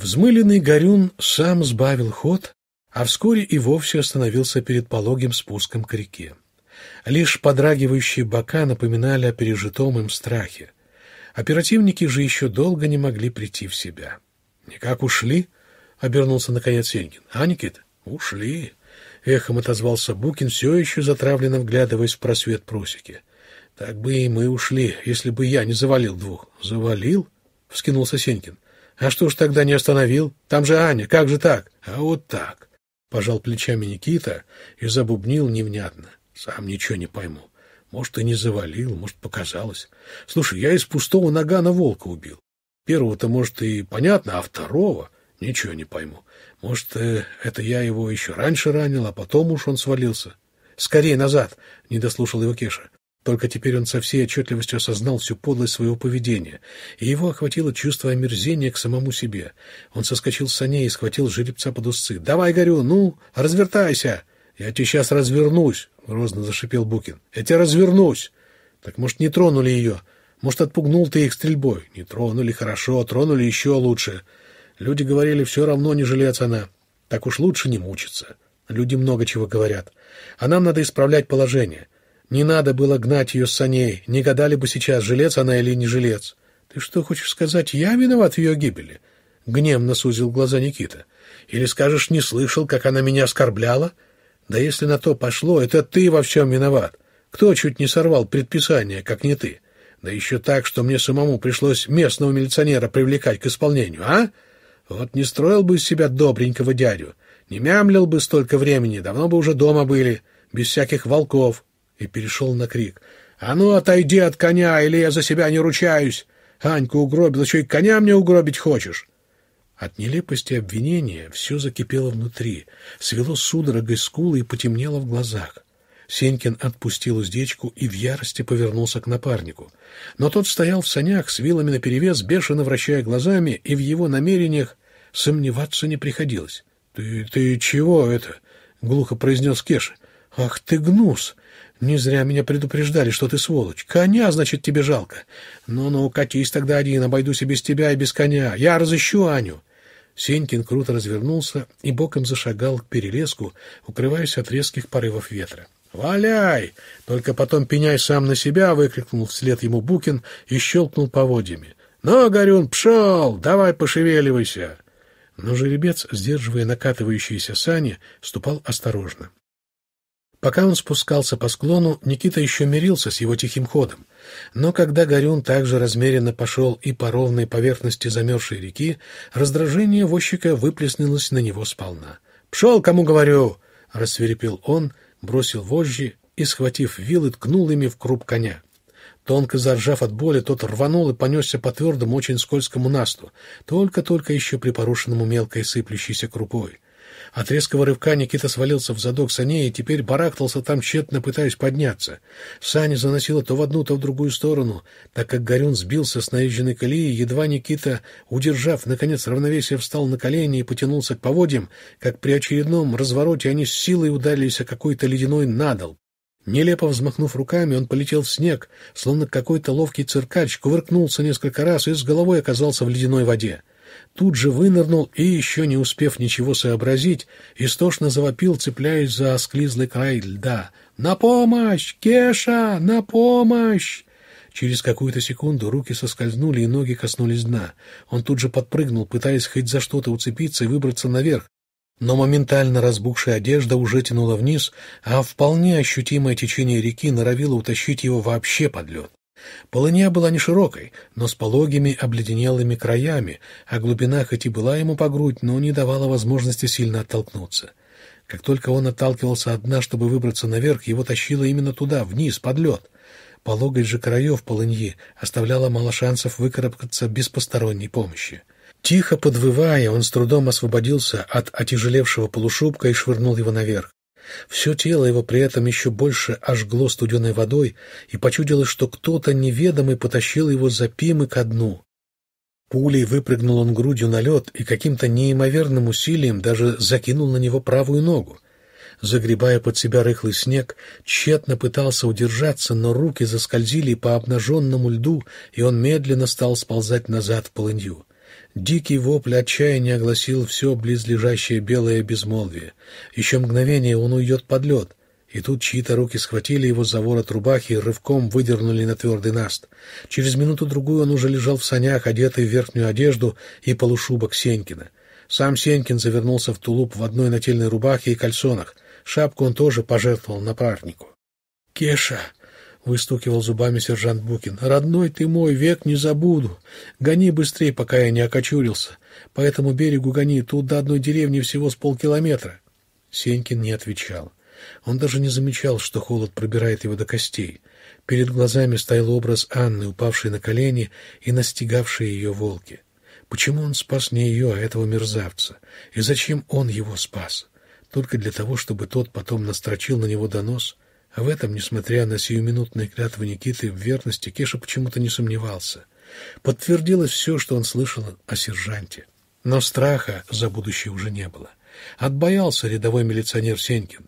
Взмыленный горюн сам сбавил ход, а вскоре и вовсе остановился перед пологим спуском к реке. Лишь подрагивающие бока напоминали о пережитом им страхе. Оперативники же еще долго не могли прийти в себя. «Никак ушли?» — обернулся наконец Сенькин. «А, Никит, ушли!» — эхом отозвался Букин, все еще затравленно вглядываясь в просвет просеки. «Так бы и мы ушли, если бы я не завалил двух». «Завалил?» — вскинулся Сенькин. «А что ж тогда не остановил? Там же Аня, как же так?» «А вот так», — пожал плечами Никита и забубнил невнятно. «Сам ничего не пойму. Может, и не завалил, может, показалось. Слушай, я из пустого нагана волка убил. Первого-то, может, и понятно, а второго ничего не пойму. Может, э, это я его еще раньше ранил, а потом уж он свалился. Скорее назад, не дослушал его Кеша. Только теперь он со всей отчетливостью осознал всю подлость своего поведения, и его охватило чувство омерзения к самому себе. Он соскочил с саней и схватил жеребца под усы. «Давай, горю, ну, развертайся!» «Я тебе сейчас развернусь!» — грозно зашипел Букин. «Я тебя развернусь!» «Так, может, не тронули ее? Может, отпугнул ты их стрельбой?» «Не тронули, хорошо, тронули еще лучше!» Люди говорили, все равно не жилец она. Так уж лучше не мучиться. Люди много чего говорят. А нам надо исправлять положение. Не надо было гнать ее с саней, не гадали бы сейчас, жилец она или не жилец. Ты что хочешь сказать, я виноват в ее гибели? Гневно сузил глаза Никита. Или скажешь, не слышал, как она меня оскорбляла? Да если на то пошло, это ты во всем виноват. Кто чуть не сорвал предписание, как не ты? Да еще так, что мне самому пришлось местного милиционера привлекать к исполнению, а? Вот не строил бы из себя добренького дядю, не мямлил бы столько времени, давно бы уже дома были, без всяких волков и перешел на крик. «А ну, отойди от коня, или я за себя не ручаюсь! Аньку угробил, еще и коня мне угробить хочешь!» От нелепости обвинения все закипело внутри, свело судорогой скулы и потемнело в глазах. Сенькин отпустил уздечку и в ярости повернулся к напарнику. Но тот стоял в санях с вилами наперевес, бешено вращая глазами, и в его намерениях сомневаться не приходилось. «Ты, ты чего это?» — глухо произнес Кеша. «Ах ты гнус! Не зря меня предупреждали, что ты сволочь. Коня, значит, тебе жалко. Ну-ну, катись тогда один, обойдусь и без тебя, и без коня. Я разыщу Аню». Сенькин круто развернулся и боком зашагал к перелеску, укрываясь от резких порывов ветра. «Валяй!» Только потом пеняй сам на себя, выкрикнул вслед ему Букин и щелкнул поводьями. «Ну, Горюн, пшел! Давай пошевеливайся!» Но жеребец, сдерживая накатывающиеся сани, ступал осторожно. Пока он спускался по склону, Никита еще мирился с его тихим ходом. Но когда Горюн также размеренно пошел и по ровной поверхности замерзшей реки, раздражение возчика выплеснулось на него сполна. «Пшел, кому говорю!» — рассверепел он, бросил вожжи и, схватив вилы, ткнул ими в круп коня. Тонко заржав от боли, тот рванул и понесся по твердому, очень скользкому насту, только-только еще припорушенному мелкой сыплющейся крупой. От резкого рывка Никита свалился в задок саней и теперь барахтался там, тщетно пытаясь подняться. Сани заносило то в одну, то в другую сторону, так как Горюн сбился с наезженной колеи, едва Никита, удержав, наконец, равновесие, встал на колени и потянулся к поводьям, как при очередном развороте они с силой ударились о какой-то ледяной надол. Нелепо взмахнув руками, он полетел в снег, словно какой-то ловкий циркач, кувыркнулся несколько раз и с головой оказался в ледяной воде тут же вынырнул и, еще не успев ничего сообразить, истошно завопил, цепляясь за осклизлый край льда. «На помощь! Кеша! На помощь!» Через какую-то секунду руки соскользнули и ноги коснулись дна. Он тут же подпрыгнул, пытаясь хоть за что-то уцепиться и выбраться наверх, но моментально разбухшая одежда уже тянула вниз, а вполне ощутимое течение реки норовило утащить его вообще под лед. Полыня была не широкой, но с пологими обледенелыми краями, а глубина хоть и была ему по грудь, но не давала возможности сильно оттолкнуться. Как только он отталкивался от дна, чтобы выбраться наверх, его тащило именно туда, вниз, под лед. Пологость же краев полыньи оставляла мало шансов выкарабкаться без посторонней помощи. Тихо подвывая, он с трудом освободился от отяжелевшего полушубка и швырнул его наверх. Все тело его при этом еще больше ожгло студеной водой, и почудилось, что кто-то неведомый потащил его за пимы ко дну. Пулей выпрыгнул он грудью на лед и каким-то неимоверным усилием даже закинул на него правую ногу. Загребая под себя рыхлый снег, тщетно пытался удержаться, но руки заскользили по обнаженному льду, и он медленно стал сползать назад в полынью. Дикий вопль отчаяния огласил все близлежащее белое безмолвие. Еще мгновение он уйдет под лед, и тут чьи-то руки схватили его за ворот рубахи и рывком выдернули на твердый наст. Через минуту-другую он уже лежал в санях, одетый в верхнюю одежду и полушубок Сенькина. Сам Сенькин завернулся в тулуп в одной нательной рубахе и кальсонах. Шапку он тоже пожертвовал напарнику. «Кеша!» выстукивал зубами сержант Букин. «Родной ты мой, век не забуду. Гони быстрее, пока я не окочурился. По этому берегу гони, тут до одной деревни всего с полкилометра». Сенькин не отвечал. Он даже не замечал, что холод пробирает его до костей. Перед глазами стоял образ Анны, упавшей на колени и настигавшей ее волки. Почему он спас не ее, а этого мерзавца? И зачем он его спас? Только для того, чтобы тот потом настрочил на него донос — а в этом, несмотря на сиюминутные клятвы Никиты в верности, Кеша почему-то не сомневался. Подтвердилось все, что он слышал о сержанте. Но страха за будущее уже не было. Отбоялся рядовой милиционер Сенькин.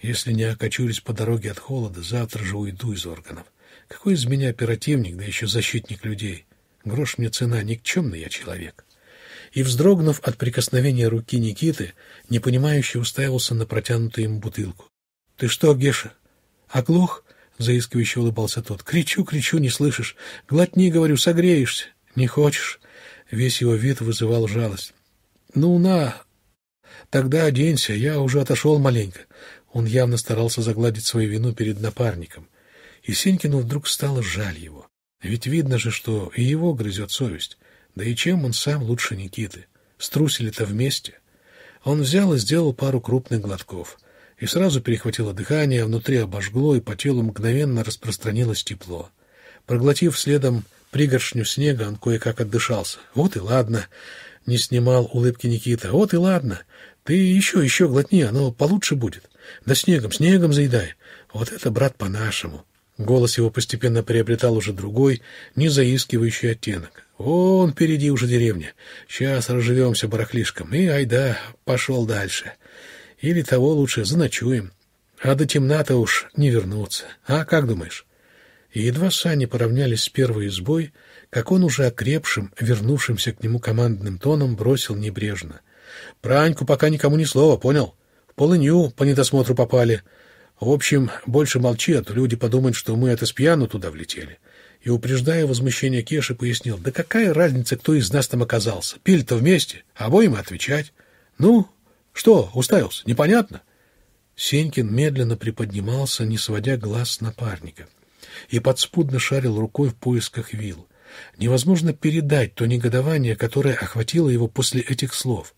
Если не окочурюсь по дороге от холода, завтра же уйду из органов. Какой из меня оперативник, да еще защитник людей? Грош мне цена, никчемный я человек. И, вздрогнув от прикосновения руки Никиты, непонимающе уставился на протянутую им бутылку. — Ты что, Геша? «Оглох?» — заискивающе улыбался тот. «Кричу, кричу, не слышишь. Глотни, говорю, согреешься. Не хочешь?» Весь его вид вызывал жалость. «Ну, на! Тогда оденься, я уже отошел маленько». Он явно старался загладить свою вину перед напарником. И Сенькину вдруг стало жаль его. Ведь видно же, что и его грызет совесть. Да и чем он сам лучше Никиты? Струсили-то вместе. Он взял и сделал пару крупных глотков — и сразу перехватило дыхание, внутри обожгло, и по телу мгновенно распространилось тепло. Проглотив следом пригоршню снега, он кое-как отдышался. «Вот и ладно!» — не снимал улыбки Никита. «Вот и ладно! Ты еще, еще глотни, оно получше будет. Да снегом, снегом заедай! Вот это, брат, по-нашему!» Голос его постепенно приобретал уже другой, не заискивающий оттенок. «Вон впереди уже деревня. Сейчас разживемся барахлишком. И айда, пошел дальше. Или того лучше заночуем. А до темна-то уж не вернуться. А как думаешь?» И едва сани поравнялись с первой избой, как он уже окрепшим, вернувшимся к нему командным тоном, бросил небрежно. «Праньку пока никому ни слова, понял? В полынью по недосмотру попали. В общем, больше молчи, а то люди подумают, что мы это с туда влетели». И, упреждая возмущение Кеши, пояснил, «Да какая разница, кто из нас там оказался? Пили-то вместе, обоим отвечать. Ну, что, уставился? Непонятно? Сенькин медленно приподнимался, не сводя глаз с напарника, и подспудно шарил рукой в поисках вил. Невозможно передать то негодование, которое охватило его после этих слов.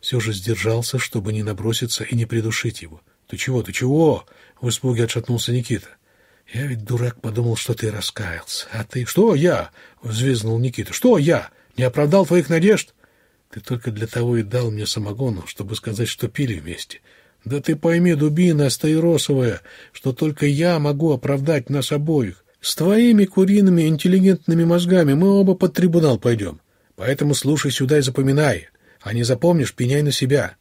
Все же сдержался, чтобы не наброситься и не придушить его. «Ты чего, ты чего?» — в испуге отшатнулся Никита. «Я ведь, дурак, подумал, что ты раскаялся. А ты...» «Что я?» — взвизгнул Никита. «Что я? Не оправдал твоих надежд?» Ты только для того и дал мне самогону, чтобы сказать, что пили вместе. Да ты пойми, дубина стаиросовая, что только я могу оправдать нас обоих. С твоими куриными интеллигентными мозгами мы оба под трибунал пойдем. Поэтому слушай сюда и запоминай. А не запомнишь, пеняй на себя.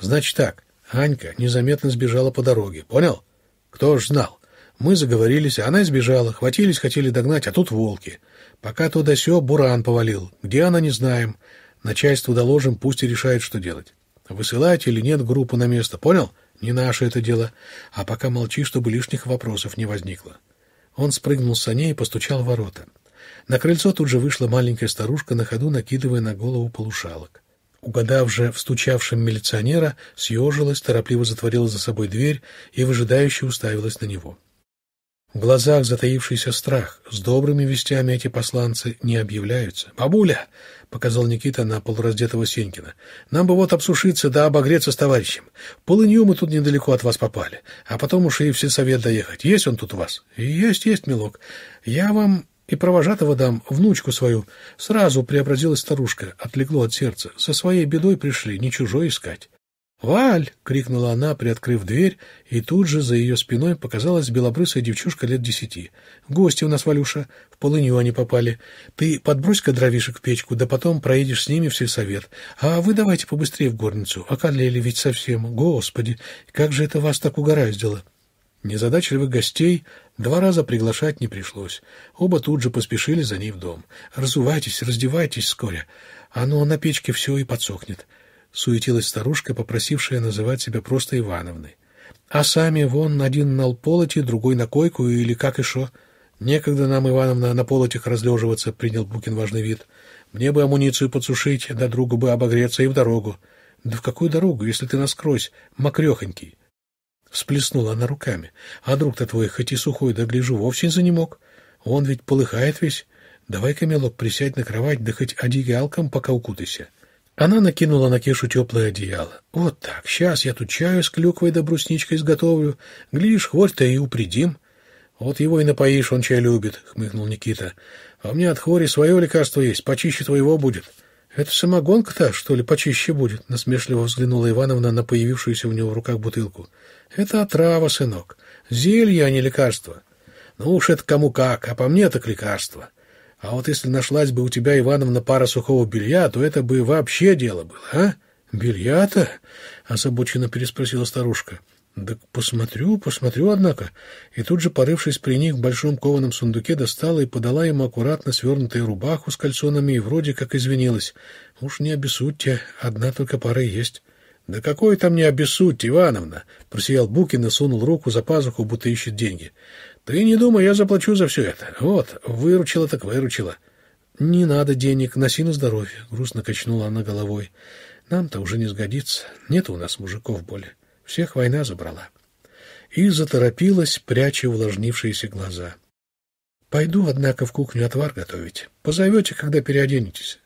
Значит так, Анька незаметно сбежала по дороге, понял? Кто ж знал? Мы заговорились, а она сбежала, хватились, хотели догнать, а тут волки. Пока то да сё, буран повалил. Где она, не знаем. Начальству доложим, пусть и решает, что делать. Высылать или нет группу на место, понял? Не наше это дело. А пока молчи, чтобы лишних вопросов не возникло». Он спрыгнул с саней и постучал в ворота. На крыльцо тут же вышла маленькая старушка, на ходу накидывая на голову полушалок. Угадав же встучавшим милиционера, съежилась, торопливо затворила за собой дверь и выжидающе уставилась на него. В глазах затаившийся страх. С добрыми вестями эти посланцы не объявляются. «Бабуля!» — показал Никита на полураздетого Сенькина. — Нам бы вот обсушиться да обогреться с товарищем. Полынью мы тут недалеко от вас попали. А потом уж и все Совет доехать. Есть он тут у вас? — Есть, есть, милок. Я вам и провожатого дам, внучку свою. Сразу преобразилась старушка, отлегло от сердца. Со своей бедой пришли, не чужой искать. «Валь!» — крикнула она, приоткрыв дверь, и тут же за ее спиной показалась белобрысая девчушка лет десяти. «Гости у нас, Валюша, в полынью они попали. Ты подбрось-ка дровишек в печку, да потом проедешь с ними в сельсовет. А вы давайте побыстрее в горницу, околели ведь совсем. Господи, как же это вас так угораздило!» Незадачливых гостей два раза приглашать не пришлось. Оба тут же поспешили за ней в дом. «Разувайтесь, раздевайтесь вскоре. Оно на печке все и подсохнет». — суетилась старушка, попросившая называть себя просто Ивановной. «А сами вон один на полоте, другой на койку или как и шо. Некогда нам, Ивановна, на полотех разлеживаться», — принял Букин важный вид. «Мне бы амуницию подсушить, да другу бы обогреться и в дорогу». «Да в какую дорогу, если ты насквозь мокрехонький?» Всплеснула она руками. «А друг-то твой, хоть и сухой, да гляжу, вовсе не мог. Он ведь полыхает весь. Давай-ка, милок, присядь на кровать, да хоть одеялком пока укутайся». Она накинула на Кешу теплое одеяло. «Вот так, сейчас я тут чаю с клюквой да брусничкой изготовлю. Глядишь, хворь-то и упредим». «Вот его и напоишь, он чай любит», — хмыкнул Никита. «А у меня от хвори свое лекарство есть, почище твоего будет». «Это самогонка-то, что ли, почище будет?» — насмешливо взглянула Ивановна на появившуюся у него в руках бутылку. «Это отрава, сынок. Зелье, а не лекарство». «Ну уж это кому как, а по мне так лекарство. А вот если нашлась бы у тебя, Ивановна, пара сухого белья, то это бы вообще дело было, а? Белья-то? озабоченно переспросила старушка. «Да посмотрю, посмотрю, однако». И тут же, порывшись при них в большом кованом сундуке, достала и подала ему аккуратно свернутую рубаху с кальсонами и вроде как извинилась. «Уж не обессудьте, одна только пара есть». «Да какое там не обессудьте, Ивановна!» — просиял Букин и сунул руку за пазуху, будто ищет деньги. Ты не думай, я заплачу за все это. Вот, выручила так выручила. Не надо денег, носи на здоровье, грустно качнула она головой. Нам-то уже не сгодится. Нет у нас мужиков более. Всех война забрала. И заторопилась, пряча увлажнившиеся глаза. Пойду, однако, в кухню отвар готовить. Позовете, когда переоденетесь.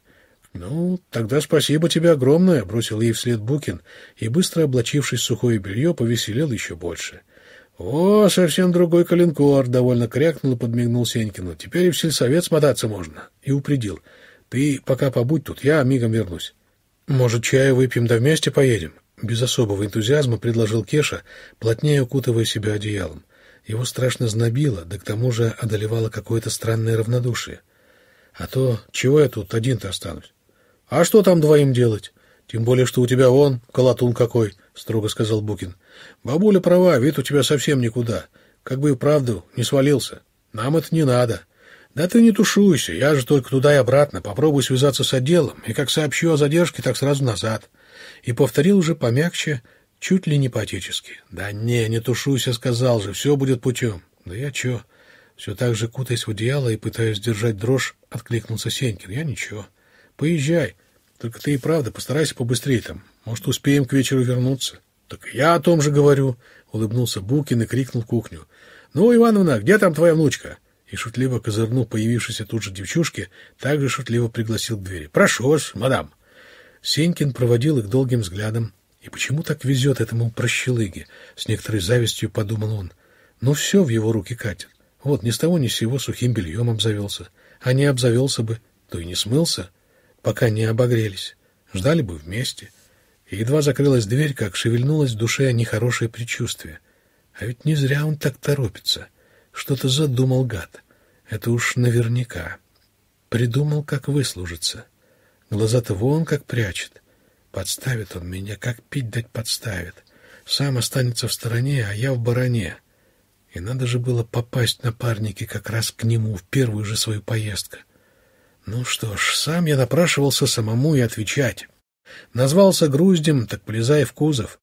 «Ну, тогда спасибо тебе огромное», — бросил ей вслед Букин и, быстро облачившись в сухое белье, повеселел еще больше — «О, совсем другой калинкор!» — довольно крякнул и подмигнул Сенькину. «Теперь и в сельсовет смотаться можно!» И упредил. «Ты пока побудь тут, я мигом вернусь». «Может, чаю выпьем, да вместе поедем?» Без особого энтузиазма предложил Кеша, плотнее укутывая себя одеялом. Его страшно знобило, да к тому же одолевало какое-то странное равнодушие. «А то чего я тут один-то останусь?» «А что там двоим делать? Тем более, что у тебя вон колотун какой!» — строго сказал Букин. Бабуля права, вид у тебя совсем никуда. Как бы и правду не свалился. Нам это не надо. Да ты не тушуйся, я же только туда и обратно. Попробую связаться с отделом, и как сообщу о задержке, так сразу назад. И повторил уже помягче, чуть ли не патически. Да не, не тушуйся, сказал же, все будет путем. Да я чё? Все так же, кутаясь в одеяло и пытаясь держать дрожь, откликнулся Сенькин. Я ничего. Поезжай. Только ты и правда постарайся побыстрее там. Может, успеем к вечеру вернуться. «Так я о том же говорю», — улыбнулся Букин и крикнул кухню. «Ну, Ивановна, где там твоя внучка?» И шутливо козырнул появившейся тут же девчушке, также шутливо пригласил к двери. «Прошу вас, мадам». Сенькин проводил их долгим взглядом. «И почему так везет этому прощелыге?» — с некоторой завистью подумал он. «Ну, все в его руки катит. Вот ни с того ни с сего сухим бельем обзавелся. А не обзавелся бы, то и не смылся, пока не обогрелись. Ждали бы вместе». Едва закрылась дверь, как шевельнулось в душе нехорошее предчувствие. А ведь не зря он так торопится. Что-то задумал гад. Это уж наверняка. Придумал, как выслужиться. Глаза-то вон как прячет. Подставит он меня, как пить дать подставит. Сам останется в стороне, а я в баране. И надо же было попасть на парники как раз к нему в первую же свою поездку. Ну что ж, сам я напрашивался самому и отвечать. Назвался груздем, так полезай в кузов.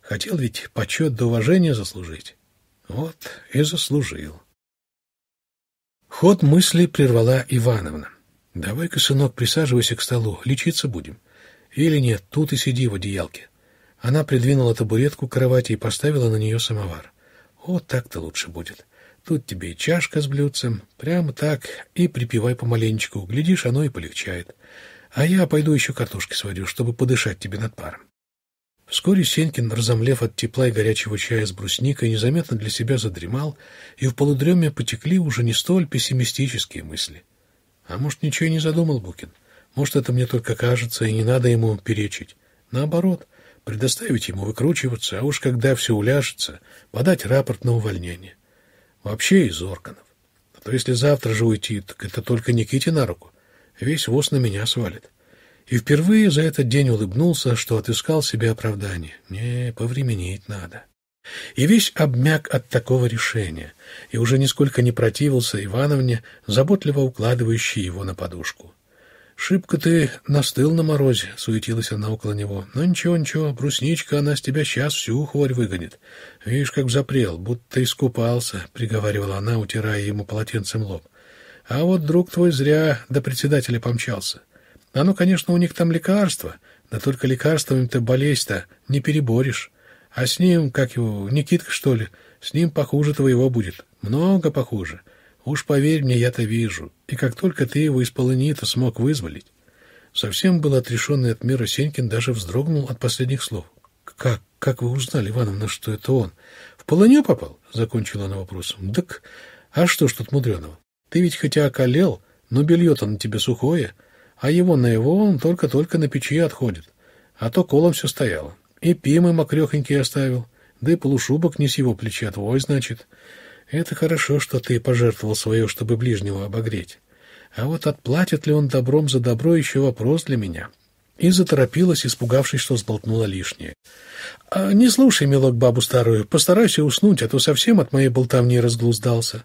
Хотел ведь почет до уважения заслужить. Вот и заслужил. Ход мысли прервала Ивановна. — Давай-ка, сынок, присаживайся к столу, лечиться будем. Или нет, тут и сиди в одеялке. Она придвинула табуретку к кровати и поставила на нее самовар. — Вот так-то лучше будет. Тут тебе и чашка с блюдцем. Прямо так и припивай помаленечку. Глядишь, оно и полегчает а я пойду еще картошки сварю, чтобы подышать тебе над паром. Вскоре Сенькин, разомлев от тепла и горячего чая с брусникой, незаметно для себя задремал, и в полудреме потекли уже не столь пессимистические мысли. А может, ничего и не задумал Букин. Может, это мне только кажется, и не надо ему перечить. Наоборот, предоставить ему выкручиваться, а уж когда все уляжется, подать рапорт на увольнение. Вообще из органов. А то если завтра же уйти, так это только Никите на руку весь воз на меня свалит. И впервые за этот день улыбнулся, что отыскал себе оправдание. Мне повременить надо. И весь обмяк от такого решения, и уже нисколько не противился Ивановне, заботливо укладывающей его на подушку. «Шибко ты настыл на морозе», — суетилась она около него. «Ну ничего, ничего, брусничка, она с тебя сейчас всю хворь выгонит. Видишь, как запрел, будто искупался», — приговаривала она, утирая ему полотенцем лоб. А вот друг твой зря до председателя помчался. Оно, а ну, конечно, у них там лекарство, да только лекарствами -то болезнь-то не переборешь. А с ним, как его, Никитка, что ли, с ним похуже твоего будет. Много похуже. Уж поверь мне, я-то вижу. И как только ты его из полыни-то смог вызволить... Совсем был отрешенный от мира Сенькин даже вздрогнул от последних слов. «Как? Как вы узнали, Ивановна, что это он? В полыню попал?» — закончил она вопросом. «Так, а что ж тут мудреного?» Ты ведь хотя околел, но белье-то на тебе сухое, а его на его он только-только на печи отходит. А то колом все стояло. И пимы мокрехонький оставил, да и полушубок не с его плеча а твой, значит. Это хорошо, что ты пожертвовал свое, чтобы ближнего обогреть. А вот отплатит ли он добром за добро, еще вопрос для меня. И заторопилась, испугавшись, что сболтнула лишнее. «А «Не слушай, милок, бабу старую, постарайся уснуть, а то совсем от моей болтовни разглуздался».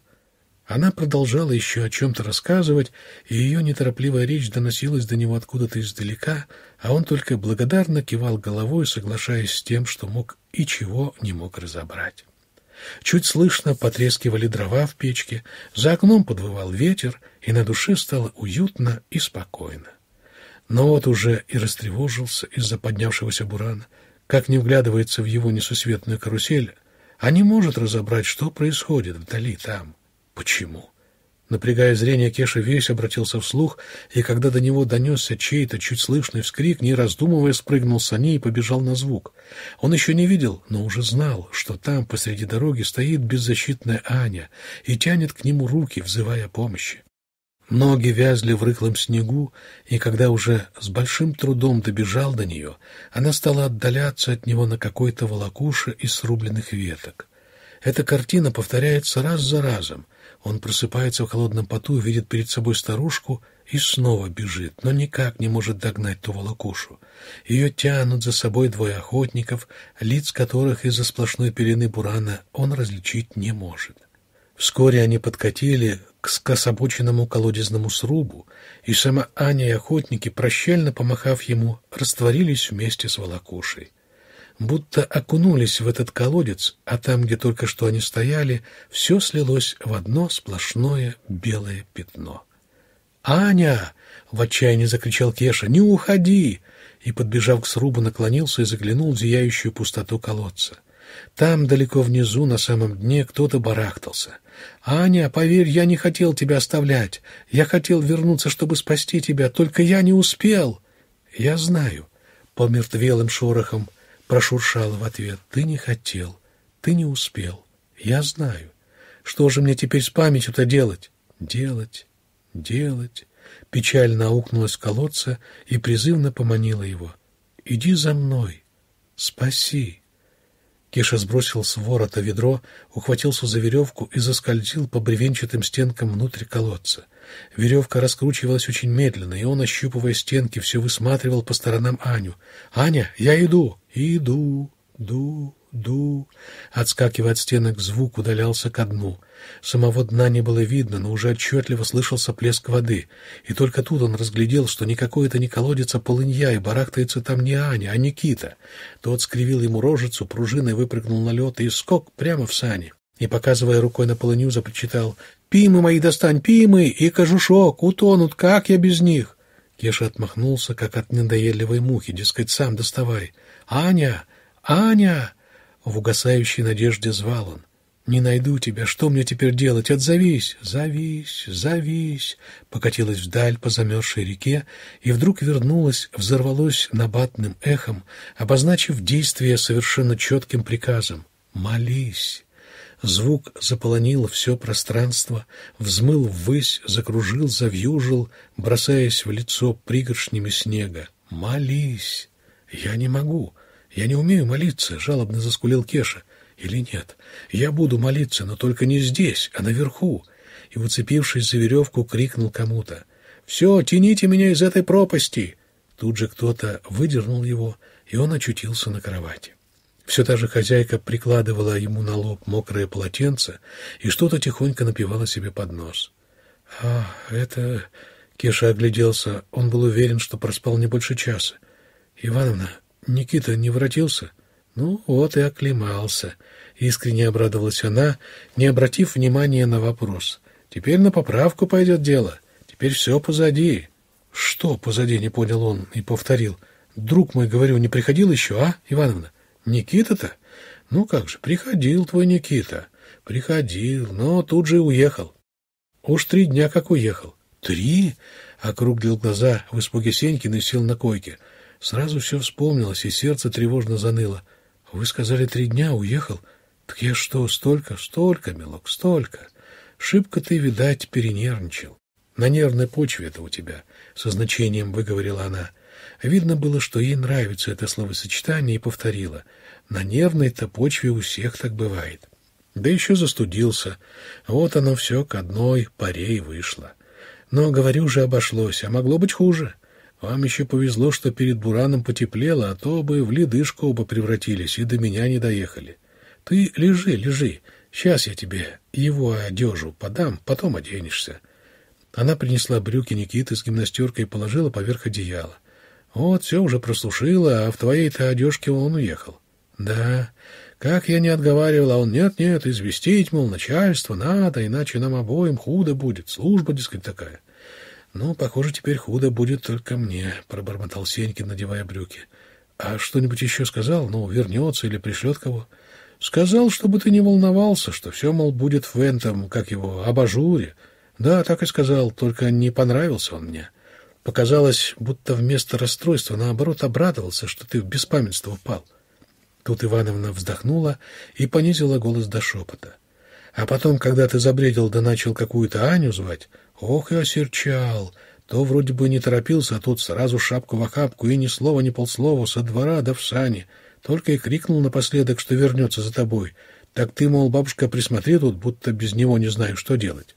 Она продолжала еще о чем-то рассказывать, и ее неторопливая речь доносилась до него откуда-то издалека, а он только благодарно кивал головой, соглашаясь с тем, что мог и чего не мог разобрать. Чуть слышно потрескивали дрова в печке, за окном подвывал ветер, и на душе стало уютно и спокойно. Но вот уже и растревожился из-за поднявшегося бурана, как не вглядывается в его несусветную карусель, а не может разобрать, что происходит вдали там. Почему? Напрягая зрение, Кеша весь обратился вслух, и когда до него донесся чей-то чуть слышный вскрик, не раздумывая, спрыгнул с саней и побежал на звук. Он еще не видел, но уже знал, что там посреди дороги стоит беззащитная Аня и тянет к нему руки, взывая помощи. Ноги вязли в рыхлом снегу, и когда уже с большим трудом добежал до нее, она стала отдаляться от него на какой-то волокуше из срубленных веток. Эта картина повторяется раз за разом, он просыпается в холодном поту, видит перед собой старушку и снова бежит, но никак не может догнать ту волокушу. Ее тянут за собой двое охотников, лиц которых из-за сплошной пелены бурана он различить не может. Вскоре они подкатили к скособоченному колодезному срубу, и сама Аня и охотники, прощально помахав ему, растворились вместе с волокушей будто окунулись в этот колодец, а там, где только что они стояли, все слилось в одно сплошное белое пятно. «Аня!» — в отчаянии закричал Кеша. «Не уходи!» И, подбежав к срубу, наклонился и заглянул в зияющую пустоту колодца. Там, далеко внизу, на самом дне, кто-то барахтался. «Аня, поверь, я не хотел тебя оставлять. Я хотел вернуться, чтобы спасти тебя, только я не успел». «Я знаю», — по мертвелым шорохам Прошуршала в ответ. «Ты не хотел. Ты не успел. Я знаю. Что же мне теперь с памятью-то делать?» «Делать. Делать». Печально аукнулась колодца и призывно поманила его. «Иди за мной. Спаси». Киша сбросил с ворота ведро, ухватился за веревку и заскользил по бревенчатым стенкам внутрь колодца. Веревка раскручивалась очень медленно, и он, ощупывая стенки, все высматривал по сторонам Аню. «Аня, я иду!» «Иду, ду, ду!» Отскакивая от стенок, звук удалялся ко дну. Самого дна не было видно, но уже отчетливо слышался плеск воды, и только тут он разглядел, что никакой это не колодец, а полынья, и барахтается там не Аня, а Никита. Тот скривил ему рожицу, пружиной выпрыгнул на лед и скок прямо в сани. И, показывая рукой на полынью, запричитал «Пимы мои достань, пимы и кожушок, утонут, как я без них?» Кеша отмахнулся, как от надоедливой мухи, дескать, сам доставай. «Аня! Аня!» В угасающей надежде звал он. «Не найду тебя. Что мне теперь делать? Отзовись!» «Зовись! Зовись!» Покатилась вдаль по замерзшей реке и вдруг вернулась, взорвалась набатным эхом, обозначив действие совершенно четким приказом. «Молись!» Звук заполонил все пространство, взмыл ввысь, закружил, завьюжил, бросаясь в лицо пригоршнями снега. «Молись!» «Я не могу! Я не умею молиться!» — жалобно заскулил Кеша — или нет. Я буду молиться, но только не здесь, а наверху. И, уцепившись за веревку, крикнул кому-то. «Все, тяните меня из этой пропасти!» Тут же кто-то выдернул его, и он очутился на кровати. Все та же хозяйка прикладывала ему на лоб мокрое полотенце и что-то тихонько напивала себе под нос. «А, это...» — Кеша огляделся. Он был уверен, что проспал не больше часа. «Ивановна, Никита не воротился?» «Ну вот и оклемался», — искренне обрадовалась она, не обратив внимания на вопрос. «Теперь на поправку пойдет дело. Теперь все позади». «Что позади?» — не понял он и повторил. «Друг мой, говорю, не приходил еще, а, Ивановна? Никита-то?» «Ну как же, приходил твой Никита. Приходил, но тут же и уехал. Уж три дня как уехал». «Три?» — округлил глаза в испуге Сенькин и сел на койке. Сразу все вспомнилось, и сердце тревожно заныло. Вы сказали, три дня уехал. Так я что, столько, столько, милок, столько. Шибко ты, видать, перенервничал. На нервной почве это у тебя, со значением выговорила она. Видно было, что ей нравится это словосочетание, и повторила. На нервной-то почве у всех так бывает. Да еще застудился. Вот оно все к одной паре и вышло. Но, говорю же, обошлось, а могло быть хуже. Вам еще повезло, что перед бураном потеплело, а то бы в ледышку оба превратились и до меня не доехали. Ты лежи, лежи. Сейчас я тебе его одежу подам, потом оденешься. Она принесла брюки Никиты с гимнастеркой и положила поверх одеяла. Вот, все уже просушила, а в твоей-то одежке он уехал. Да, как я не отговаривал, а он нет-нет, известить, мол, начальство надо, иначе нам обоим худо будет, служба, дескать, такая. «Ну, похоже, теперь худо будет только мне», — пробормотал Сенькин, надевая брюки. «А что-нибудь еще сказал? Ну, вернется или пришлет кого?» «Сказал, чтобы ты не волновался, что все, мол, будет в этом, как его, абажуре». «Да, так и сказал, только не понравился он мне». Показалось, будто вместо расстройства, наоборот, обрадовался, что ты в беспамятство упал. Тут Ивановна вздохнула и понизила голос до шепота. А потом, когда ты забредил да начал какую-то Аню звать, Ох, и осерчал! То вроде бы не торопился, а тут сразу шапку в охапку, и ни слова, ни полслова, со двора да в сани. Только и крикнул напоследок, что вернется за тобой. Так ты, мол, бабушка, присмотри тут, будто без него не знаю, что делать.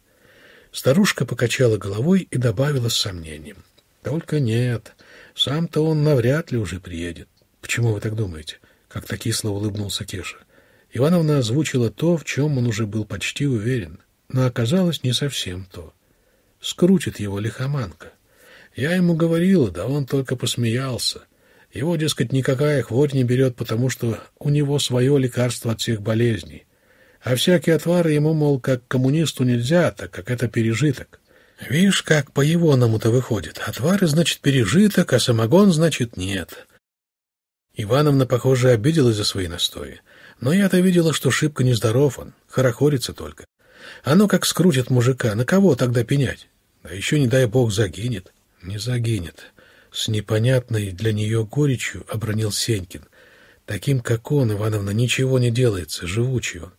Старушка покачала головой и добавила с сомнением. Только нет, сам-то он навряд ли уже приедет. Почему вы так думаете? Как то кисло улыбнулся Кеша. Ивановна озвучила то, в чем он уже был почти уверен, но оказалось не совсем то. Скрутит его лихоманка. Я ему говорила, да он только посмеялся. Его, дескать, никакая хворь не берет, потому что у него свое лекарство от всех болезней. А всякие отвары ему, мол, как коммунисту нельзя, так как это пережиток. Видишь, как по-егоному-то выходит. Отвары, значит, пережиток, а самогон, значит, нет. Ивановна, похоже, обиделась за свои настои. Но я-то видела, что шибко нездоров он, хорохорится только. Оно как скрутит мужика, на кого тогда пенять? А еще, не дай бог, загинет. Не загинет. С непонятной для нее горечью обронил Сенькин. Таким, как он, Ивановна, ничего не делается, живучий он.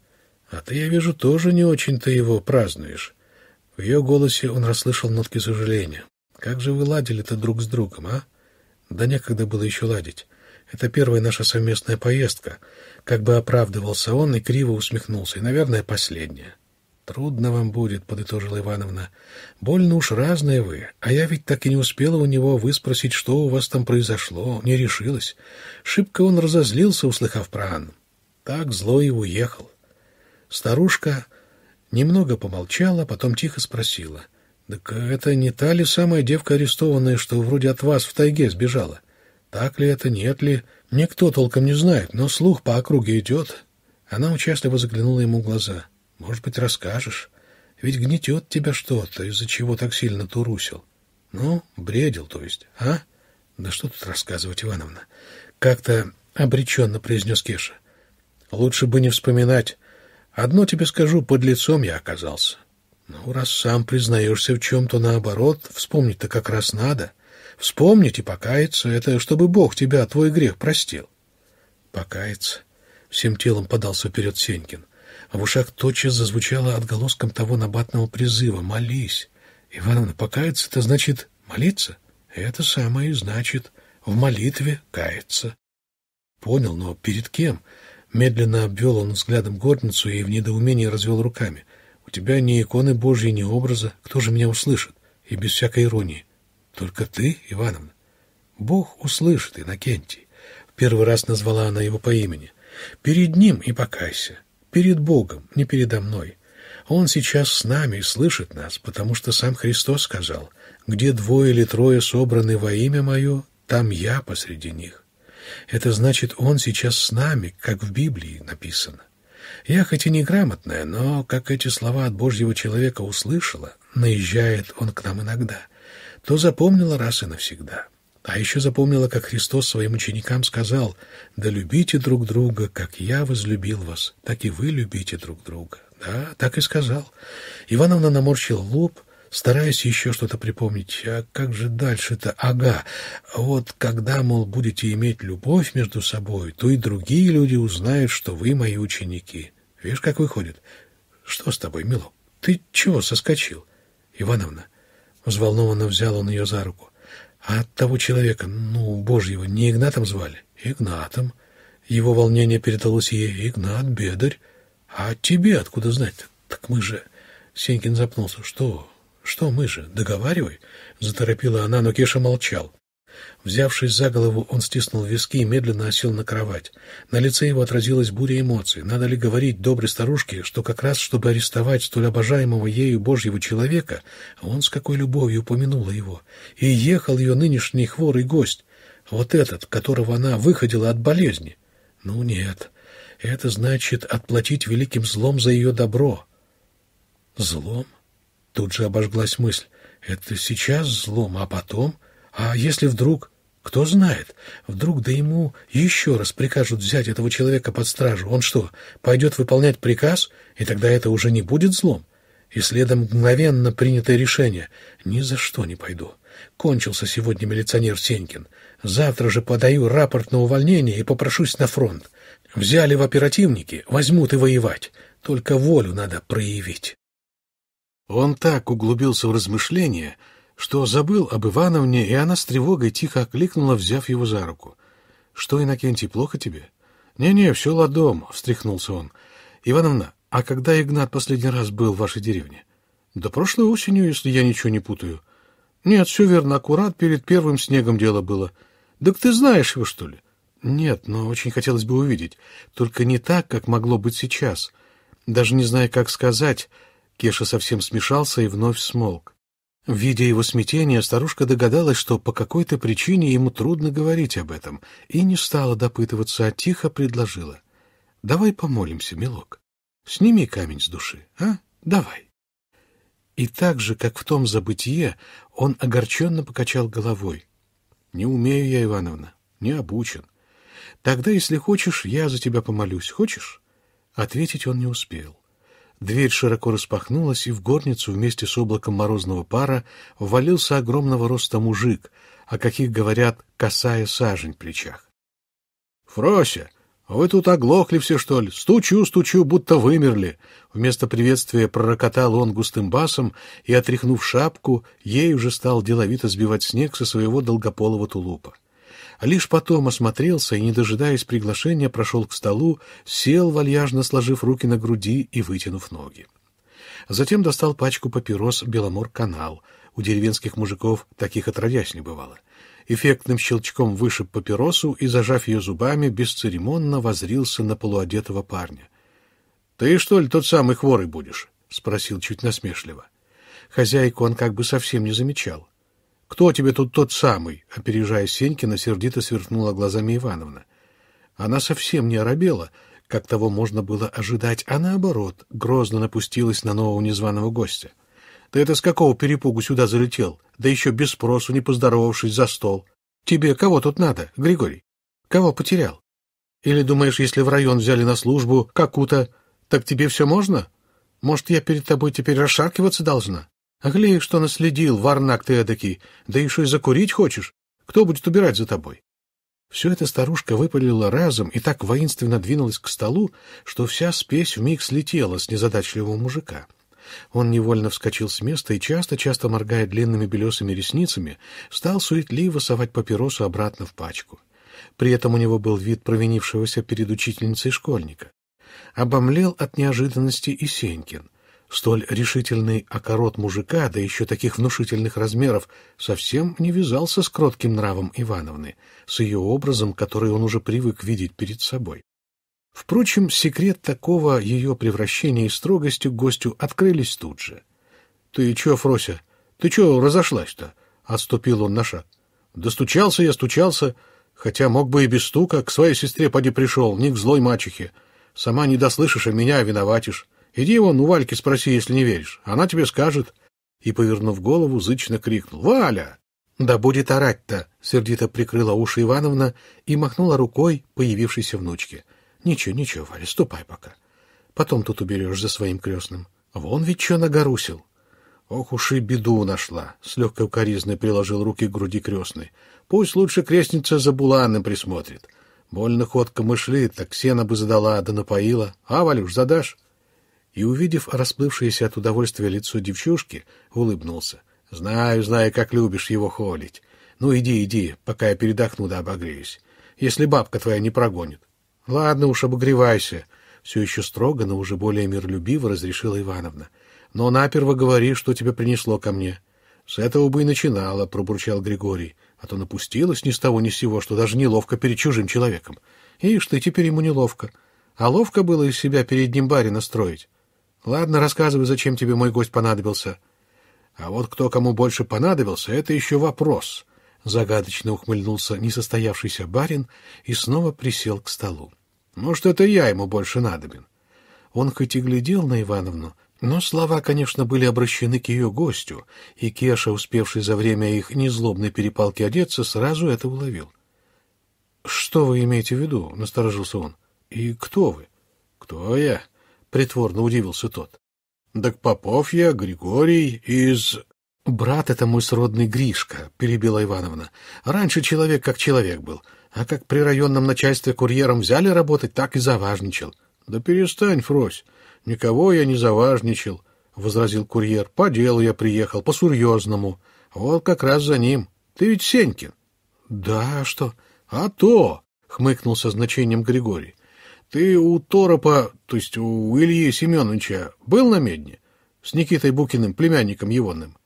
А ты, я вижу, тоже не очень-то его празднуешь. В ее голосе он расслышал нотки сожаления. Как же вы ладили-то друг с другом, а? Да некогда было еще ладить. Это первая наша совместная поездка. Как бы оправдывался он и криво усмехнулся, и, наверное, последняя. «Трудно вам будет», — подытожила Ивановна. «Больно уж разное вы, а я ведь так и не успела у него выспросить, что у вас там произошло, не решилась. Шибко он разозлился, услыхав про Анну. Так зло и уехал». Старушка немного помолчала, потом тихо спросила. «Так это не та ли самая девка арестованная, что вроде от вас в тайге сбежала? Так ли это, нет ли? Никто толком не знает, но слух по округе идет». Она участливо заглянула ему в глаза. — может быть, расскажешь? Ведь гнетет тебя что-то, из-за чего так сильно турусил. Ну, бредил, то есть, а? Да что тут рассказывать, Ивановна? Как-то обреченно произнес Кеша. Лучше бы не вспоминать. Одно тебе скажу, под лицом я оказался. Ну, раз сам признаешься в чем-то наоборот, вспомнить-то как раз надо. Вспомнить и покаяться — это чтобы Бог тебя, твой грех, простил. Покаяться. Всем телом подался вперед Сенькин а в ушах тотчас зазвучало отголоском того набатного призыва «Молись!» «Ивановна, покаяться — это значит молиться?» «Это самое и значит в молитве каяться». Понял, но перед кем? Медленно обвел он взглядом горницу и в недоумении развел руками. «У тебя ни иконы Божьей, ни образа. Кто же меня услышит?» И без всякой иронии. «Только ты, Ивановна?» «Бог услышит, Иннокентий». В первый раз назвала она его по имени. «Перед ним и покайся» перед Богом, не передо мной. Он сейчас с нами и слышит нас, потому что сам Христос сказал, «Где двое или трое собраны во имя Мое, там Я посреди них». Это значит, Он сейчас с нами, как в Библии написано. Я хоть и неграмотная, но, как эти слова от Божьего человека услышала, наезжает он к нам иногда, то запомнила раз и навсегда. А еще запомнила, как Христос своим ученикам сказал, «Да любите друг друга, как я возлюбил вас, так и вы любите друг друга». Да, так и сказал. Ивановна наморщила лоб, стараясь еще что-то припомнить. А как же дальше-то? Ага, вот когда, мол, будете иметь любовь между собой, то и другие люди узнают, что вы мои ученики. Видишь, как выходит? Что с тобой, Мило? Ты чего соскочил? Ивановна. Взволнованно взял он ее за руку. А от того человека, ну, божьего, не Игнатом звали? Игнатом. Его волнение передалось ей. Игнат, бедарь. А тебе откуда знать-то? Так мы же... Сенькин запнулся. Что? Что мы же? Договаривай. Заторопила она, но Кеша молчал. Взявшись за голову, он стиснул виски и медленно осел на кровать. На лице его отразилась буря эмоций. Надо ли говорить доброй старушке, что как раз, чтобы арестовать столь обожаемого ею божьего человека, он с какой любовью упомянула его, и ехал ее нынешний хворый гость, вот этот, которого она выходила от болезни. Ну нет, это значит отплатить великим злом за ее добро. Злом? Тут же обожглась мысль. Это сейчас злом, а потом... А если вдруг... Кто знает, вдруг да ему еще раз прикажут взять этого человека под стражу. Он что, пойдет выполнять приказ, и тогда это уже не будет злом? И следом мгновенно принятое решение «Ни за что не пойду». Кончился сегодня милиционер Сенькин. Завтра же подаю рапорт на увольнение и попрошусь на фронт. Взяли в оперативники, возьмут и воевать. Только волю надо проявить. Он так углубился в размышления, что забыл об Ивановне, и она с тревогой тихо окликнула, взяв его за руку. — Что, Иннокентий, плохо тебе? Не — Не-не, все ладом, — встряхнулся он. — Ивановна, а когда Игнат последний раз был в вашей деревне? — Да прошлой осенью, если я ничего не путаю. — Нет, все верно, аккурат перед первым снегом дело было. — Так ты знаешь его, что ли? — Нет, но очень хотелось бы увидеть. Только не так, как могло быть сейчас. Даже не зная, как сказать, Кеша совсем смешался и вновь смолк. Видя его смятение, старушка догадалась, что по какой-то причине ему трудно говорить об этом, и не стала допытываться, а тихо предложила. — Давай помолимся, милок. Сними камень с души, а? Давай. И так же, как в том забытие, он огорченно покачал головой. — Не умею я, Ивановна, не обучен. Тогда, если хочешь, я за тебя помолюсь. Хочешь? Ответить он не успел. Дверь широко распахнулась, и в горницу вместе с облаком морозного пара ввалился огромного роста мужик, о каких говорят, касая сажень в плечах. — Фрося, вы тут оглохли все, что ли? Стучу, стучу, будто вымерли. Вместо приветствия пророкотал он густым басом и, отряхнув шапку, ей уже стал деловито сбивать снег со своего долгополого тулупа. — Лишь потом осмотрелся и, не дожидаясь приглашения, прошел к столу, сел, вальяжно сложив руки на груди и вытянув ноги. Затем достал пачку папирос «Беломор-канал». У деревенских мужиков таких отродясь не бывало. Эффектным щелчком вышиб папиросу и, зажав ее зубами, бесцеремонно возрился на полуодетого парня. — Ты, что ли, тот самый хворый будешь? — спросил чуть насмешливо. Хозяйку он как бы совсем не замечал. «Кто тебе тут тот самый?» — опережая Сенькина, сердито сверкнула глазами Ивановна. Она совсем не оробела, как того можно было ожидать, а наоборот, грозно напустилась на нового незваного гостя. «Ты это с какого перепугу сюда залетел? Да еще без спросу, не поздоровавшись за стол. Тебе кого тут надо, Григорий? Кого потерял? Или думаешь, если в район взяли на службу какую-то, так тебе все можно? Может, я перед тобой теперь расшаркиваться должна?» Аглеев, что наследил, варнак ты эдакий, да еще и закурить хочешь? Кто будет убирать за тобой? Все это старушка выпалила разом и так воинственно двинулась к столу, что вся спесь вмиг слетела с незадачливого мужика. Он невольно вскочил с места и, часто-часто моргая длинными белесыми ресницами, стал суетливо совать папиросу обратно в пачку. При этом у него был вид провинившегося перед учительницей школьника. Обомлел от неожиданности и Сенькин. Столь решительный окорот мужика, да еще таких внушительных размеров, совсем не вязался с кротким нравом Ивановны, с ее образом, который он уже привык видеть перед собой. Впрочем, секрет такого ее превращения и строгости к гостю открылись тут же. — Ты че, Фрося, ты че разошлась-то? — отступил он на шаг. — Достучался я, стучался, хотя мог бы и без стука, к своей сестре поди пришел, не к злой мачехе. Сама не дослышишь, а меня виноватишь. Иди вон у Вальки спроси, если не веришь. Она тебе скажет. И, повернув голову, зычно крикнул. «Валя!» «Да будет орать-то!» — сердито прикрыла уши Ивановна и махнула рукой появившейся внучке. «Ничего, ничего, Валя, ступай пока. Потом тут уберешь за своим крестным. Вон ведь что нагорусил!» «Ох уж и беду нашла!» — с легкой укоризной приложил руки к груди крестной. «Пусть лучше крестница за Буланом присмотрит. Больно ходка мышли, так сена бы задала да напоила. А, Валюш, задашь?» и, увидев расплывшееся от удовольствия лицо девчушки, улыбнулся. «Знаю, знаю, как любишь его холить. Ну, иди, иди, пока я передохну да обогреюсь, если бабка твоя не прогонит». «Ладно уж, обогревайся», — все еще строго, но уже более миролюбиво разрешила Ивановна. «Но наперво говори, что тебя принесло ко мне». «С этого бы и начинала», — пробурчал Григорий. «А то напустилась ни с того ни с сего, что даже неловко перед чужим человеком. Ишь ты, теперь ему неловко. А ловко было из себя перед ним барина строить». Ладно, рассказывай, зачем тебе мой гость понадобился. А вот кто кому больше понадобился, это еще вопрос. Загадочно ухмыльнулся несостоявшийся барин и снова присел к столу. Может, это я ему больше надобен. Он хоть и глядел на Ивановну, но слова, конечно, были обращены к ее гостю, и Кеша, успевший за время их незлобной перепалки одеться, сразу это уловил. «Что вы имеете в виду?» — насторожился он. «И кто вы?» «Кто я?» — притворно удивился тот. — Так Попов я, Григорий из... — Брат — это мой сродный Гришка, — перебила Ивановна. — Раньше человек как человек был, а как при районном начальстве курьером взяли работать, так и заважничал. — Да перестань, Фрось, никого я не заважничал, — возразил курьер. — По делу я приехал, по-серьезному. Вот как раз за ним. Ты ведь Сенькин. — Да, что? — А то! — хмыкнул со значением Григорий. Ты у Торопа, то есть у Ильи Семеновича, был на медне? С Никитой Букиным, племянником егоным?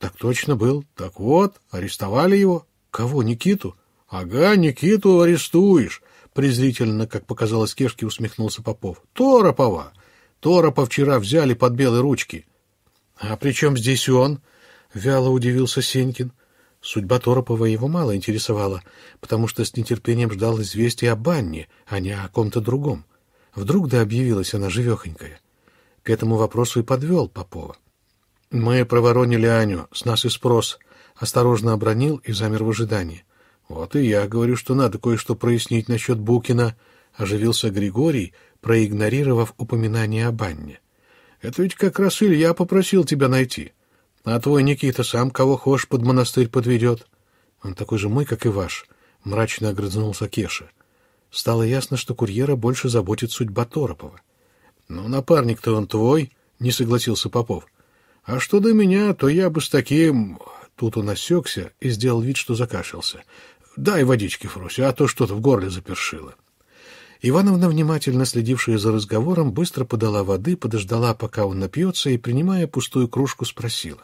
Так точно был. Так вот, арестовали его. Кого, Никиту? Ага, Никиту арестуешь. Презрительно, как показалось Кешке, усмехнулся Попов. Торопова. Торопа вчера взяли под белые ручки. А при чем здесь он? Вяло удивился Сенькин. Судьба Торопова его мало интересовала, потому что с нетерпением ждал известия о Банне, а не о ком-то другом. Вдруг да объявилась она живехонькая. К этому вопросу и подвел Попова. «Мы проворонили Аню, с нас и спрос», — осторожно обронил и замер в ожидании. «Вот и я говорю, что надо кое-что прояснить насчет Букина», — оживился Григорий, проигнорировав упоминание о Банне. «Это ведь как раз Илья попросил тебя найти». А твой Никита сам кого хошь под монастырь подведет. Он такой же мой, как и ваш, — мрачно огрызнулся Кеша. Стало ясно, что курьера больше заботит судьба Торопова. — Ну, напарник-то он твой, — не согласился Попов. — А что до меня, то я бы с таким... Тут он осекся и сделал вид, что закашлялся. — Дай водички, Фруся, а то что-то в горле запершило. Ивановна, внимательно следившая за разговором, быстро подала воды, подождала, пока он напьется, и, принимая пустую кружку, спросила.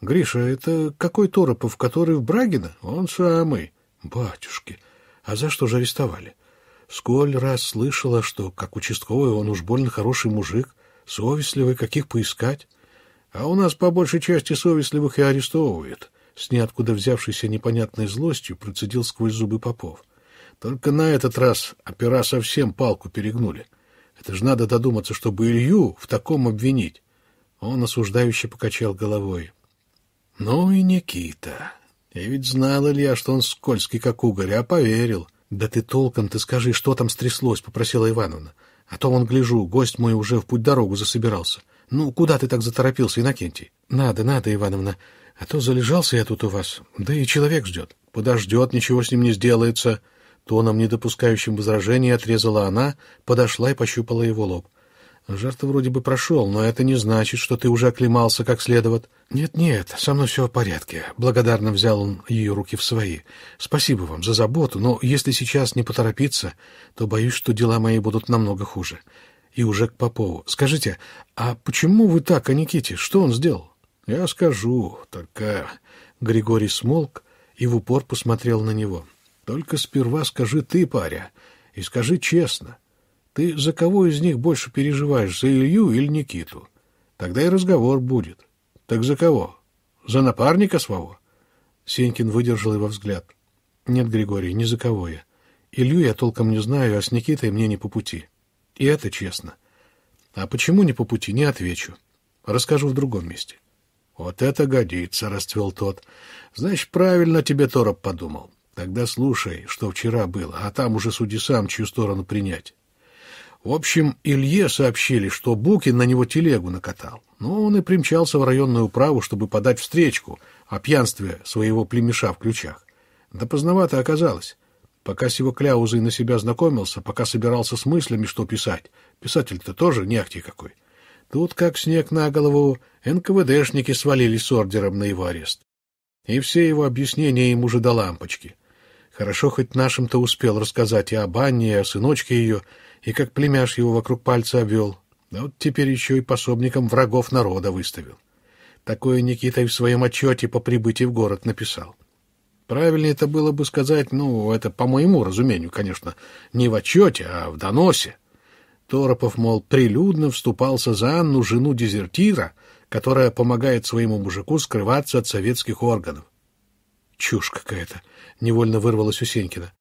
Гриша, это какой Торопов, который в Брагина? Он самый. Батюшки, а за что же арестовали? Сколь раз слышала, что, как участковый, он уж больно хороший мужик, совестливый, каких поискать. А у нас по большей части совестливых и арестовывают. С ниоткуда взявшейся непонятной злостью процедил сквозь зубы Попов. Только на этот раз опера совсем палку перегнули. Это же надо додуматься, чтобы Илью в таком обвинить. Он осуждающе покачал головой. Ну и Никита. И ведь знал Илья, что он скользкий, как угорь, а поверил. Да ты толком ты скажи, что там стряслось, попросила Ивановна. А то он, гляжу, гость мой уже в путь-дорогу засобирался. Ну, куда ты так заторопился, Иннокентий? Надо, надо, Ивановна. А то залежался я тут у вас. Да и человек ждет. Подождет, ничего с ним не сделается. Тоном, не допускающим возражений, отрезала она, подошла и пощупала его лоб жар вроде бы прошел, но это не значит, что ты уже оклемался как следует. Нет-нет, со мной все в порядке. Благодарно взял он ее руки в свои. Спасибо вам за заботу, но если сейчас не поторопиться, то боюсь, что дела мои будут намного хуже. И уже к Попову. Скажите, а почему вы так о а Никите? Что он сделал? Я скажу, только... Григорий смолк и в упор посмотрел на него. Только сперва скажи ты, паря, и скажи честно. — ты за кого из них больше переживаешь, за Илью или Никиту? Тогда и разговор будет. Так за кого? За напарника своего? Сенькин выдержал его взгляд. Нет, Григорий, ни за кого я. Илью я толком не знаю, а с Никитой мне не по пути. И это честно. А почему не по пути, не отвечу. Расскажу в другом месте. Вот это годится, расцвел тот. Значит, правильно тебе Тороп подумал. Тогда слушай, что вчера было, а там уже суди сам, чью сторону принять. В общем, Илье сообщили, что Букин на него телегу накатал, но он и примчался в районную управу, чтобы подать встречку о пьянстве своего племеша в ключах. Да поздновато оказалось. Пока с его кляузой на себя знакомился, пока собирался с мыслями, что писать. Писатель-то тоже не ахти какой. Тут, как снег на голову, НКВДшники свалили с ордером на его арест. И все его объяснения им уже до лампочки. Хорошо хоть нашим-то успел рассказать и о Банне, и о сыночке ее, и как племяш его вокруг пальца обвел. А вот теперь еще и пособником врагов народа выставил. Такое Никита и в своем отчете по прибытии в город написал. Правильнее это было бы сказать, ну, это по моему разумению, конечно, не в отчете, а в доносе. Торопов, мол, прилюдно вступался за Анну, жену дезертира, которая помогает своему мужику скрываться от советских органов. Чушь какая-то, — невольно вырвалась у Сенькина.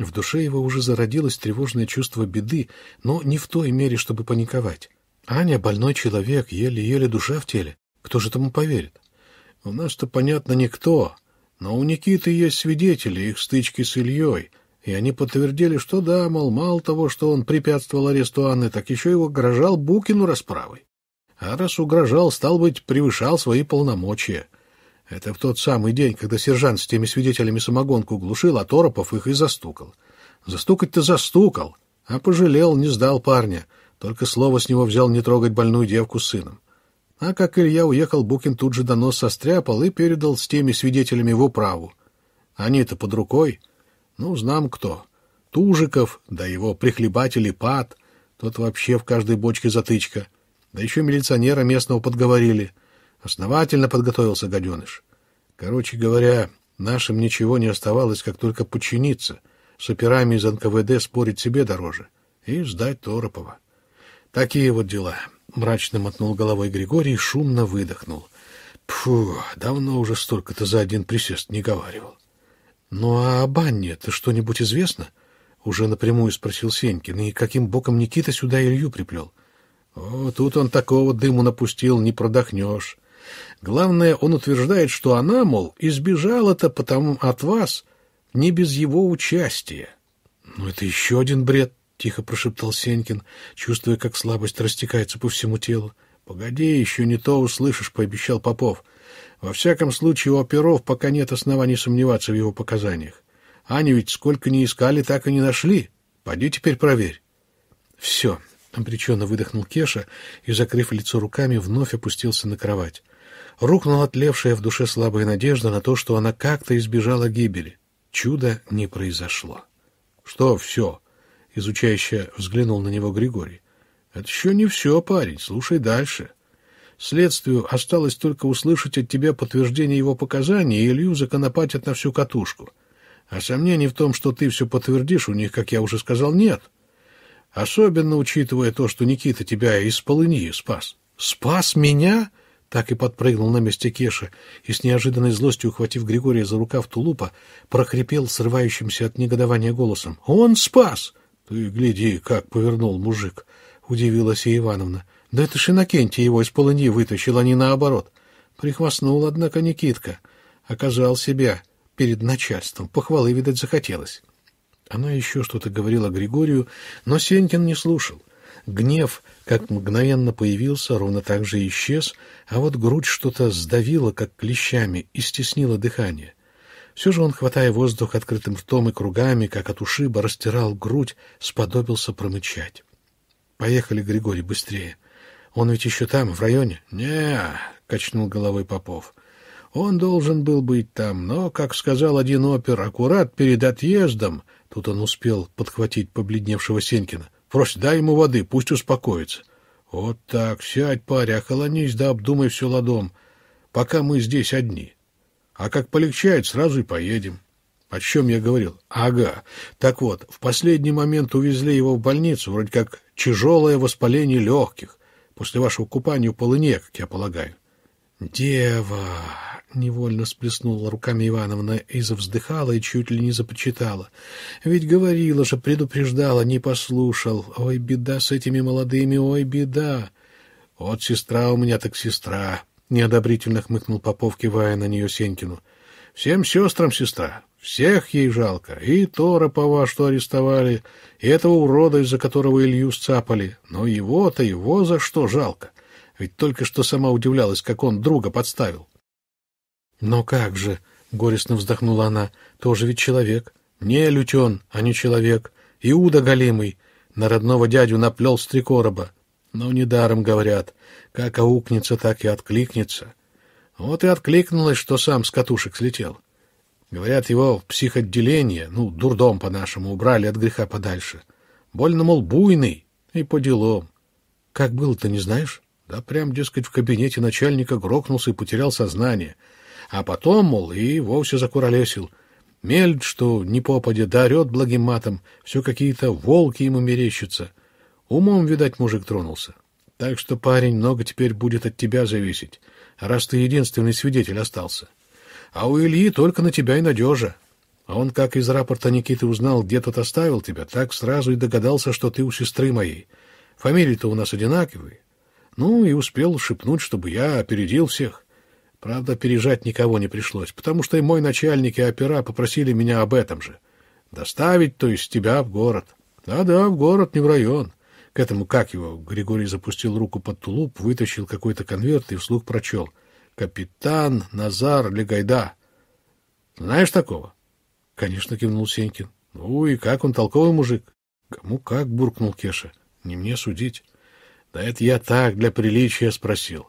В душе его уже зародилось тревожное чувство беды, но не в той мере, чтобы паниковать. Аня — больной человек, еле-еле душа в теле. Кто же тому поверит? У нас-то, понятно, никто. Но у Никиты есть свидетели их стычки с Ильей, и они подтвердили, что да, мол, мало того, что он препятствовал аресту Анны, так еще его угрожал Букину расправой. А раз угрожал, стал быть, превышал свои полномочия — это в тот самый день, когда сержант с теми свидетелями самогонку глушил, а Торопов их и застукал. Застукать-то застукал, а пожалел, не сдал парня. Только слово с него взял не трогать больную девку с сыном. А как Илья уехал, Букин тут же донос состряпал и передал с теми свидетелями в управу. Они-то под рукой. Ну, знам кто. Тужиков, да его прихлебатели пад, Тот вообще в каждой бочке затычка. Да еще милиционера местного подговорили — Основательно подготовился гаденыш. Короче говоря, нашим ничего не оставалось, как только подчиниться. С операми из НКВД спорить себе дороже. И сдать Торопова. Такие вот дела. Мрачно мотнул головой Григорий и шумно выдохнул. Фу, давно уже столько-то за один присест не говаривал. Ну а о банне-то что-нибудь известно? Уже напрямую спросил Сенькин. И каким боком Никита сюда Илью приплел? О, тут он такого дыму напустил, не продохнешь. Главное, он утверждает, что она, мол, избежала-то потому от вас не без его участия. — Ну, это еще один бред, — тихо прошептал Сенькин, чувствуя, как слабость растекается по всему телу. — Погоди, еще не то услышишь, — пообещал Попов. Во всяком случае, у оперов пока нет оснований сомневаться в его показаниях. Аню ведь сколько ни искали, так и не нашли. Пойди теперь проверь. — Все, — обреченно выдохнул Кеша и, закрыв лицо руками, вновь опустился на кровать. Рухнула тлевшая в душе слабая надежда на то, что она как-то избежала гибели. Чудо не произошло. «Что все?» — изучающе взглянул на него Григорий. «Это еще не все, парень. Слушай дальше. Следствию осталось только услышать от тебя подтверждение его показаний, и Илью законопатят на всю катушку. А сомнений в том, что ты все подтвердишь, у них, как я уже сказал, нет. Особенно учитывая то, что Никита тебя из полыньи спас». «Спас меня?» так и подпрыгнул на месте Кеша и с неожиданной злостью, ухватив Григория за рукав тулупа, прохрипел срывающимся от негодования голосом. — Он спас! — Ты гляди, как повернул мужик! — удивилась и Ивановна. — Да это ж Иннокентий его из полыни вытащил, а не наоборот. Прихвастнул, однако, Никитка. Оказал себя перед начальством. Похвалы, видать, захотелось. Она еще что-то говорила Григорию, но Сенькин не слушал. Гнев как мгновенно появился, ровно так же исчез, а вот грудь что-то сдавила, как клещами, и стеснила дыхание. Все же он, хватая воздух открытым ртом и кругами, как от ушиба, растирал грудь, сподобился промычать. «Поехали, Григорий, быстрее. Он ведь еще там, в районе?» «Не качнул головой Попов. «Он должен был быть там, но, как сказал один опер, аккурат перед отъездом...» Тут он успел подхватить побледневшего Сенькина. Просто дай ему воды, пусть успокоится. Вот так, сядь, паря, охолонись, да обдумай все ладом, пока мы здесь одни. А как полегчает, сразу и поедем. О чем я говорил? Ага. Так вот, в последний момент увезли его в больницу, вроде как тяжелое воспаление легких, после вашего купания у полыне, как я полагаю. Дева, — невольно сплеснула руками Ивановна и завздыхала, и чуть ли не започитала. «Ведь говорила же, предупреждала, не послушал. Ой, беда с этими молодыми, ой, беда!» «Вот сестра у меня так сестра!» — неодобрительно хмыкнул Попов, кивая на нее Сенькину. «Всем сестрам сестра, всех ей жалко. И Торопова, что арестовали, и этого урода, из-за которого Илью сцапали. Но его-то его за что жалко. Ведь только что сама удивлялась, как он друга подставил. «Но как же?» — горестно вздохнула она. «Тоже ведь человек. Не лютен, а не человек. Иуда Галимый. На родного дядю наплел с три короба. Но недаром говорят. Как аукнется, так и откликнется. Вот и откликнулось, что сам с катушек слетел. Говорят, его в психотделение, ну, дурдом по-нашему, убрали от греха подальше. Больно, мол, буйный и по делам. Как было-то, не знаешь? Да прям, дескать, в кабинете начальника грохнулся и потерял сознание. — а потом, мол, и вовсе закуролесил. мельт что не попадя, дарет благим матом, все какие-то волки ему мерещатся. Умом, видать, мужик тронулся. Так что, парень, много теперь будет от тебя зависеть, раз ты единственный свидетель остался. А у Ильи только на тебя и надежа. А он, как из рапорта Никиты узнал, где тот оставил тебя, так сразу и догадался, что ты у сестры моей. Фамилии-то у нас одинаковые. Ну, и успел шепнуть, чтобы я опередил всех. Правда, пережать никого не пришлось, потому что и мой начальник и опера попросили меня об этом же. Доставить, то есть, тебя в город. Да-да, в город, не в район. К этому как его? Григорий запустил руку под тулуп, вытащил какой-то конверт и вслух прочел. «Капитан Назар Легайда». «Знаешь такого?» Конечно, кивнул Сенькин. «Ну и как он толковый мужик?» «Кому как?» — буркнул Кеша. «Не мне судить». «Да это я так, для приличия, спросил».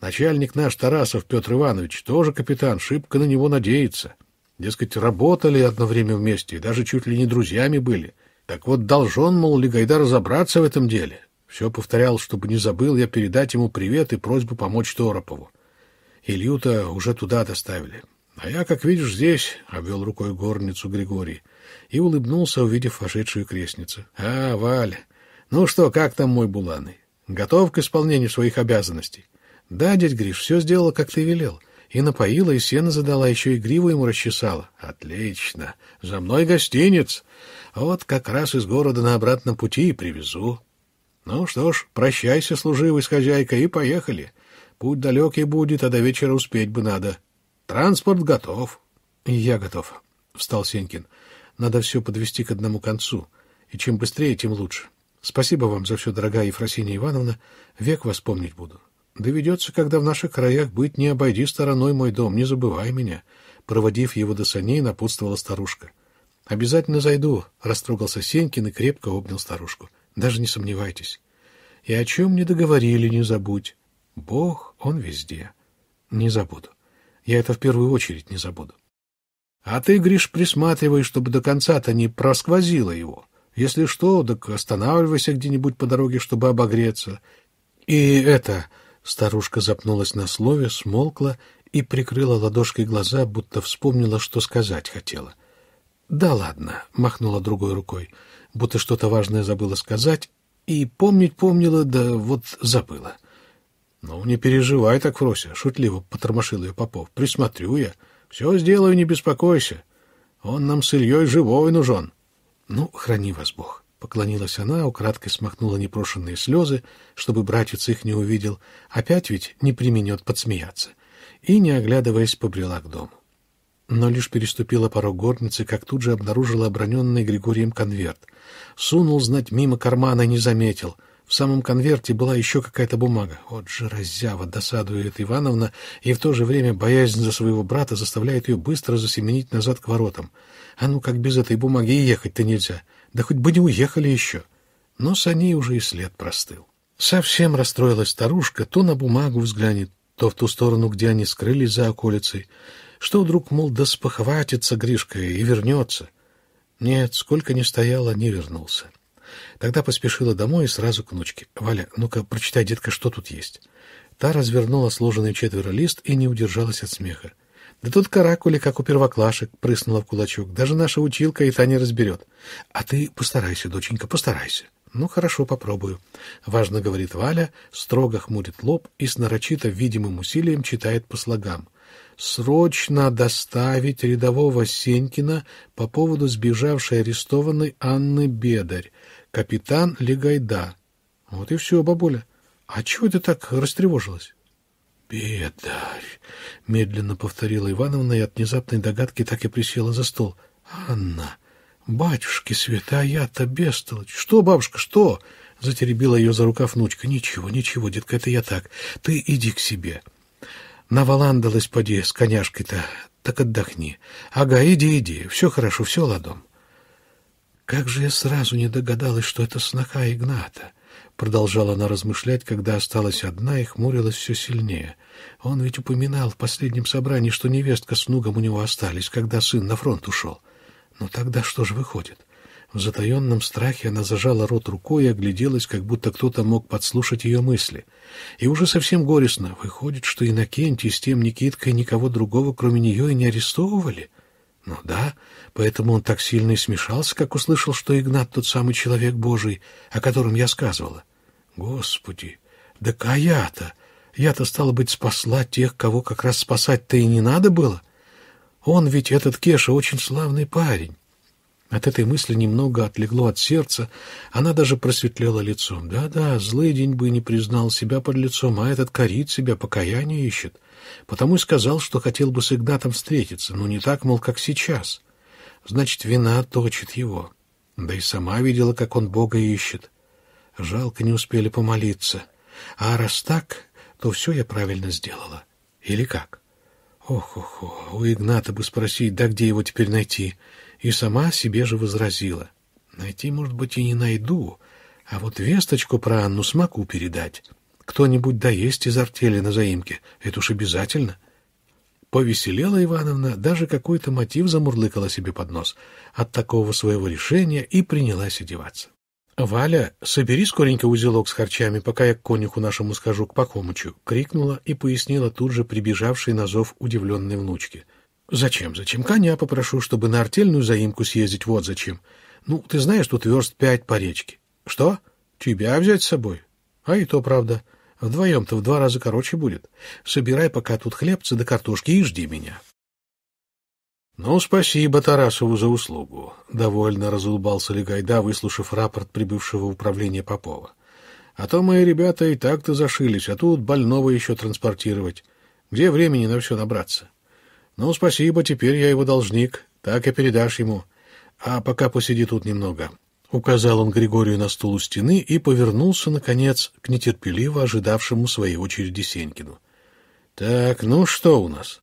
Начальник наш Тарасов Петр Иванович, тоже капитан, шибко на него надеется. Дескать, работали одно время вместе, и даже чуть ли не друзьями были. Так вот, должен, мол, Легайда разобраться в этом деле. Все повторял, чтобы не забыл я передать ему привет и просьбу помочь Торопову. Илью-то уже туда доставили. А я, как видишь, здесь, — обвел рукой горницу Григорий, и улыбнулся, увидев вошедшую крестницу. — А, Валя, ну что, как там мой Буланы? Готов к исполнению своих обязанностей? — да, дядь Гриш, все сделала, как ты велел. И напоила, и сено задала, еще и гриву ему расчесала. Отлично. За мной гостиниц. Вот как раз из города на обратном пути и привезу. Ну что ж, прощайся, служивый с хозяйкой, и поехали. Путь далекий будет, а до вечера успеть бы надо. Транспорт готов. я готов, — встал Сенькин. Надо все подвести к одному концу, и чем быстрее, тем лучше. Спасибо вам за все, дорогая Ефросиния Ивановна. Век вас помнить буду. Доведется, когда в наших краях быть, не обойди стороной мой дом, не забывай меня. Проводив его до саней, напутствовала старушка. Обязательно зайду, растрогался Сенькин и крепко обнял старушку. Даже не сомневайтесь. И о чем не договорили, не забудь. Бог, он везде. Не забуду. Я это в первую очередь не забуду. А ты, Гриш, присматривай, чтобы до конца-то не просквозило его. Если что, так останавливайся где-нибудь по дороге, чтобы обогреться. И это... Старушка запнулась на слове, смолкла и прикрыла ладошкой глаза, будто вспомнила, что сказать хотела. «Да ладно», — махнула другой рукой, будто что-то важное забыла сказать, и помнить помнила, да вот забыла. «Ну, не переживай так, Фрося», — шутливо потормошил ее Попов. «Присмотрю я. Все сделаю, не беспокойся. Он нам с Ильей живой нужен». «Ну, храни вас Бог». Поклонилась она, украдкой смахнула непрошенные слезы, чтобы братец их не увидел. Опять ведь не применет подсмеяться. И, не оглядываясь, побрела к дому. Но лишь переступила порог горницы, как тут же обнаружила оброненный Григорием конверт. Сунул, знать, мимо кармана не заметил. В самом конверте была еще какая-то бумага. Вот же разява, досадует Ивановна, и в то же время боязнь за своего брата заставляет ее быстро засеменить назад к воротам. А ну как без этой бумаги и ехать-то нельзя. — да хоть бы не уехали еще. Но саней уже и след простыл. Совсем расстроилась старушка, то на бумагу взглянет, то в ту сторону, где они скрылись за околицей, что вдруг, мол, да спохватится Гришка и вернется. Нет, сколько ни стояла, не вернулся. Тогда поспешила домой и сразу к внучке. «Валя, ну-ка, прочитай, детка, что тут есть». Та развернула сложенный четверо лист и не удержалась от смеха. Да тут каракули, как у первоклашек, прыснула в кулачок. Даже наша училка и та не разберет. А ты постарайся, доченька, постарайся. Ну, хорошо, попробую. Важно, говорит Валя, строго хмурит лоб и с нарочито видимым усилием читает по слогам. Срочно доставить рядового Сенькина по поводу сбежавшей арестованной Анны Бедарь. Капитан Легайда. Вот и все, бабуля. А чего ты так растревожилась? «Бедарь!» — медленно повторила Ивановна, и от внезапной догадки так и присела за стол. «Анна! Батюшки святая, я-то бестолочь! Что, бабушка, что?» — затеребила ее за рукав внучка. «Ничего, ничего, детка, это я так. Ты иди к себе. Наваландалась, поди, с коняшкой-то. Так отдохни. Ага, иди, иди. Все хорошо, все ладом». Как же я сразу не догадалась, что это сноха Игната. Продолжала она размышлять, когда осталась одна и хмурилась все сильнее. Он ведь упоминал в последнем собрании, что невестка с внуком у него остались, когда сын на фронт ушел. Но тогда что же выходит? В затаенном страхе она зажала рот рукой и огляделась, как будто кто-то мог подслушать ее мысли. И уже совсем горестно. Выходит, что Иннокентий с тем Никиткой никого другого, кроме нее, и не арестовывали? Ну да, поэтому он так сильно и смешался, как услышал, что Игнат тот самый человек Божий, о котором я сказывала. Господи, да Кая-то! Я-то, стало быть, спасла тех, кого как раз спасать-то и не надо было. Он ведь, этот Кеша, очень славный парень. От этой мысли немного отлегло от сердца, она даже просветлела лицом. Да-да, злый день бы не признал себя под лицом, а этот корит себя, покаяние ищет. Потому и сказал, что хотел бы с Игнатом встретиться, но не так, мол, как сейчас. Значит, вина точит его. Да и сама видела, как он Бога ищет. Жалко, не успели помолиться. А раз так, то все я правильно сделала. Или как? Ох-ох-ох, у Игната бы спросить, да где его теперь найти? И сама себе же возразила. Найти, может быть, и не найду, а вот весточку про Анну смогу передать. Кто-нибудь доесть из артели на заимке, это уж обязательно. Повеселела Ивановна, даже какой-то мотив замурлыкала себе под нос от такого своего решения и принялась одеваться. «Валя, собери скоренько узелок с харчами, пока я к конюху нашему скажу, к Пахомычу», — крикнула и пояснила тут же прибежавший на зов удивленной внучке. «Зачем? Зачем? Коня попрошу, чтобы на артельную заимку съездить, вот зачем. Ну, ты знаешь, тут верст пять по речке». «Что? Тебя взять с собой?» «А и то правда. Вдвоем-то в два раза короче будет. Собирай пока тут хлебцы да картошки и жди меня». «Ну, спасибо Тарасову за услугу», — довольно разулыбался Легайда, выслушав рапорт прибывшего управления Попова. «А то мои ребята и так-то зашились, а тут больного еще транспортировать. Где времени на все набраться?» «Ну, спасибо, теперь я его должник. Так и передашь ему. А пока посиди тут немного». Указал он Григорию на стул у стены и повернулся, наконец, к нетерпеливо ожидавшему своей очереди Сенькину. «Так, ну что у нас?»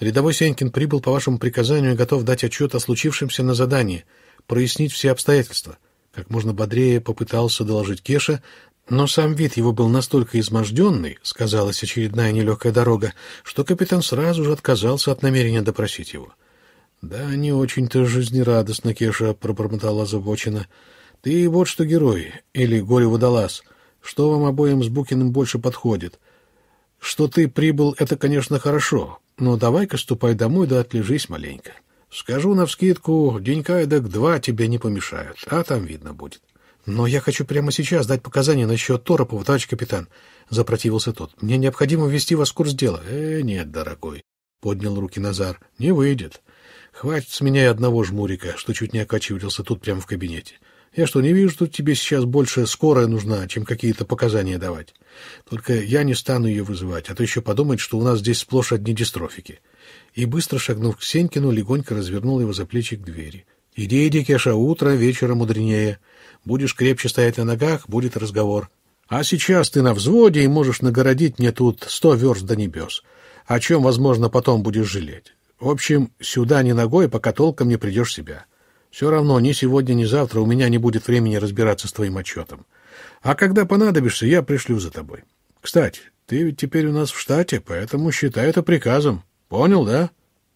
Рядовой Сенькин прибыл по вашему приказанию и готов дать отчет о случившемся на задании, прояснить все обстоятельства. Как можно бодрее попытался доложить Кеша, но сам вид его был настолько изможденный, сказалась очередная нелегкая дорога, что капитан сразу же отказался от намерения допросить его. — Да не очень-то жизнерадостно, Кеша, — пробормотал озабоченно. — Ты вот что герой, или горе-водолаз, что вам обоим с Букиным больше подходит. Что ты прибыл, это, конечно, хорошо, ну, давай-ка ступай домой да отлежись маленько. Скажу навскидку, денька эдак два тебе не помешают, а там видно будет. Но я хочу прямо сейчас дать показания насчет Торопова, товарищ капитан, — запротивился тот. Мне необходимо ввести вас в курс дела. Э, нет, дорогой, — поднял руки Назар, — не выйдет. Хватит с меня и одного жмурика, что чуть не окочеврился тут прямо в кабинете. — я что, не вижу, что тебе сейчас больше скорая нужна, чем какие-то показания давать. Только я не стану ее вызывать, а то еще подумать, что у нас здесь сплошь одни дистрофики». И, быстро шагнув к Сенькину, легонько развернул его за плечи к двери. «Иди, иди, Кеша, утро, вечера мудренее. Будешь крепче стоять на ногах, будет разговор. А сейчас ты на взводе и можешь нагородить мне тут сто верст до небес, о чем, возможно, потом будешь жалеть. В общем, сюда не ногой, пока толком не придешь себя. Все равно ни сегодня, ни завтра у меня не будет времени разбираться с твоим отчетом. А когда понадобишься, я пришлю за тобой. Кстати, ты ведь теперь у нас в штате, поэтому считай это приказом. Понял, да?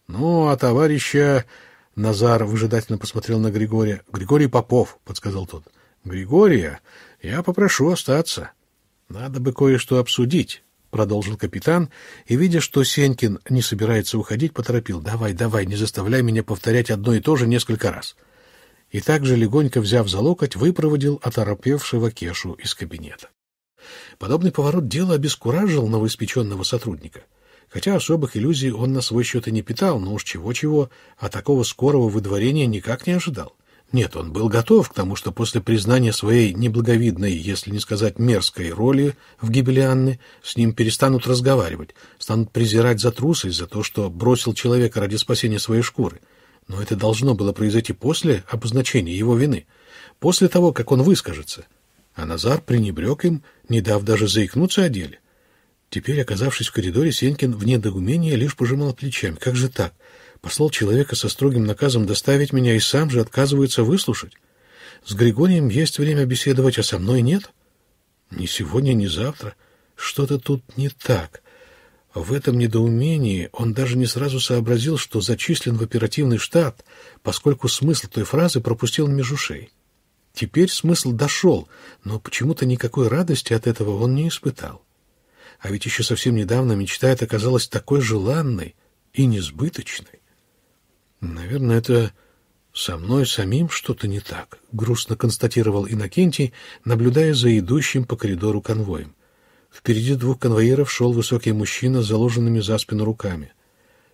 Ну, а товарища... Назар выжидательно посмотрел на Григория. «Григорий Попов», — подсказал тот. «Григория, я попрошу остаться. Надо бы кое-что обсудить» продолжил капитан, и, видя, что Сенькин не собирается уходить, поторопил. «Давай, давай, не заставляй меня повторять одно и то же несколько раз». И также, легонько взяв за локоть, выпроводил оторопевшего Кешу из кабинета. Подобный поворот дела обескуражил новоиспеченного сотрудника. Хотя особых иллюзий он на свой счет и не питал, но уж чего-чего, а такого скорого выдворения никак не ожидал. Нет, он был готов к тому, что после признания своей неблаговидной, если не сказать мерзкой роли в гибели Анны, с ним перестанут разговаривать, станут презирать за трусость, за то, что бросил человека ради спасения своей шкуры. Но это должно было произойти после обозначения его вины, после того, как он выскажется. А Назар пренебрег им, не дав даже заикнуться о деле. Теперь, оказавшись в коридоре, Сенькин в недоумении лишь пожимал плечами. Как же так? Послал человека со строгим наказом доставить меня и сам же отказывается выслушать. С Григорием есть время беседовать, а со мной нет? Ни сегодня, ни завтра. Что-то тут не так. В этом недоумении он даже не сразу сообразил, что зачислен в оперативный штат, поскольку смысл той фразы пропустил меж ушей. Теперь смысл дошел, но почему-то никакой радости от этого он не испытал а ведь еще совсем недавно мечта эта казалась такой желанной и несбыточной. Наверное, это со мной самим что-то не так, грустно констатировал Иннокентий, наблюдая за идущим по коридору конвоем. Впереди двух конвоиров шел высокий мужчина с заложенными за спину руками.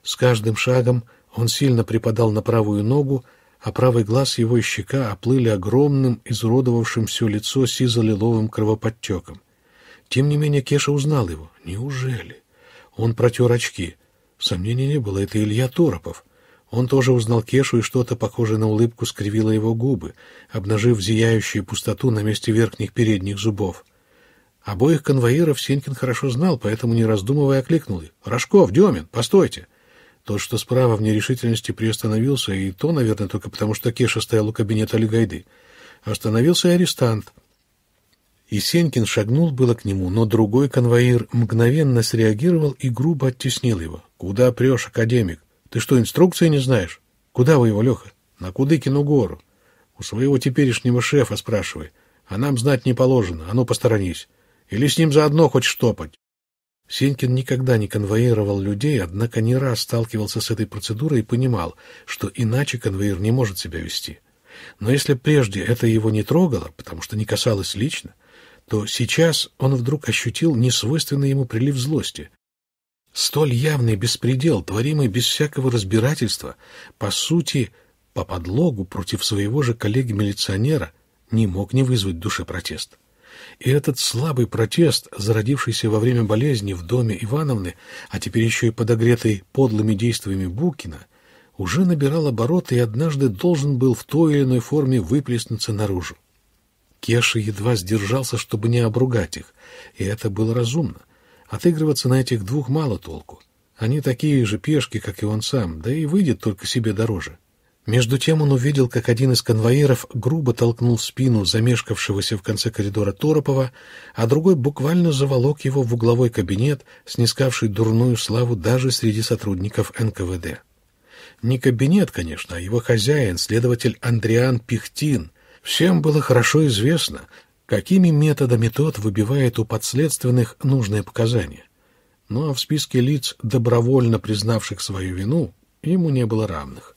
С каждым шагом он сильно припадал на правую ногу, а правый глаз его и щека оплыли огромным, изуродовавшим все лицо сизо-лиловым кровоподтеком. Тем не менее Кеша узнал его. Неужели? Он протер очки. Сомнений не было, это Илья Торопов. Он тоже узнал Кешу, и что-то похожее на улыбку скривило его губы, обнажив зияющую пустоту на месте верхних передних зубов. Обоих конвоиров Сенькин хорошо знал, поэтому, не раздумывая, окликнул их. «Рожков, Демин, постойте!» Тот, что справа в нерешительности приостановился, и то, наверное, только потому, что Кеша стоял у кабинета Легайды. Остановился и арестант — и Сенькин шагнул было к нему, но другой конвоир мгновенно среагировал и грубо оттеснил его. «Куда прешь, академик? Ты что, инструкции не знаешь? Куда вы его, Леха? На Кудыкину гору. У своего теперешнего шефа спрашивай. А нам знать не положено, а ну посторонись. Или с ним заодно хоть штопать». Сенькин никогда не конвоировал людей, однако не раз сталкивался с этой процедурой и понимал, что иначе конвоир не может себя вести. Но если прежде это его не трогало, потому что не касалось лично, то сейчас он вдруг ощутил несвойственный ему прилив злости. Столь явный беспредел, творимый без всякого разбирательства, по сути, по подлогу против своего же коллеги-милиционера, не мог не вызвать в протест. И этот слабый протест, зародившийся во время болезни в доме Ивановны, а теперь еще и подогретый подлыми действиями Букина, уже набирал обороты и однажды должен был в той или иной форме выплеснуться наружу. Кеша едва сдержался, чтобы не обругать их, и это было разумно. Отыгрываться на этих двух мало толку. Они такие же пешки, как и он сам, да и выйдет только себе дороже. Между тем он увидел, как один из конвоиров грубо толкнул спину замешкавшегося в конце коридора Торопова, а другой буквально заволок его в угловой кабинет, снискавший дурную славу даже среди сотрудников НКВД. Не кабинет, конечно, а его хозяин, следователь Андриан Пихтин, Всем было хорошо известно, какими методами тот выбивает у подследственных нужные показания. Но ну, а в списке лиц, добровольно признавших свою вину, ему не было равных.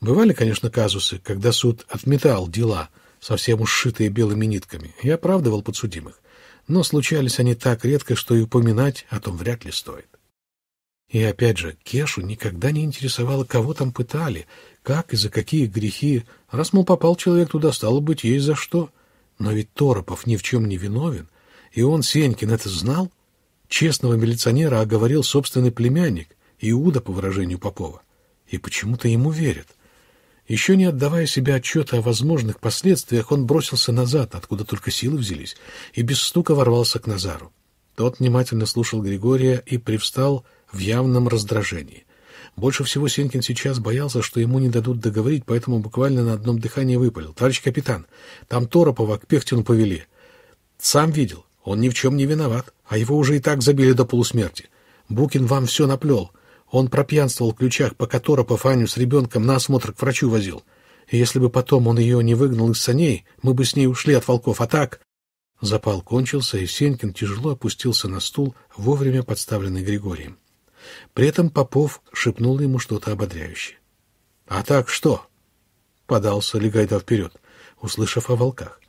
Бывали, конечно, казусы, когда суд отметал дела, совсем ушитые белыми нитками, и оправдывал подсудимых. Но случались они так редко, что и упоминать о том вряд ли стоит. И опять же, Кешу никогда не интересовало, кого там пытали, как и за какие грехи. Раз, мол, попал человек туда, стало быть, есть за что. Но ведь Торопов ни в чем не виновен, и он, Сенькин, это знал. Честного милиционера оговорил собственный племянник, Иуда, по выражению Попова. И почему-то ему верят. Еще не отдавая себе отчета о возможных последствиях, он бросился назад, откуда только силы взялись, и без стука ворвался к Назару. Тот внимательно слушал Григория и привстал, в явном раздражении. Больше всего Сенкин сейчас боялся, что ему не дадут договорить, поэтому буквально на одном дыхании выпалил. «Товарищ капитан, там Торопова к Пехтину повели. Сам видел. Он ни в чем не виноват. А его уже и так забили до полусмерти. Букин вам все наплел. Он пропьянствовал в ключах, пока Торопов Аню с ребенком на осмотр к врачу возил. И если бы потом он ее не выгнал из саней, мы бы с ней ушли от волков. А так...» Запал кончился, и Сенькин тяжело опустился на стул, вовремя подставленный Григорием. При этом Попов шепнул ему что-то ободряющее. — А так что? — подался Легайда вперед, услышав о волках.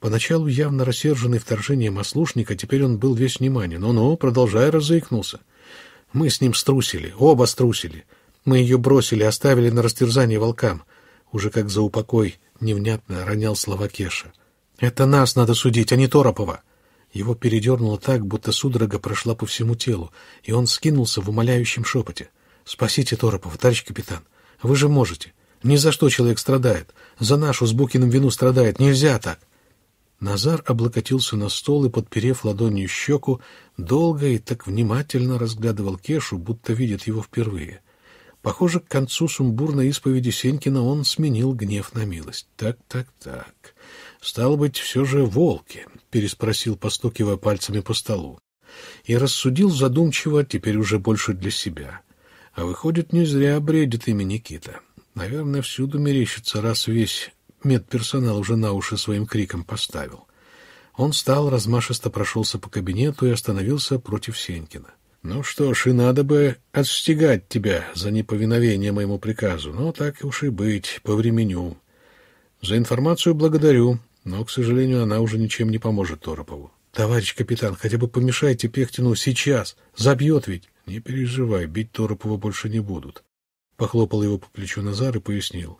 Поначалу явно рассерженный вторжением ослушника, теперь он был весь внимание. Но продолжай», продолжая разоикнулся. «Мы с ним струсили, оба струсили. Мы ее бросили, оставили на растерзание волкам». Уже как за упокой невнятно ронял слова Кеша. «Это нас надо судить, а не Торопова. Его передернуло так, будто судорога прошла по всему телу, и он скинулся в умоляющем шепоте. «Спасите Торопова, товарищ капитан! Вы же можете! Ни за что человек страдает! За нашу с Букиным вину страдает! Нельзя так!» Назар облокотился на стол и, подперев ладонью щеку, долго и так внимательно разглядывал Кешу, будто видит его впервые. Похоже, к концу сумбурной исповеди Сенькина он сменил гнев на милость. Так, так, так. Стало быть, все же волки переспросил, постукивая пальцами по столу. И рассудил задумчиво, теперь уже больше для себя. А выходит, не зря бредит имя Никита. Наверное, всюду мерещится, раз весь медперсонал уже на уши своим криком поставил. Он встал, размашисто прошелся по кабинету и остановился против Сенькина. «Ну что ж, и надо бы отстегать тебя за неповиновение моему приказу. но так уж и быть, по времени. За информацию благодарю. Но, к сожалению, она уже ничем не поможет Торопову. «Товарищ капитан, хотя бы помешайте Пехтину сейчас! Забьет ведь!» «Не переживай, бить Торопова больше не будут», — похлопал его по плечу Назар и пояснил.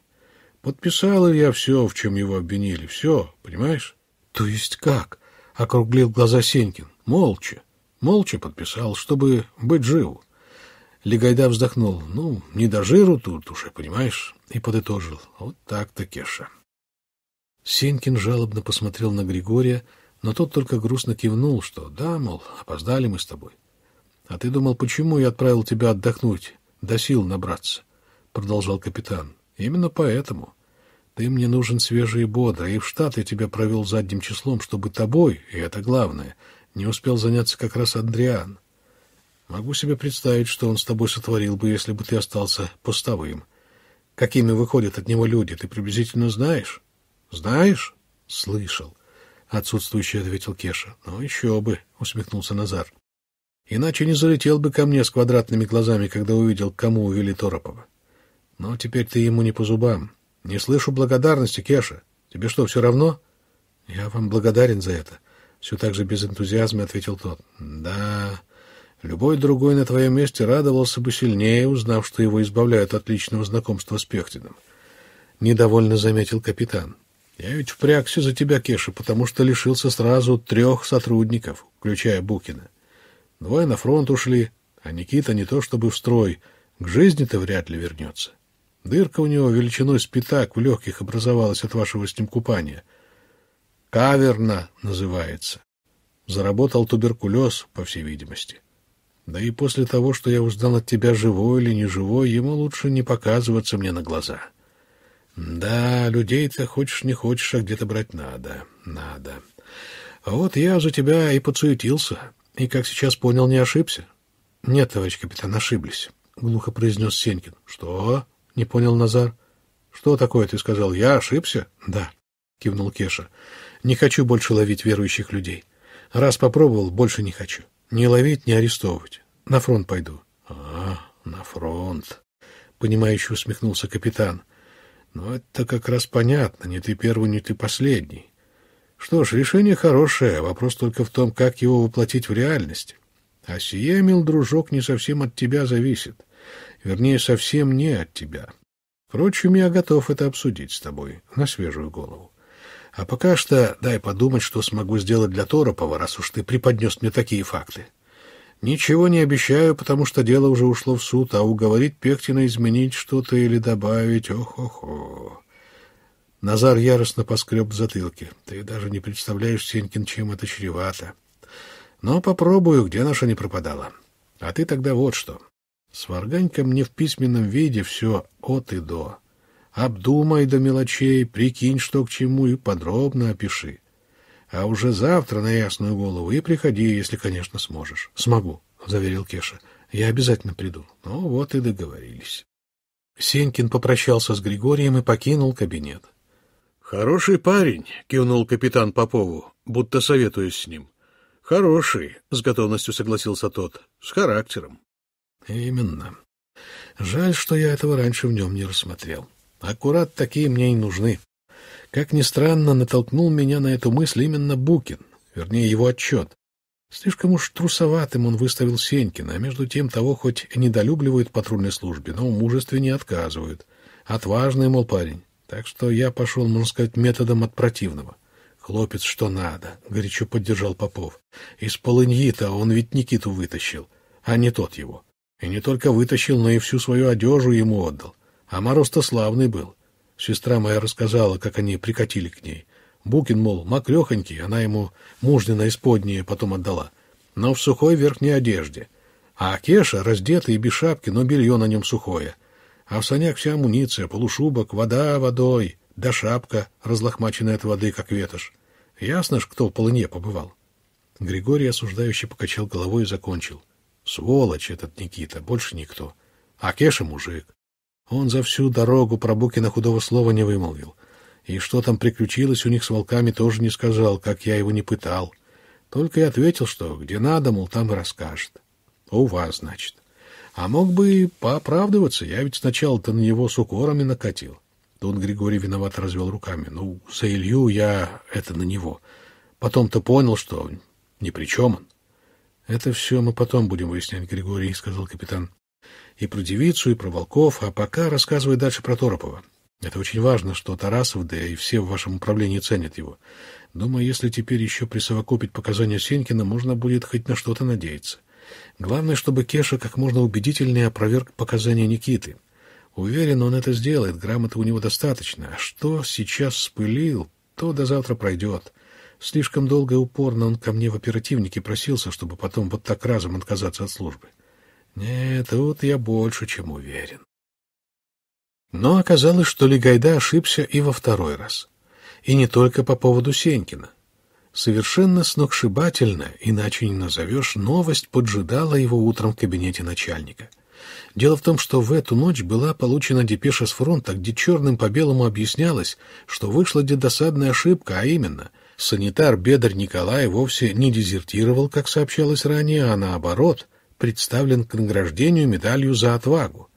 «Подписал я все, в чем его обвинили. Все, понимаешь?» «То есть как?» — округлил глаза Сенькин. «Молча. Молча подписал, чтобы быть жив». Легайда вздохнул. «Ну, не до жиру тут уже, понимаешь?» И подытожил. «Вот так-то, Кеша». Сенькин жалобно посмотрел на Григория, но тот только грустно кивнул, что «да, мол, опоздали мы с тобой». «А ты думал, почему я отправил тебя отдохнуть, до сил набраться?» — продолжал капитан. «Именно поэтому. Ты мне нужен свежий и бодрый, и в штат я тебя провел задним числом, чтобы тобой, и это главное, не успел заняться как раз Андриан. Могу себе представить, что он с тобой сотворил бы, если бы ты остался пустовым. Какими выходят от него люди, ты приблизительно знаешь?» Знаешь? Слышал. Отсутствующий ответил Кеша. Ну, еще бы, усмехнулся Назар. Иначе не залетел бы ко мне с квадратными глазами, когда увидел, кому увели Торопова. Но теперь ты ему не по зубам. Не слышу благодарности, Кеша. Тебе что, все равно? Я вам благодарен за это. Все так же без энтузиазма ответил тот. Да, любой другой на твоем месте радовался бы сильнее, узнав, что его избавляют от личного знакомства с Пехтиным. Недовольно заметил капитан. Я ведь впрягся за тебя, Кеша, потому что лишился сразу трех сотрудников, включая Букина. Двое на фронт ушли, а Никита не то чтобы в строй, к жизни-то вряд ли вернется. Дырка у него величиной с пятак в легких образовалась от вашего с ним купания. Каверна называется. Заработал туберкулез, по всей видимости. Да и после того, что я узнал от тебя, живой или не живой, ему лучше не показываться мне на глаза. — да, людей-то хочешь не хочешь, а где-то брать надо, надо. вот я за тебя и подсуетился, и, как сейчас понял, не ошибся. — Нет, товарищ капитан, ошиблись, — глухо произнес Сенькин. — Что? — не понял Назар. — Что такое ты сказал? Я ошибся? — Да, — кивнул Кеша. — Не хочу больше ловить верующих людей. Раз попробовал, больше не хочу. Не ловить, не арестовывать. На фронт пойду. — А, на фронт, — понимающе усмехнулся капитан. — но это как раз понятно, не ты первый, не ты последний. Что ж, решение хорошее, вопрос только в том, как его воплотить в реальность. А сие, мил дружок, не совсем от тебя зависит. Вернее, совсем не от тебя. Впрочем, я готов это обсудить с тобой на свежую голову. А пока что дай подумать, что смогу сделать для Торопова, раз уж ты преподнес мне такие факты. Ничего не обещаю, потому что дело уже ушло в суд, а уговорить Пектина изменить что-то или добавить... Ох-охо. Назар яростно поскреб в затылке. Ты даже не представляешь, Сенькин, чем это чревато. Но попробую, где наша не пропадала. А ты тогда вот что. Сварганька мне в письменном виде все от и до. Обдумай до мелочей, прикинь, что к чему, и подробно опиши. А уже завтра на ясную голову и приходи, если, конечно, сможешь. — Смогу, — заверил Кеша. — Я обязательно приду. Ну вот и договорились. Сенькин попрощался с Григорием и покинул кабинет. — Хороший парень, — кивнул капитан Попову, будто советуясь с ним. — Хороший, — с готовностью согласился тот, — с характером. — Именно. Жаль, что я этого раньше в нем не рассмотрел. Аккурат такие мне и нужны. Как ни странно, натолкнул меня на эту мысль именно Букин, вернее, его отчет. Слишком уж трусоватым он выставил Сенькина, а между тем того хоть недолюбливают в патрульной службе, но мужестве не отказывают. Отважный, мол, парень. Так что я пошел, можно сказать, методом от противного. Хлопец, что надо, — горячо поддержал Попов. Из полыньи-то он ведь Никиту вытащил, а не тот его. И не только вытащил, но и всю свою одежу ему отдал. А мороз-то славный был. Сестра моя рассказала, как они прикатили к ней. Букин, мол, мокрехонький, она ему мужнина исподнее потом отдала, но в сухой верхней одежде. А Кеша раздетый и без шапки, но белье на нем сухое. А в санях вся амуниция, полушубок, вода водой, да шапка, разлохмаченная от воды, как ветошь. Ясно ж, кто в полыне побывал. Григорий осуждающе покачал головой и закончил. Сволочь этот Никита, больше никто. А Кеша мужик. Он за всю дорогу про Букина худого слова не вымолвил. И что там приключилось у них с волками, тоже не сказал, как я его не пытал. Только и ответил, что где надо, мол, там и расскажет. У вас, значит. А мог бы и пооправдываться, я ведь сначала-то на него с укорами накатил. Тут Григорий виноват развел руками. Ну, за Илью я это на него. Потом-то понял, что ни при чем он. — Это все мы потом будем выяснять, Григорий, — сказал капитан. И про девицу, и про волков, а пока рассказывай дальше про Торопова. Это очень важно, что Тарасов, да и все в вашем управлении ценят его. Думаю, если теперь еще присовокупить показания Сенькина, можно будет хоть на что-то надеяться. Главное, чтобы Кеша как можно убедительнее опроверг показания Никиты. Уверен, он это сделает, грамоты у него достаточно. А что сейчас спылил, то до завтра пройдет. Слишком долго и упорно он ко мне в оперативнике просился, чтобы потом вот так разом отказаться от службы. — нет, тут я больше чем уверен. Но оказалось, что Легайда ошибся и во второй раз. И не только по поводу Сенькина. Совершенно сногсшибательно, иначе не назовешь, новость поджидала его утром в кабинете начальника. Дело в том, что в эту ночь была получена депеша с фронта, где черным по белому объяснялось, что вышла досадная ошибка, а именно, санитар Бедр Николай вовсе не дезертировал, как сообщалось ранее, а наоборот — представлен к награждению медалью за отвагу.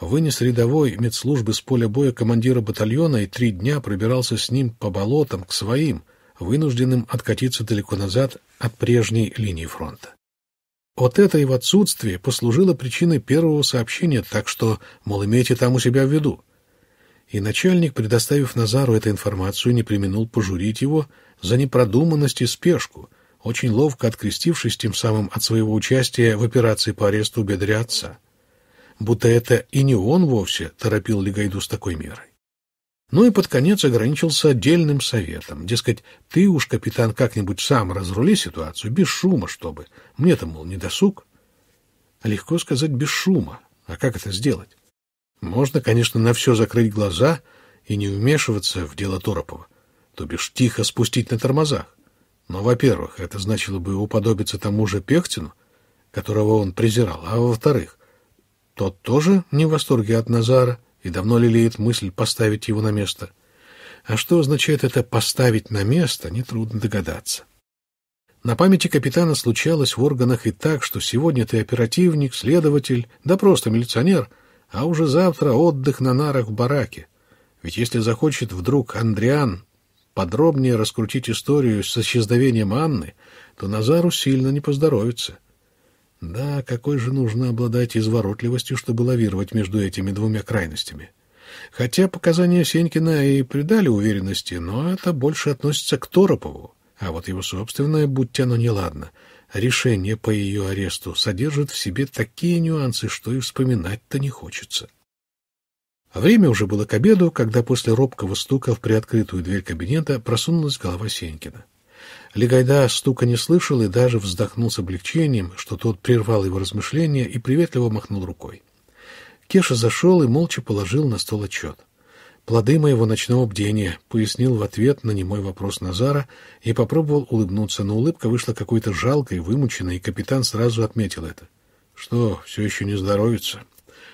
Вынес рядовой медслужбы с поля боя командира батальона и три дня пробирался с ним по болотам к своим, вынужденным откатиться далеко назад от прежней линии фронта. Вот это его отсутствие послужило причиной первого сообщения, так что, мол, имейте там у себя в виду. И начальник, предоставив Назару эту информацию, не применил пожурить его за непродуманность и спешку — очень ловко открестившись тем самым от своего участия в операции по аресту бедряца, Будто это и не он вовсе торопил Легайду с такой мерой. Ну и под конец ограничился отдельным советом. Дескать, ты уж, капитан, как-нибудь сам разрули ситуацию, без шума, чтобы. Мне-то, мол, не досуг. Легко сказать без шума. А как это сделать? Можно, конечно, на все закрыть глаза и не вмешиваться в дело Торопова, то бишь тихо спустить на тормозах. Но, во-первых, это значило бы уподобиться тому же Пехтину, которого он презирал, а во-вторых, тот тоже не в восторге от Назара и давно лелеет мысль поставить его на место. А что означает это «поставить на место», нетрудно догадаться. На памяти капитана случалось в органах и так, что сегодня ты оперативник, следователь, да просто милиционер, а уже завтра отдых на нарах в бараке. Ведь если захочет вдруг Андриан подробнее раскрутить историю с исчезновением Анны, то Назару сильно не поздоровится. Да, какой же нужно обладать изворотливостью, чтобы лавировать между этими двумя крайностями. Хотя показания Сенькина и придали уверенности, но это больше относится к Торопову. А вот его собственное, будь оно неладно, решение по ее аресту содержит в себе такие нюансы, что и вспоминать-то не хочется. А время уже было к обеду, когда после робкого стука в приоткрытую дверь кабинета просунулась голова Сенькина. Легайда стука не слышал и даже вздохнул с облегчением, что тот прервал его размышления и приветливо махнул рукой. Кеша зашел и молча положил на стол отчет. «Плоды моего ночного бдения», — пояснил в ответ на немой вопрос Назара и попробовал улыбнуться, но улыбка вышла какой-то жалкой, вымученной, и капитан сразу отметил это. «Что, все еще не здоровится?»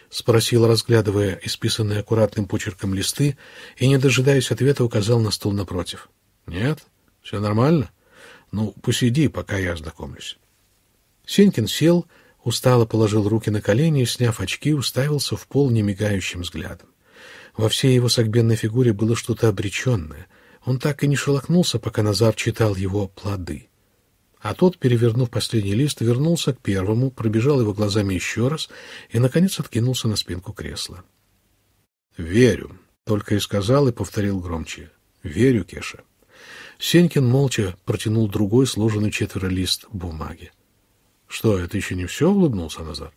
— спросил, разглядывая исписанные аккуратным почерком листы, и, не дожидаясь ответа, указал на стул напротив. — Нет? Все нормально? Ну, посиди, пока я ознакомлюсь. Сенькин сел, устало положил руки на колени и, сняв очки, уставился в пол немигающим взглядом. Во всей его согбенной фигуре было что-то обреченное. Он так и не шелохнулся, пока Назар читал его «Плоды». А тот, перевернув последний лист, вернулся к первому, пробежал его глазами еще раз и, наконец, откинулся на спинку кресла. «Верю», — только и сказал и повторил громче. «Верю, Кеша». Сенькин молча протянул другой сложенный четверо лист бумаги. «Что, это еще не все?» — улыбнулся Назар.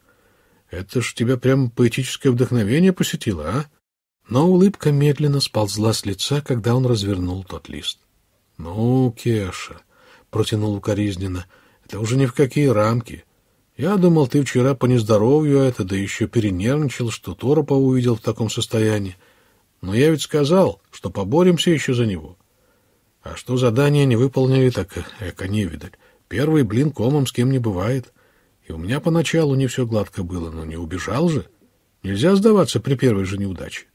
«Это ж тебя прямо поэтическое вдохновение посетило, а?» Но улыбка медленно сползла с лица, когда он развернул тот лист. «Ну, Кеша...» — протянул укоризненно. «Это уже ни в какие рамки. Я думал, ты вчера по нездоровью это, да еще перенервничал, что Торопа увидел в таком состоянии. Но я ведь сказал, что поборемся еще за него. А что задание не выполнили, так эко не видать. Первый блин комом с кем не бывает. И у меня поначалу не все гладко было, но не убежал же. Нельзя сдаваться при первой же неудаче.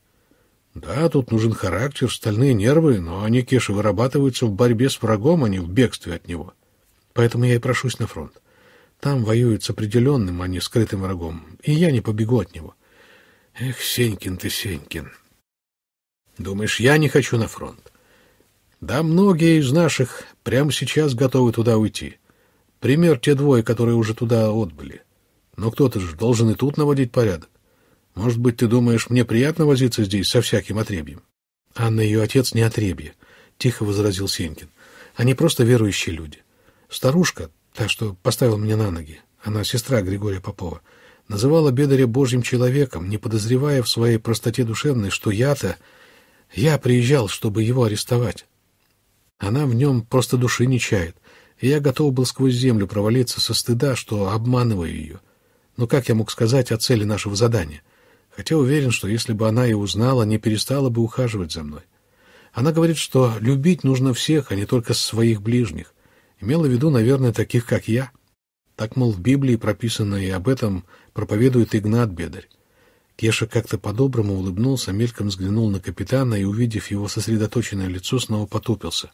Да, тут нужен характер, стальные нервы, но они, Кеша, вырабатываются в борьбе с врагом, а не в бегстве от него. Поэтому я и прошусь на фронт. Там воюют с определенным, а не скрытым врагом, и я не побегу от него. Эх, Сенькин ты, Сенькин. Думаешь, я не хочу на фронт? Да многие из наших прямо сейчас готовы туда уйти. Пример те двое, которые уже туда отбыли. Но кто-то же должен и тут наводить порядок. Может быть, ты думаешь, мне приятно возиться здесь со всяким отребьем? Анна и ее отец не отребье, — тихо возразил Сенькин. Они просто верующие люди. Старушка, та, что поставила меня на ноги, она сестра Григория Попова, называла Бедаря божьим человеком, не подозревая в своей простоте душевной, что я-то... Я приезжал, чтобы его арестовать. Она в нем просто души не чает, и я готов был сквозь землю провалиться со стыда, что обманываю ее. Но как я мог сказать о цели нашего задания — Хотя уверен, что если бы она и узнала, не перестала бы ухаживать за мной. Она говорит, что любить нужно всех, а не только своих ближних. Имела в виду, наверное, таких, как я. Так, мол, в Библии прописано, и об этом проповедует Игнат Бедарь. Кеша как-то по-доброму улыбнулся, мельком взглянул на капитана и, увидев его сосредоточенное лицо, снова потупился.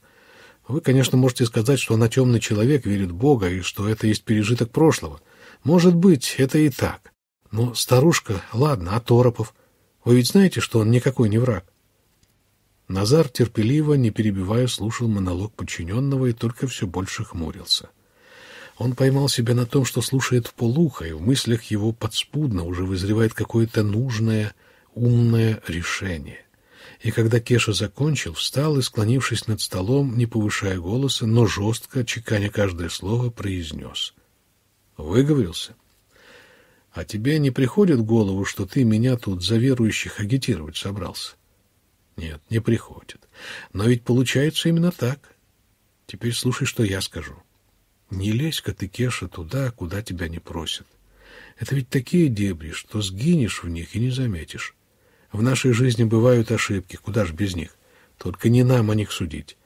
Вы, конечно, можете сказать, что она темный человек, верит в Бога, и что это есть пережиток прошлого. Может быть, это и так. Но «Ну, старушка, ладно, а Торопов? Вы ведь знаете, что он никакой не враг? Назар терпеливо, не перебивая, слушал монолог подчиненного и только все больше хмурился. Он поймал себя на том, что слушает в полухо, и в мыслях его подспудно уже вызревает какое-то нужное, умное решение. И когда Кеша закончил, встал и, склонившись над столом, не повышая голоса, но жестко, чеканя каждое слово, произнес. Выговорился? А тебе не приходит в голову, что ты меня тут за верующих агитировать собрался? Нет, не приходит. Но ведь получается именно так. Теперь слушай, что я скажу. Не лезь-ка ты, Кеша, туда, куда тебя не просят. Это ведь такие дебри, что сгинешь в них и не заметишь. В нашей жизни бывают ошибки, куда ж без них. Только не нам о них судить.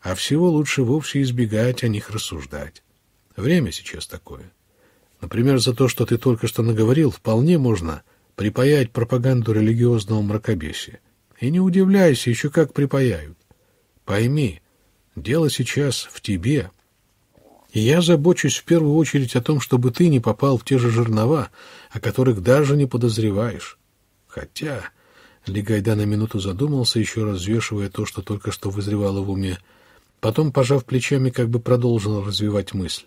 А всего лучше вовсе избегать о них рассуждать. Время сейчас такое. Например, за то, что ты только что наговорил, вполне можно припаять пропаганду религиозного мракобесия. И не удивляйся, еще как припаяют. Пойми, дело сейчас в тебе. И я забочусь в первую очередь о том, чтобы ты не попал в те же жернова, о которых даже не подозреваешь. Хотя... Легайда на минуту задумался, еще раз взвешивая то, что только что вызревало в уме. Потом, пожав плечами, как бы продолжил развивать мысль.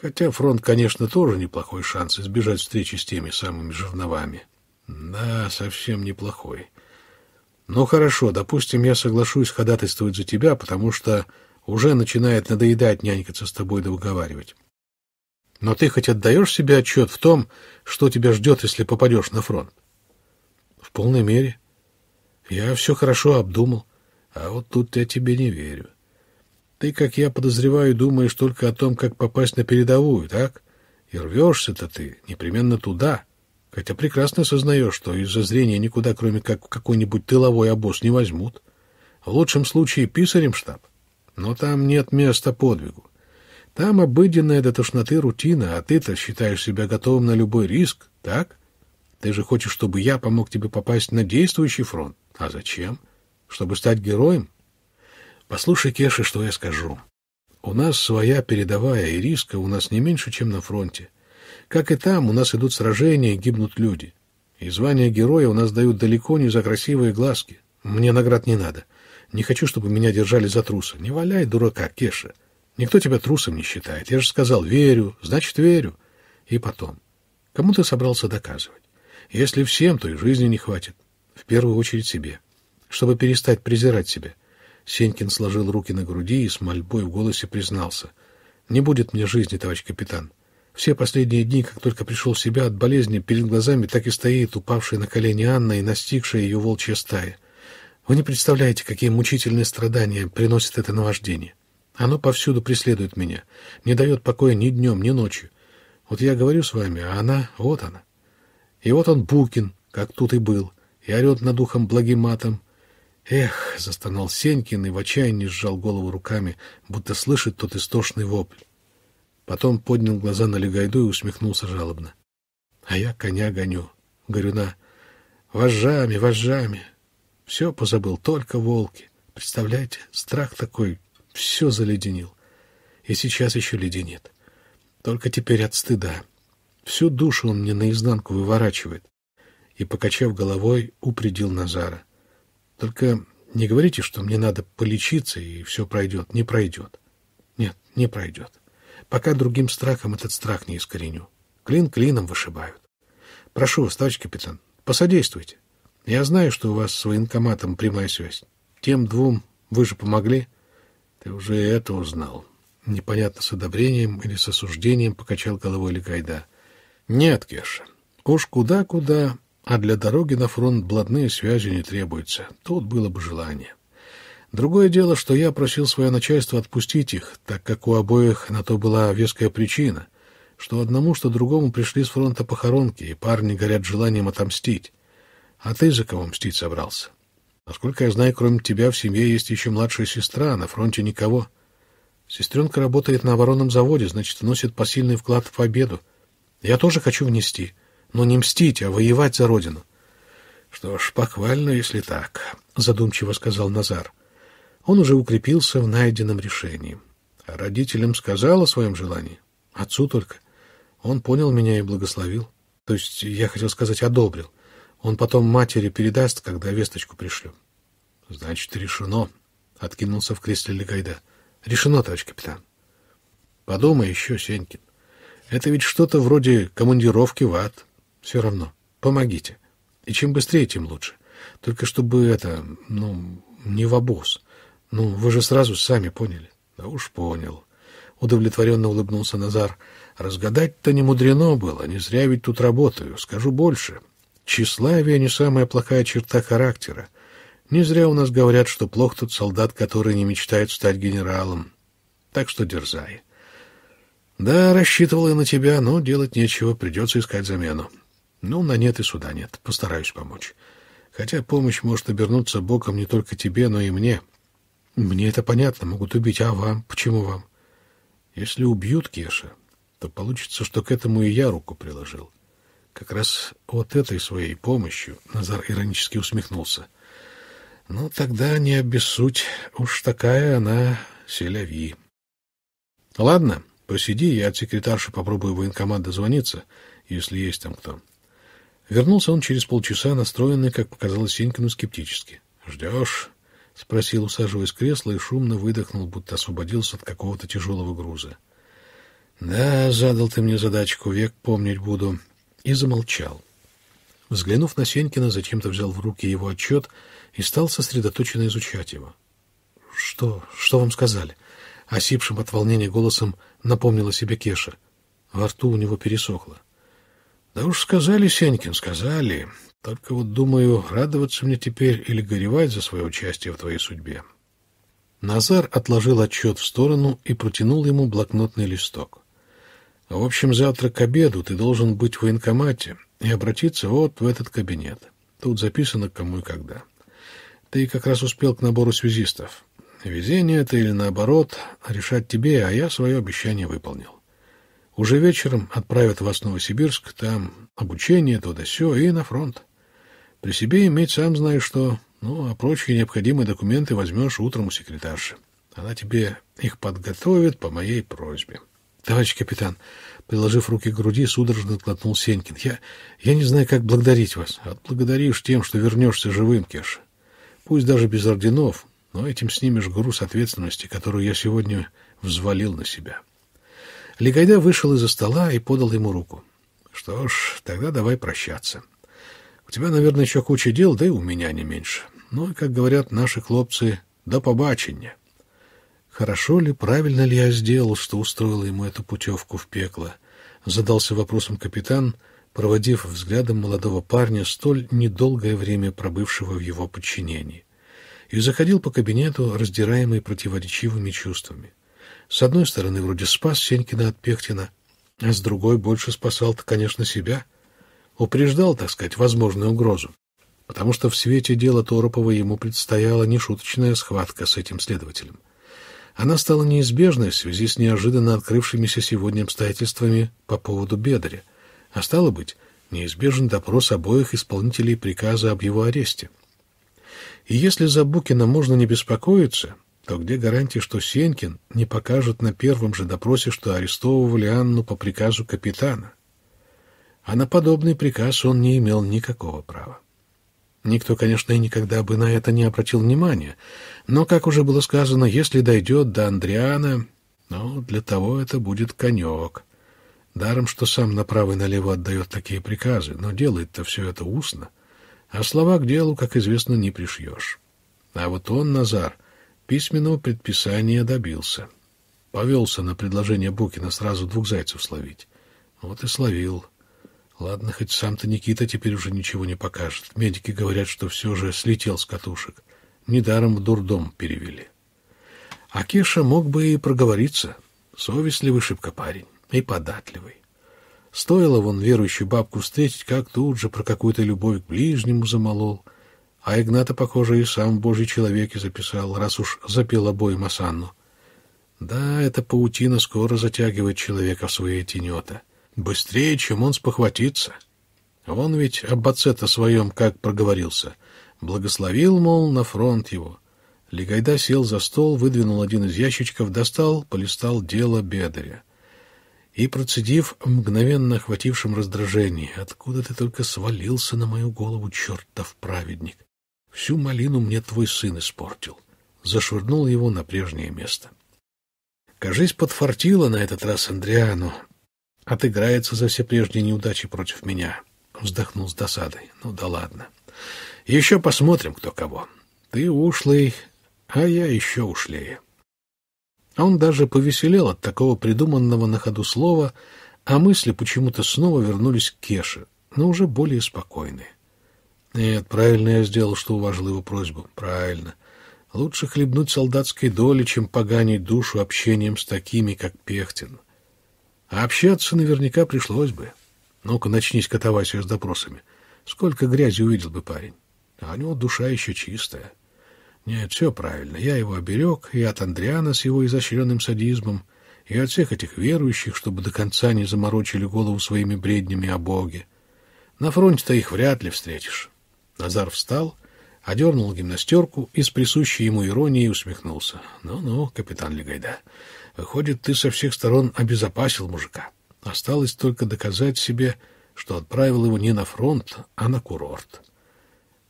Хотя фронт, конечно, тоже неплохой шанс избежать встречи с теми самыми жерновами. Да, совсем неплохой. Ну хорошо, допустим, я соглашусь ходатайствовать за тебя, потому что уже начинает надоедать нянькаться с тобой да уговаривать. Но ты хоть отдаешь себе отчет в том, что тебя ждет, если попадешь на фронт? В полной мере. Я все хорошо обдумал, а вот тут я тебе не верю. Ты, как я подозреваю, думаешь только о том, как попасть на передовую, так? И рвешься-то ты непременно туда, хотя прекрасно сознаешь, что из-за зрения никуда, кроме как в какой-нибудь тыловой обоз, не возьмут. В лучшем случае писарем штаб, но там нет места подвигу. Там обыденная до тошноты рутина, а ты-то считаешь себя готовым на любой риск, так? Ты же хочешь, чтобы я помог тебе попасть на действующий фронт. А зачем? Чтобы стать героем? Послушай, Кеша, что я скажу. У нас своя передовая, и риска у нас не меньше, чем на фронте. Как и там, у нас идут сражения и гибнут люди. И звания героя у нас дают далеко не за красивые глазки. Мне наград не надо. Не хочу, чтобы меня держали за труса. Не валяй дурака, Кеша. Никто тебя трусом не считает. Я же сказал, верю, значит, верю. И потом. Кому ты собрался доказывать? Если всем, то и жизни не хватит. В первую очередь себе. Чтобы перестать презирать себя. Сенькин сложил руки на груди и с мольбой в голосе признался. «Не будет мне жизни, товарищ капитан. Все последние дни, как только пришел в себя от болезни, перед глазами так и стоит упавшая на колени Анна и настигшая ее волчья стая. Вы не представляете, какие мучительные страдания приносит это наваждение. Оно повсюду преследует меня, не дает покоя ни днем, ни ночью. Вот я говорю с вами, а она, вот она. И вот он Букин, как тут и был, и орет над духом благим матом, «Эх!» — застонал Сенькин и в отчаянии сжал голову руками, будто слышит тот истошный вопль. Потом поднял глаза на Легайду и усмехнулся жалобно. «А я коня гоню, горюна, вожжами, вожжами. Все позабыл, только волки. Представляете, страх такой, все заледенил. И сейчас еще леденит. Только теперь от стыда. Всю душу он мне наизнанку выворачивает». И, покачав головой, упредил Назара. — только не говорите, что мне надо полечиться, и все пройдет. Не пройдет. Нет, не пройдет. Пока другим страхом этот страх не искореню. Клин клином вышибают. Прошу вас, товарищ капитан, посодействуйте. Я знаю, что у вас с военкоматом прямая связь. Тем двум вы же помогли. Ты уже это узнал. Непонятно с одобрением или с осуждением покачал головой Легайда. Нет, Кеша, уж куда-куда, а для дороги на фронт блатные связи не требуются. Тут было бы желание. Другое дело, что я просил свое начальство отпустить их, так как у обоих на то была веская причина, что одному, что другому пришли с фронта похоронки, и парни горят желанием отомстить. А ты за кого мстить собрался? Насколько я знаю, кроме тебя в семье есть еще младшая сестра, а на фронте никого. Сестренка работает на оборонном заводе, значит, носит посильный вклад в победу. Я тоже хочу внести» но не мстить, а воевать за родину. — Что ж, похвально, если так, — задумчиво сказал Назар. Он уже укрепился в найденном решении. А родителям сказал о своем желании? Отцу только. Он понял меня и благословил. То есть, я хотел сказать, одобрил. Он потом матери передаст, когда весточку пришлю. — Значит, решено, — откинулся в кресле Легайда. — Решено, товарищ капитан. — Подумай еще, Сенькин. Это ведь что-то вроде командировки в ад. Все равно. Помогите. И чем быстрее, тем лучше. Только чтобы это, ну, не в обоз. Ну, вы же сразу сами поняли. Да уж понял. Удовлетворенно улыбнулся Назар. Разгадать-то не мудрено было. Не зря ведь тут работаю. Скажу больше. Тщеславие не самая плохая черта характера. Не зря у нас говорят, что плох тут солдат, который не мечтает стать генералом. Так что дерзай. Да, рассчитывал я на тебя, но делать нечего, придется искать замену. Ну, на нет и суда нет. Постараюсь помочь. Хотя помощь может обернуться боком не только тебе, но и мне. Мне это понятно, могут убить. А вам? Почему вам? Если убьют Кеша, то получится, что к этому и я руку приложил. Как раз вот этой своей помощью Назар иронически усмехнулся. Ну, тогда не обессудь. Уж такая она селяви. Ладно, посиди, я от секретарши попробую в военкомат дозвониться, если есть там кто. Вернулся он через полчаса, настроенный, как показалось Сенькину, скептически. «Ждешь?» — спросил, усаживаясь в кресло, и шумно выдохнул, будто освободился от какого-то тяжелого груза. «Да, задал ты мне задачку, век помнить буду». И замолчал. Взглянув на Сенькина, зачем-то взял в руки его отчет и стал сосредоточенно изучать его. «Что? Что вам сказали?» Осипшим от волнения голосом напомнила себе Кеша. Во рту у него пересохло. Да уж сказали, Сенькин, сказали. Только вот думаю, радоваться мне теперь или горевать за свое участие в твоей судьбе. Назар отложил отчет в сторону и протянул ему блокнотный листок. В общем, завтра к обеду ты должен быть в военкомате и обратиться вот в этот кабинет. Тут записано, кому и когда. Ты как раз успел к набору связистов. Везение это или наоборот, решать тебе, а я свое обещание выполнил. Уже вечером отправят вас в Новосибирск, там обучение, то да сё, и на фронт. При себе иметь сам знаешь что, ну, а прочие необходимые документы возьмешь утром у секретарши. Она тебе их подготовит по моей просьбе. Товарищ капитан, приложив руки к груди, судорожно глотнул Сенькин. Я, я не знаю, как благодарить вас. Отблагодаришь тем, что вернешься живым, Кеша. Пусть даже без орденов, но этим снимешь груз ответственности, которую я сегодня взвалил на себя. Легайда вышел из-за стола и подал ему руку. «Что ж, тогда давай прощаться. У тебя, наверное, еще куча дел, да и у меня не меньше. Ну и, как говорят наши хлопцы, до побачення». Хорошо ли, правильно ли я сделал, что устроил ему эту путевку в пекло? Задался вопросом капитан, проводив взглядом молодого парня, столь недолгое время пробывшего в его подчинении. И заходил по кабинету, раздираемый противоречивыми чувствами. С одной стороны, вроде спас Сенькина от Пехтина, а с другой больше спасал-то, конечно, себя. Упреждал, так сказать, возможную угрозу, потому что в свете дела Торопова ему предстояла нешуточная схватка с этим следователем. Она стала неизбежной в связи с неожиданно открывшимися сегодня обстоятельствами по поводу Бедаря, а стало быть, неизбежен допрос обоих исполнителей приказа об его аресте. И если за Букина можно не беспокоиться, то где гарантия, что Сенькин не покажет на первом же допросе, что арестовывали Анну по приказу капитана? А на подобный приказ он не имел никакого права. Никто, конечно, и никогда бы на это не обратил внимания, но, как уже было сказано, если дойдет до Андриана, ну, для того это будет конек. Даром, что сам направо и налево отдает такие приказы, но делает-то все это устно, а слова к делу, как известно, не пришьешь. А вот он, Назар, — Письменного предписания добился. Повелся на предложение Букина сразу двух зайцев словить. Вот и словил. Ладно, хоть сам-то Никита теперь уже ничего не покажет. Медики говорят, что все же слетел с катушек. Недаром в дурдом перевели. А Кеша мог бы и проговориться. Совестливый шибко парень и податливый. Стоило вон верующую бабку встретить, как тут же про какую-то любовь к ближнему замолол — а Игната, похоже, и сам Божий человек и записал, раз уж запел обоим осанну. Да, эта паутина скоро затягивает человека в свои тенета. Быстрее, чем он спохватится. Он ведь об отце-то своем как проговорился. Благословил, мол, на фронт его. Легайда сел за стол, выдвинул один из ящичков, достал, полистал дело бедря И, процедив мгновенно охватившим раздражении, «Откуда ты только свалился на мою голову, чертов праведник!» Всю малину мне твой сын испортил. Зашвырнул его на прежнее место. Кажись, подфартило на этот раз Андриану. Отыграется за все прежние неудачи против меня. Вздохнул с досадой. Ну да ладно. Еще посмотрим, кто кого. Ты ушлый, а я еще ушлее. А он даже повеселел от такого придуманного на ходу слова, а мысли почему-то снова вернулись к Кеше, но уже более спокойные. Нет, правильно я сделал, что уважил его просьбу. Правильно. Лучше хлебнуть солдатской доли, чем поганить душу общением с такими, как Пехтин. А общаться наверняка пришлось бы. Ну-ка, начнись с катавасию с допросами. Сколько грязи увидел бы парень. А у него душа еще чистая. Нет, все правильно. Я его оберег и от Андриана с его изощренным садизмом, и от всех этих верующих, чтобы до конца не заморочили голову своими бреднями о Боге. На фронте-то их вряд ли встретишь». Назар встал, одернул гимнастерку и с присущей ему иронией усмехнулся. «Ну-ну, капитан Легайда, выходит, ты со всех сторон обезопасил мужика. Осталось только доказать себе, что отправил его не на фронт, а на курорт».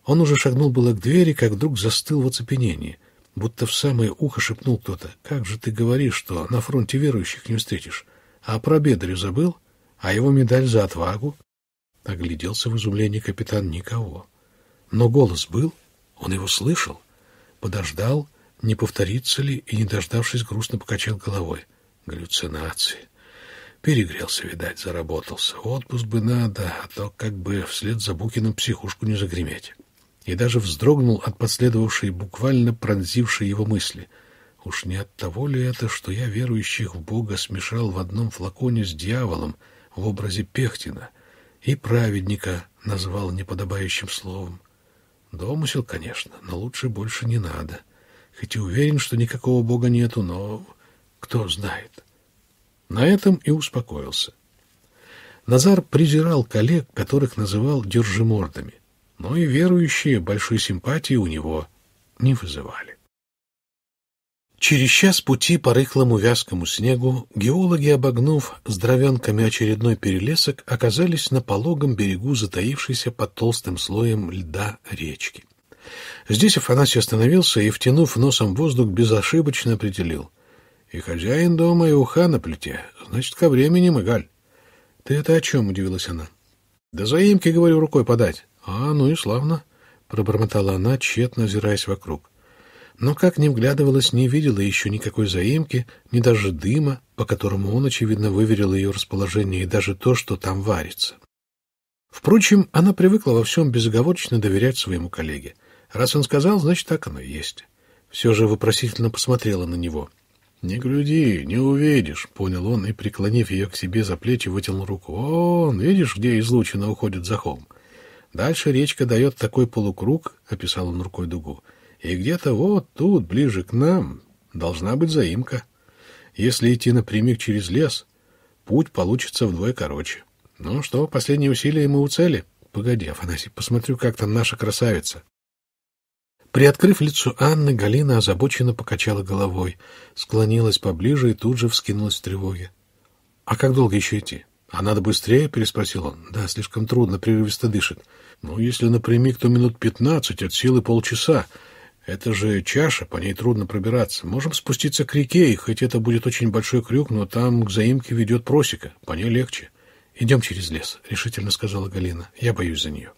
Он уже шагнул было к двери, как вдруг застыл в оцепенении, будто в самое ухо шепнул кто-то. «Как же ты говоришь, что на фронте верующих не встретишь? А про бедрю забыл? А его медаль за отвагу?» Огляделся в изумлении капитан никого. Но голос был, он его слышал, подождал, не повторится ли, и, не дождавшись, грустно покачал головой. Галлюцинации. Перегрелся, видать, заработался. Отпуск бы надо, а то как бы вслед за Букиным психушку не загреметь. И даже вздрогнул от последовавшей, буквально пронзившей его мысли. Уж не от того ли это, что я верующих в Бога смешал в одном флаконе с дьяволом в образе Пехтина и праведника назвал неподобающим словом? Домысел, конечно, но лучше больше не надо. Хоть и уверен, что никакого бога нету, но кто знает. На этом и успокоился. Назар презирал коллег, которых называл держимордами, но и верующие большой симпатии у него не вызывали. Через час пути по рыхлому вязкому снегу геологи, обогнув с здоровенками очередной перелесок, оказались на пологом берегу затаившейся под толстым слоем льда речки. Здесь Афанасий остановился и, втянув носом воздух, безошибочно определил. «И хозяин дома, и уха на плите. Значит, ко времени, Магаль». «Ты это о чем?» — удивилась она. «Да заимки, говорю, рукой подать». «А, ну и славно», — пробормотала она, тщетно озираясь вокруг. — но, как ни вглядывалась, не видела еще никакой заимки, ни даже дыма, по которому он, очевидно, выверил ее расположение и даже то, что там варится. Впрочем, она привыкла во всем безоговорочно доверять своему коллеге. Раз он сказал, значит, так оно и есть. Все же вопросительно посмотрела на него. «Не груди, не увидишь», — понял он и, преклонив ее к себе за плечи, вытянул руку. «Он, видишь, где излучина уходит за холм? Дальше речка дает такой полукруг», — описал он рукой дугу, — и где-то вот тут, ближе к нам, должна быть заимка. Если идти напрямик через лес, путь получится вдвое короче. Ну что, последние усилия мы у цели. Погоди, Афанасий, посмотрю, как там наша красавица. Приоткрыв лицо Анны, Галина озабоченно покачала головой, склонилась поближе и тут же вскинулась в тревоге. — А как долго еще идти? — А надо быстрее? — переспросил он. — Да, слишком трудно, прерывисто дышит. — Ну, если напрямик, то минут пятнадцать, от силы полчаса. Это же чаша, по ней трудно пробираться. Можем спуститься к реке, и хоть это будет очень большой крюк, но там к заимке ведет просека, по ней легче. Идем через лес, — решительно сказала Галина. Я боюсь за нее.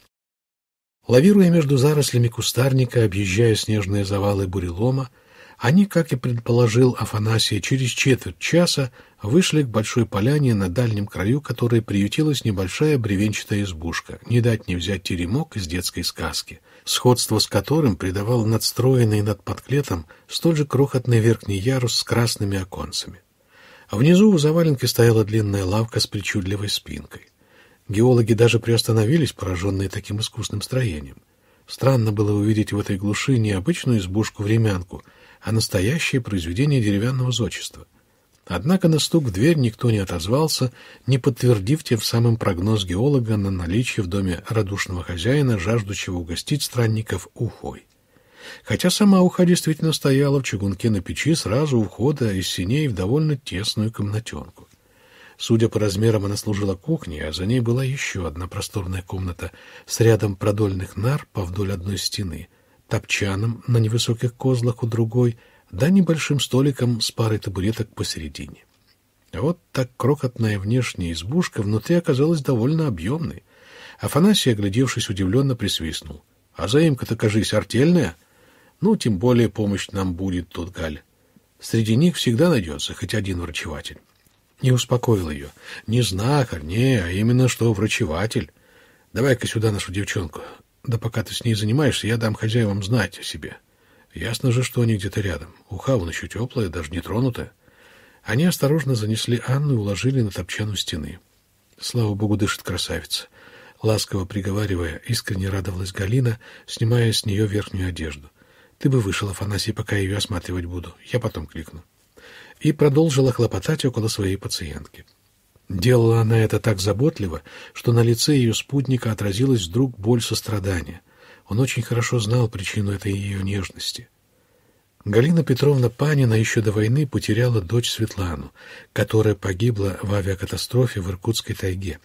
Лавируя между зарослями кустарника, объезжая снежные завалы бурелома, они, как и предположил Афанасий, через четверть часа вышли к большой поляне на дальнем краю, которой приютилась небольшая бревенчатая избушка, не дать не взять теремок из детской сказки — сходство с которым придавал надстроенный над подклетом столь же крохотный верхний ярус с красными оконцами. А внизу у заваленки стояла длинная лавка с причудливой спинкой. Геологи даже приостановились, пораженные таким искусным строением. Странно было увидеть в этой глуши не обычную избушку-времянку, а настоящее произведение деревянного зодчества — Однако на стук в дверь никто не отозвался, не подтвердив тем самым прогноз геолога на наличие в доме радушного хозяина, жаждущего угостить странников ухой. Хотя сама уха действительно стояла в чугунке на печи сразу у входа из синей в довольно тесную комнатенку. Судя по размерам, она служила кухней, а за ней была еще одна просторная комната с рядом продольных нар по вдоль одной стены, топчаном на невысоких козлах у другой — да небольшим столиком с парой табуреток посередине. Вот так крохотная внешняя избушка внутри оказалась довольно объемной. Афанасий, оглядевшись, удивленно присвистнул. — А заимка-то, кажись, артельная? — Ну, тем более помощь нам будет тут, Галь. Среди них всегда найдется хоть один врачеватель. Не успокоил ее. Не знахарь, не, а именно что врачеватель. Давай-ка сюда нашу девчонку. Да пока ты с ней занимаешься, я дам хозяевам знать о себе. Ясно же, что они где-то рядом. Уха вон еще теплая, даже не тронутая. Они осторожно занесли Анну и уложили на топчан стены. Слава богу, дышит красавица. Ласково приговаривая, искренне радовалась Галина, снимая с нее верхнюю одежду. «Ты бы вышел, Афанасий, пока я ее осматривать буду. Я потом кликну». И продолжила хлопотать около своей пациентки. Делала она это так заботливо, что на лице ее спутника отразилась вдруг боль сострадания. Он очень хорошо знал причину этой ее нежности. Галина Петровна Панина еще до войны потеряла дочь Светлану, которая погибла в авиакатастрофе в Иркутской тайге.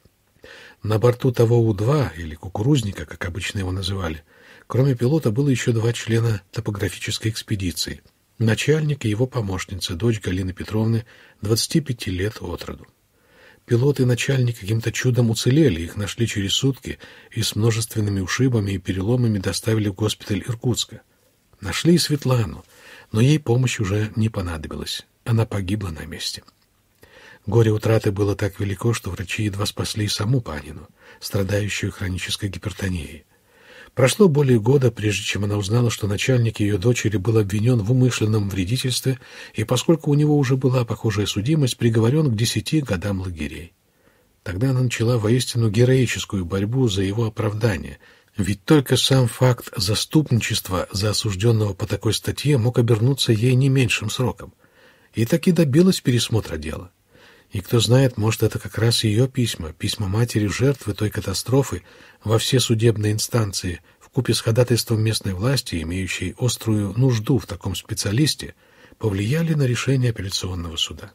На борту того У-2, или «Кукурузника», как обычно его называли, кроме пилота было еще два члена топографической экспедиции, начальник и его помощница, дочь Галины Петровны, 25 лет от роду. Пилот и начальник каким-то чудом уцелели, их нашли через сутки и с множественными ушибами и переломами доставили в госпиталь Иркутска. Нашли и Светлану, но ей помощь уже не понадобилась. Она погибла на месте. Горе утраты было так велико, что врачи едва спасли саму Панину, страдающую хронической гипертонией. Прошло более года, прежде чем она узнала, что начальник ее дочери был обвинен в умышленном вредительстве и, поскольку у него уже была похожая судимость, приговорен к десяти годам лагерей. Тогда она начала воистину героическую борьбу за его оправдание, ведь только сам факт заступничества за осужденного по такой статье мог обернуться ей не меньшим сроком. И так и добилась пересмотра дела. И кто знает, может, это как раз ее письма, письма матери жертвы той катастрофы во все судебные инстанции, в купе с ходатайством местной власти, имеющей острую нужду в таком специалисте, повлияли на решение апелляционного суда.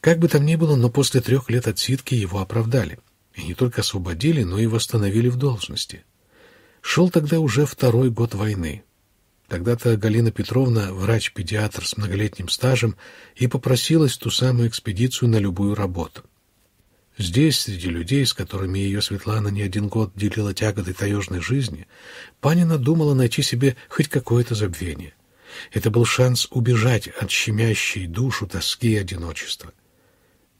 Как бы там ни было, но после трех лет отсидки его оправдали. И не только освободили, но и восстановили в должности. Шел тогда уже второй год войны. Тогда-то Галина Петровна, врач-педиатр с многолетним стажем, и попросилась в ту самую экспедицию на любую работу. Здесь, среди людей, с которыми ее Светлана не один год делила тяготы таежной жизни, Панина думала найти себе хоть какое-то забвение. Это был шанс убежать от щемящей душу тоски и одиночества.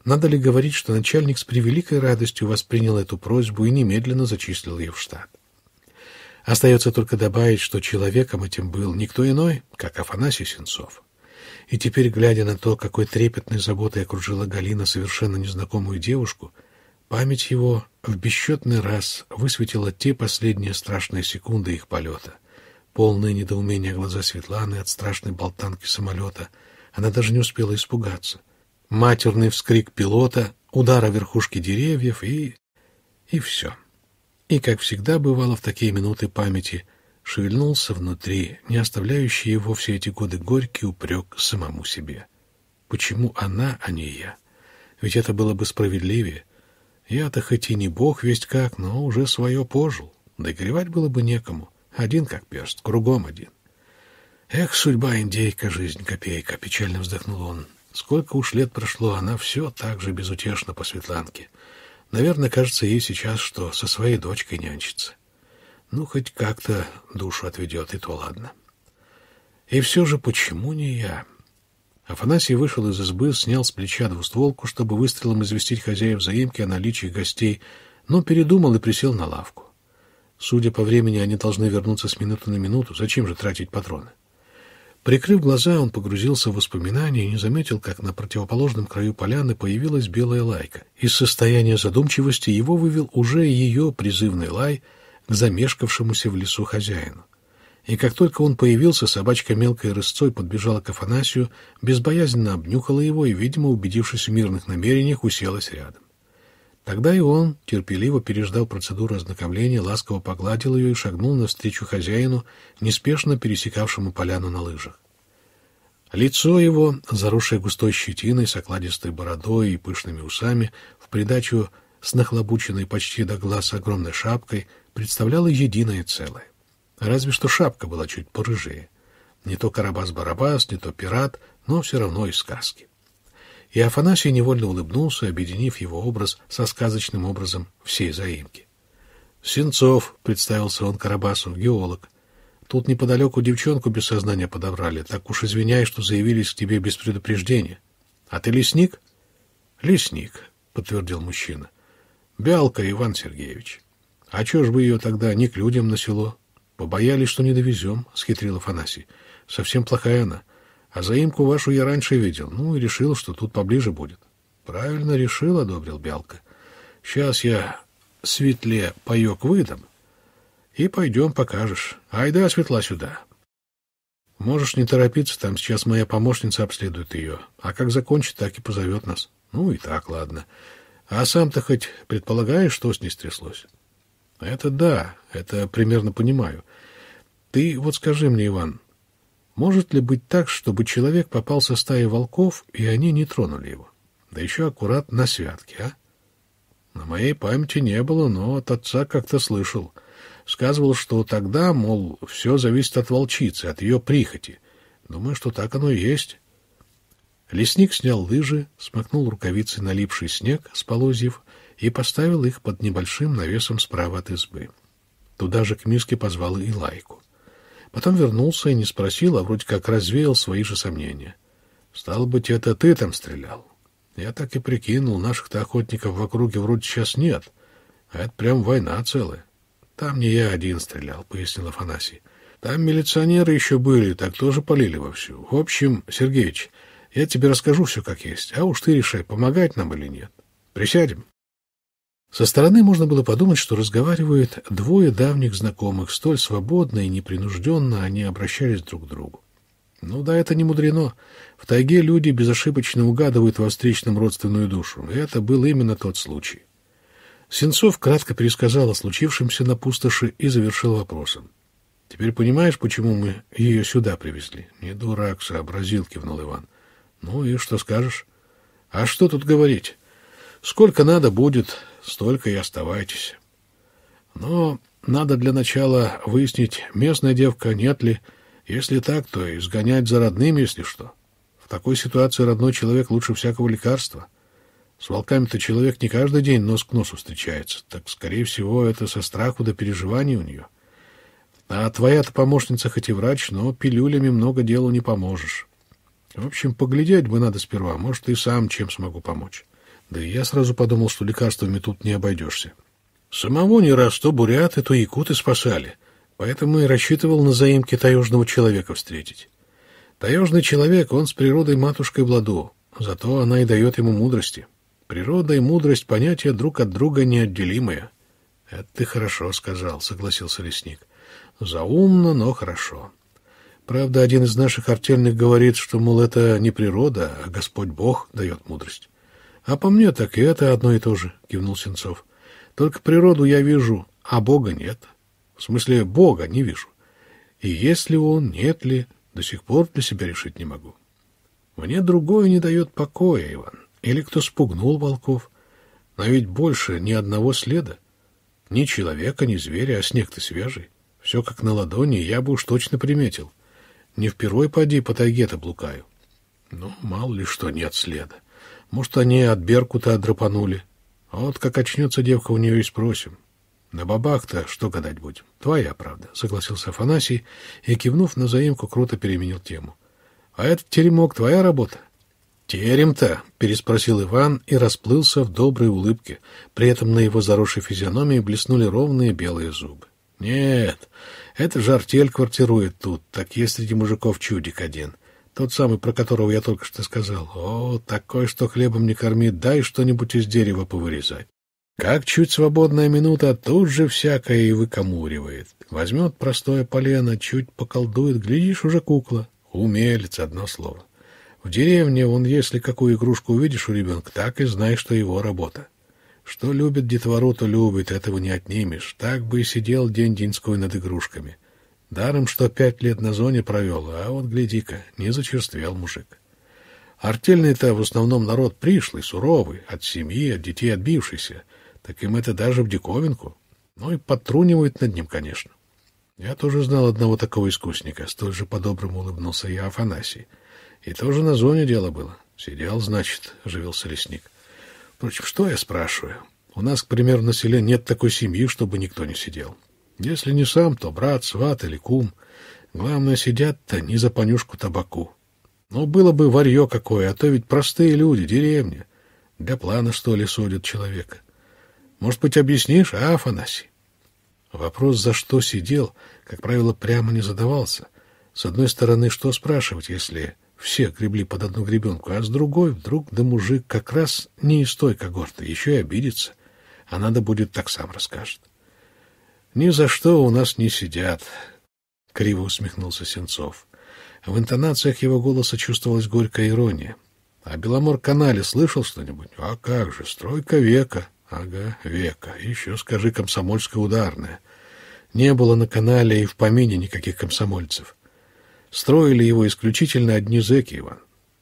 Надо ли говорить, что начальник с превеликой радостью воспринял эту просьбу и немедленно зачислил ее в штат. Остается только добавить, что человеком этим был никто иной, как Афанасий Сенцов. И теперь, глядя на то, какой трепетной заботой окружила Галина совершенно незнакомую девушку, память его в бесчетный раз высветила те последние страшные секунды их полета. Полные недоумения глаза Светланы от страшной болтанки самолета. Она даже не успела испугаться. Матерный вскрик пилота, удар о верхушки деревьев и... и все. И, как всегда бывало в такие минуты памяти, шевельнулся внутри, не оставляющий его все эти годы горький упрек самому себе. Почему она, а не я? Ведь это было бы справедливее. Я-то хоть и не бог весть как, но уже свое пожил. Да и горевать было бы некому. Один как перст, кругом один. «Эх, судьба, индейка, жизнь копейка!» — печально вздохнул он. «Сколько уж лет прошло, она все так же безутешна по Светланке. Наверное, кажется ей сейчас, что со своей дочкой нянчится. Ну, хоть как-то душу отведет, и то ладно. И все же, почему не я? Афанасий вышел из избы, снял с плеча двустволку, чтобы выстрелом известить хозяев заимки о наличии гостей, но передумал и присел на лавку. Судя по времени, они должны вернуться с минуты на минуту. Зачем же тратить патроны? Прикрыв глаза, он погрузился в воспоминания и не заметил, как на противоположном краю поляны появилась белая лайка. Из состояния задумчивости его вывел уже ее призывный лай к замешкавшемуся в лесу хозяину. И как только он появился, собачка мелкой рысцой подбежала к Афанасию, безбоязненно обнюхала его и, видимо, убедившись в мирных намерениях, уселась рядом. Тогда и он терпеливо переждал процедуру ознакомления, ласково погладил ее и шагнул навстречу хозяину, неспешно пересекавшему поляну на лыжах. Лицо его, заросшее густой щетиной, с окладистой бородой и пышными усами, в придачу с нахлобученной почти до глаз огромной шапкой, представляло единое целое. Разве что шапка была чуть порыжее. Не то Карабас-Барабас, не то пират, но все равно из сказки. И Афанасий невольно улыбнулся, объединив его образ со сказочным образом всей заимки. «Сенцов», — представился он Карабасу, — «геолог. Тут неподалеку девчонку без сознания подобрали. Так уж извиняй, что заявились к тебе без предупреждения. А ты лесник?» «Лесник», — подтвердил мужчина. «Бялка Иван Сергеевич. А чё ж вы ее тогда не к людям на село?» «Побоялись, что не довезем», — схитрил Афанасий. «Совсем плохая она. А заимку вашу я раньше видел, ну и решил, что тут поближе будет. — Правильно решил, — одобрил Бялка. — Сейчас я светле паёк выдам, и пойдем покажешь. Айда, светла сюда. Можешь не торопиться, там сейчас моя помощница обследует ее. А как закончит, так и позовет нас. Ну и так, ладно. А сам-то хоть предполагаешь, что с ней стряслось? Это да, это примерно понимаю. Ты вот скажи мне, Иван, может ли быть так, чтобы человек попал со стаи волков, и они не тронули его? Да еще аккурат на святке, а? На моей памяти не было, но от отца как-то слышал. Сказывал, что тогда, мол, все зависит от волчицы, от ее прихоти. Думаю, что так оно и есть. Лесник снял лыжи, смахнул рукавицы налипший снег с полозьев и поставил их под небольшим навесом справа от избы. Туда же к миске позвал и лайку. Потом вернулся и не спросил, а вроде как развеял свои же сомнения. «Стало быть, это ты там стрелял?» «Я так и прикинул, наших-то охотников в округе вроде сейчас нет, а это прям война целая». «Там не я один стрелял», — пояснил Афанасий. «Там милиционеры еще были, так тоже полили вовсю. В общем, Сергеевич, я тебе расскажу все как есть, а уж ты решай, помогать нам или нет. Присядем». Со стороны можно было подумать, что разговаривают двое давних знакомых, столь свободно и непринужденно они обращались друг к другу. Ну да, это не мудрено. В тайге люди безошибочно угадывают во встречном родственную душу, и это был именно тот случай. Сенцов кратко пересказал о случившемся на пустоши и завершил вопросом. «Теперь понимаешь, почему мы ее сюда привезли?» «Не дурак, сообразил», — кивнул Иван. «Ну и что скажешь?» «А что тут говорить? Сколько надо будет, столько и оставайтесь. Но надо для начала выяснить, местная девка нет ли. Если так, то изгонять за родными, если что. В такой ситуации родной человек лучше всякого лекарства. С волками-то человек не каждый день нос к носу встречается, так, скорее всего, это со страху до переживаний у нее. А твоя-то помощница хоть и врач, но пилюлями много делу не поможешь. В общем, поглядеть бы надо сперва, может, и сам чем смогу помочь. Да и я сразу подумал, что лекарствами тут не обойдешься. Самого не раз то буряты, то якуты спасали, поэтому и рассчитывал на заимки таежного человека встретить. Таежный человек, он с природой матушкой в ладу, зато она и дает ему мудрости. Природа и мудрость — понятия друг от друга неотделимые. — Это ты хорошо сказал, — согласился лесник. — Заумно, но хорошо. Правда, один из наших артельных говорит, что, мол, это не природа, а Господь Бог дает мудрость. А по мне так и это одно и то же, кивнул Сенцов. Только природу я вижу, а Бога нет. В смысле, Бога не вижу. И есть ли он, нет ли, до сих пор для себя решить не могу. Мне другое не дает покоя, Иван. Или кто спугнул волков. Но ведь больше ни одного следа. Ни человека, ни зверя, а снег-то свежий. Все как на ладони, я бы уж точно приметил. Не впервой поди по тайге-то блукаю. Ну, мало ли что, нет следа. Может, они от Беркута драпанули. А вот как очнется девка, у нее и спросим. На бабах-то что гадать будем? Твоя правда, — согласился Афанасий и, кивнув на заимку, круто переменил тему. — А этот теремок твоя работа? — Терем-то, — переспросил Иван и расплылся в доброй улыбке. При этом на его заросшей физиономии блеснули ровные белые зубы. — Нет, это же квартирует тут, так есть среди мужиков чудик один. Тот самый, про которого я только что сказал. О, такой, что хлебом не кормит, дай что-нибудь из дерева повырезать. Как чуть свободная минута, тут же всякое и выкомуривает. Возьмет простое полено, чуть поколдует, глядишь, уже кукла. Умелец, одно слово. В деревне он, если какую игрушку увидишь у ребенка, так и знай, что его работа. Что любит детвору, то любит, этого не отнимешь. Так бы и сидел день-деньской над игрушками. Даром, что пять лет на зоне провел, а вот, гляди-ка, не зачерствел мужик. Артельный-то в основном народ пришлый, суровый, от семьи, от детей отбившийся. Так им это даже в диковинку. Ну и подтрунивают над ним, конечно. Я тоже знал одного такого искусника, столь же по-доброму улыбнулся я Афанасий. И тоже на зоне дело было. Сидел, значит, оживился лесник. Впрочем, что я спрашиваю? У нас, к примеру, на селе нет такой семьи, чтобы никто не сидел. Если не сам, то брат, сват или кум. Главное, сидят-то не за понюшку табаку. Но было бы варье какое, а то ведь простые люди, деревня. Для плана, что ли, судят человека. Может быть, объяснишь, а, Афанасий? Вопрос, за что сидел, как правило, прямо не задавался. С одной стороны, что спрашивать, если все гребли под одну гребенку, а с другой вдруг да мужик как раз не из той когорты, еще и обидится, а надо будет так сам расскажет. Ни за что у нас не сидят, — криво усмехнулся Сенцов. В интонациях его голоса чувствовалась горькая ирония. — А Беломор-канале слышал что-нибудь? — А как же, стройка века. — Ага, века. Еще скажи комсомольская ударная. Не было на канале и в помине никаких комсомольцев. Строили его исключительно одни зэки, Иван.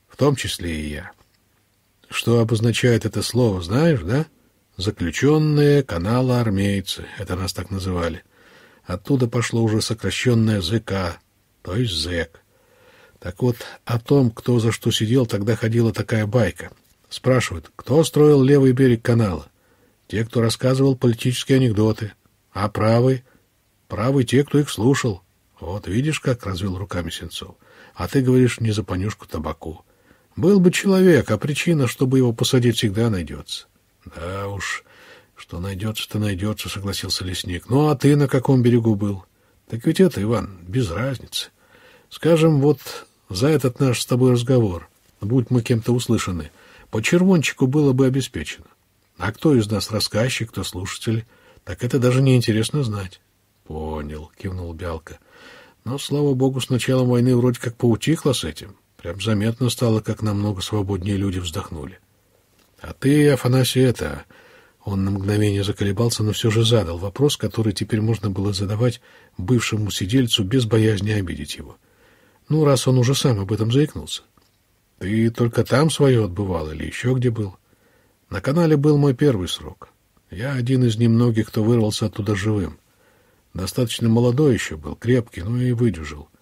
В том числе и я. Что обозначает это слово, знаешь, да? — Заключенные канала армейцы, это нас так называли. Оттуда пошло уже сокращенное ЗК, то есть ЗЭК. Так вот, о том, кто за что сидел, тогда ходила такая байка. Спрашивают, кто строил левый берег канала? Те, кто рассказывал политические анекдоты. А правый? Правый те, кто их слушал. Вот видишь, как развел руками Сенцов. А ты говоришь не за понюшку табаку. Был бы человек, а причина, чтобы его посадить, всегда найдется. Да уж, что найдется, то найдется, согласился лесник. Ну а ты на каком берегу был? Так ведь это, Иван, без разницы. Скажем, вот за этот наш с тобой разговор, будь мы кем-то услышаны, по червончику было бы обеспечено. А кто из нас рассказчик, кто слушатель, так это даже не интересно знать. Понял, кивнул Бялка. Но, слава богу, с началом войны вроде как поутихло с этим. Прям заметно стало, как намного свободнее люди вздохнули. — а ты, Афанасий, это... Он на мгновение заколебался, но все же задал вопрос, который теперь можно было задавать бывшему сидельцу без боязни обидеть его. Ну, раз он уже сам об этом заикнулся. Ты только там свое отбывал или еще где был? На канале был мой первый срок. Я один из немногих, кто вырвался оттуда живым. Достаточно молодой еще был, крепкий, но и выдержал. —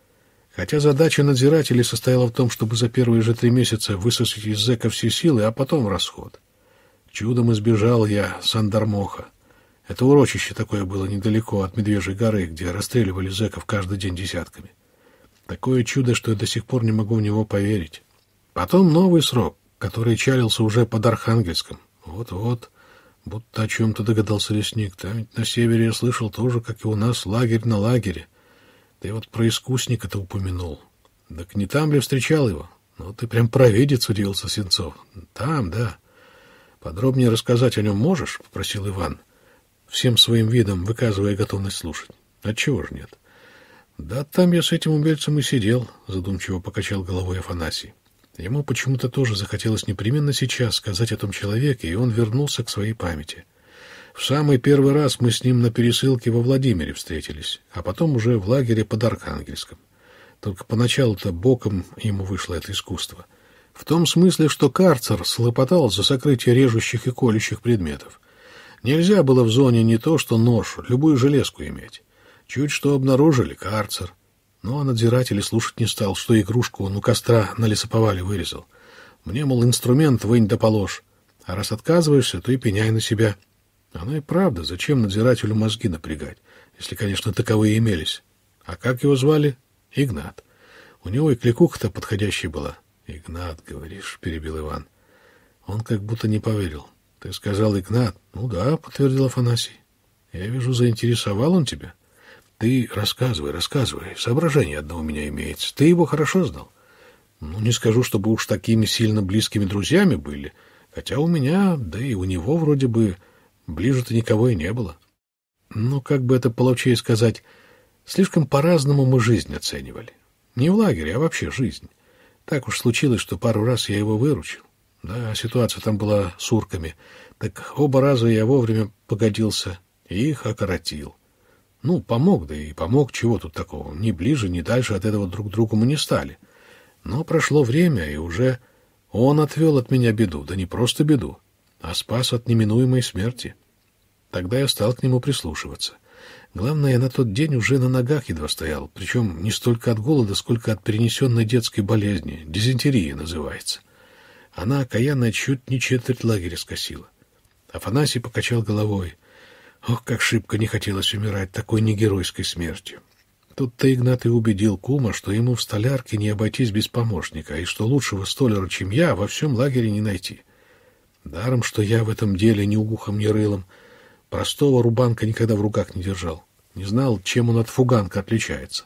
Хотя задача надзирателей состояла в том, чтобы за первые же три месяца высосать из зэка все силы, а потом расход. Чудом избежал я Сандармоха. Это урочище такое было недалеко от Медвежьей горы, где расстреливали зэков каждый день десятками. Такое чудо, что я до сих пор не могу в него поверить. Потом новый срок, который чалился уже под Архангельском. Вот-вот, будто о чем-то догадался лесник. Там ведь на севере я слышал тоже, как и у нас, лагерь на лагере — ты вот про искусника-то упомянул. Так не там ли встречал его? Ну, ты прям провидец, удивился Сенцов. Там, да. Подробнее рассказать о нем можешь? Попросил Иван, всем своим видом выказывая готовность слушать. Отчего же нет? Да там я с этим умельцем и сидел, задумчиво покачал головой Афанасий. Ему почему-то тоже захотелось непременно сейчас сказать о том человеке, и он вернулся к своей памяти — в самый первый раз мы с ним на пересылке во Владимире встретились, а потом уже в лагере под Архангельском. Только поначалу-то боком ему вышло это искусство. В том смысле, что карцер слопотал за сокрытие режущих и колющих предметов. Нельзя было в зоне не то что нож, любую железку иметь. Чуть что обнаружили карцер. Но ну, а надзиратель и слушать не стал, что игрушку он у костра на лесоповале вырезал. Мне, мол, инструмент вынь да положь. А раз отказываешься, то и пеняй на себя. Она и правда, зачем надзирателю мозги напрягать, если, конечно, таковые имелись. А как его звали? Игнат. У него и кликуха-то подходящая была. Игнат, говоришь, перебил Иван. Он как будто не поверил. Ты сказал Игнат. Ну да, подтвердил Афанасий. Я вижу, заинтересовал он тебя. Ты рассказывай, рассказывай. Соображение одно у меня имеется. Ты его хорошо знал. Ну, не скажу, чтобы уж такими сильно близкими друзьями были, хотя у меня, да и у него вроде бы Ближе-то никого и не было. Ну, как бы это получее сказать, слишком по-разному мы жизнь оценивали. Не в лагере, а вообще жизнь. Так уж случилось, что пару раз я его выручил. Да, ситуация там была с урками. Так оба раза я вовремя погодился и их окоротил. Ну, помог, да и помог, чего тут такого. Ни ближе, ни дальше от этого друг другу мы не стали. Но прошло время, и уже он отвел от меня беду, да не просто беду, а спас от неминуемой смерти. Тогда я стал к нему прислушиваться. Главное, я на тот день уже на ногах едва стоял, причем не столько от голода, сколько от перенесенной детской болезни, дизентерии, называется. Она окаянно чуть не четверть лагеря скосила. Афанасий покачал головой. Ох, как шибко не хотелось умирать такой негеройской смертью. Тут-то Игнат и убедил кума, что ему в столярке не обойтись без помощника, и что лучшего столяра, чем я, во всем лагере не найти. — Даром, что я в этом деле ни ухом, ни рылом. Простого рубанка никогда в руках не держал. Не знал, чем он от фуганка отличается.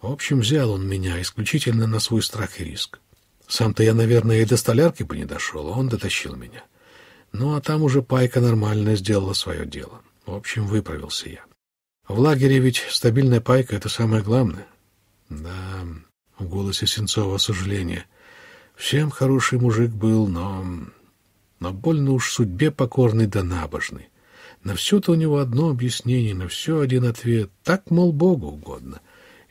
В общем, взял он меня исключительно на свой страх и риск. Сам-то я, наверное, и до столярки бы не дошел, а он дотащил меня. Ну, а там уже пайка нормально сделала свое дело. В общем, выправился я. В лагере ведь стабильная пайка — это самое главное. Да, в голосе Сенцова сожаление. Всем хороший мужик был, но но больно уж судьбе покорный да набожный. На все-то у него одно объяснение, на все один ответ. Так, мол, Богу угодно.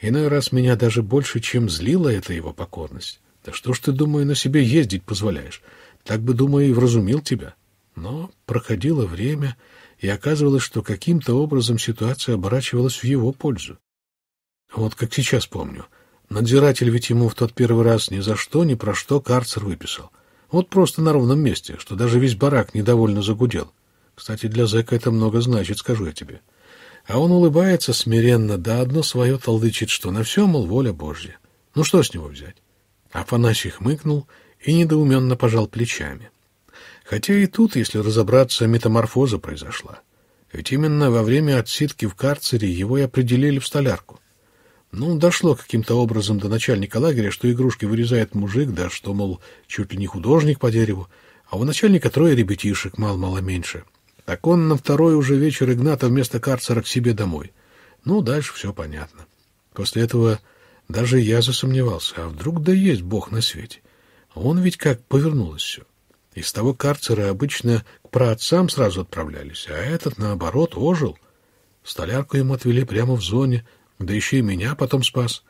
Иной раз меня даже больше, чем злила эта его покорность. Да что ж ты, думаю, на себе ездить позволяешь? Так бы, думаю, и вразумил тебя. Но проходило время, и оказывалось, что каким-то образом ситуация оборачивалась в его пользу. Вот как сейчас помню. Надзиратель ведь ему в тот первый раз ни за что, ни про что карцер выписал. Вот просто на ровном месте, что даже весь барак недовольно загудел. Кстати, для зэка это много значит, скажу я тебе. А он улыбается смиренно, да одно свое толдычит, что на все, мол, воля Божья. Ну что с него взять? Афанасий хмыкнул и недоуменно пожал плечами. Хотя и тут, если разобраться, метаморфоза произошла. Ведь именно во время отсидки в карцере его и определили в столярку. Ну, дошло каким-то образом до начальника лагеря, что игрушки вырезает мужик, да что, мол, чуть ли не художник по дереву, а у начальника трое ребятишек, мало-мало меньше. Так он на второй уже вечер Игната вместо карцера к себе домой. Ну, дальше все понятно. После этого даже я засомневался, а вдруг да есть Бог на свете? Он ведь как повернулось все. Из того карцера обычно к праотцам сразу отправлялись, а этот, наоборот, ожил. Столярку ему отвели прямо в зоне — да еще и меня потом спас.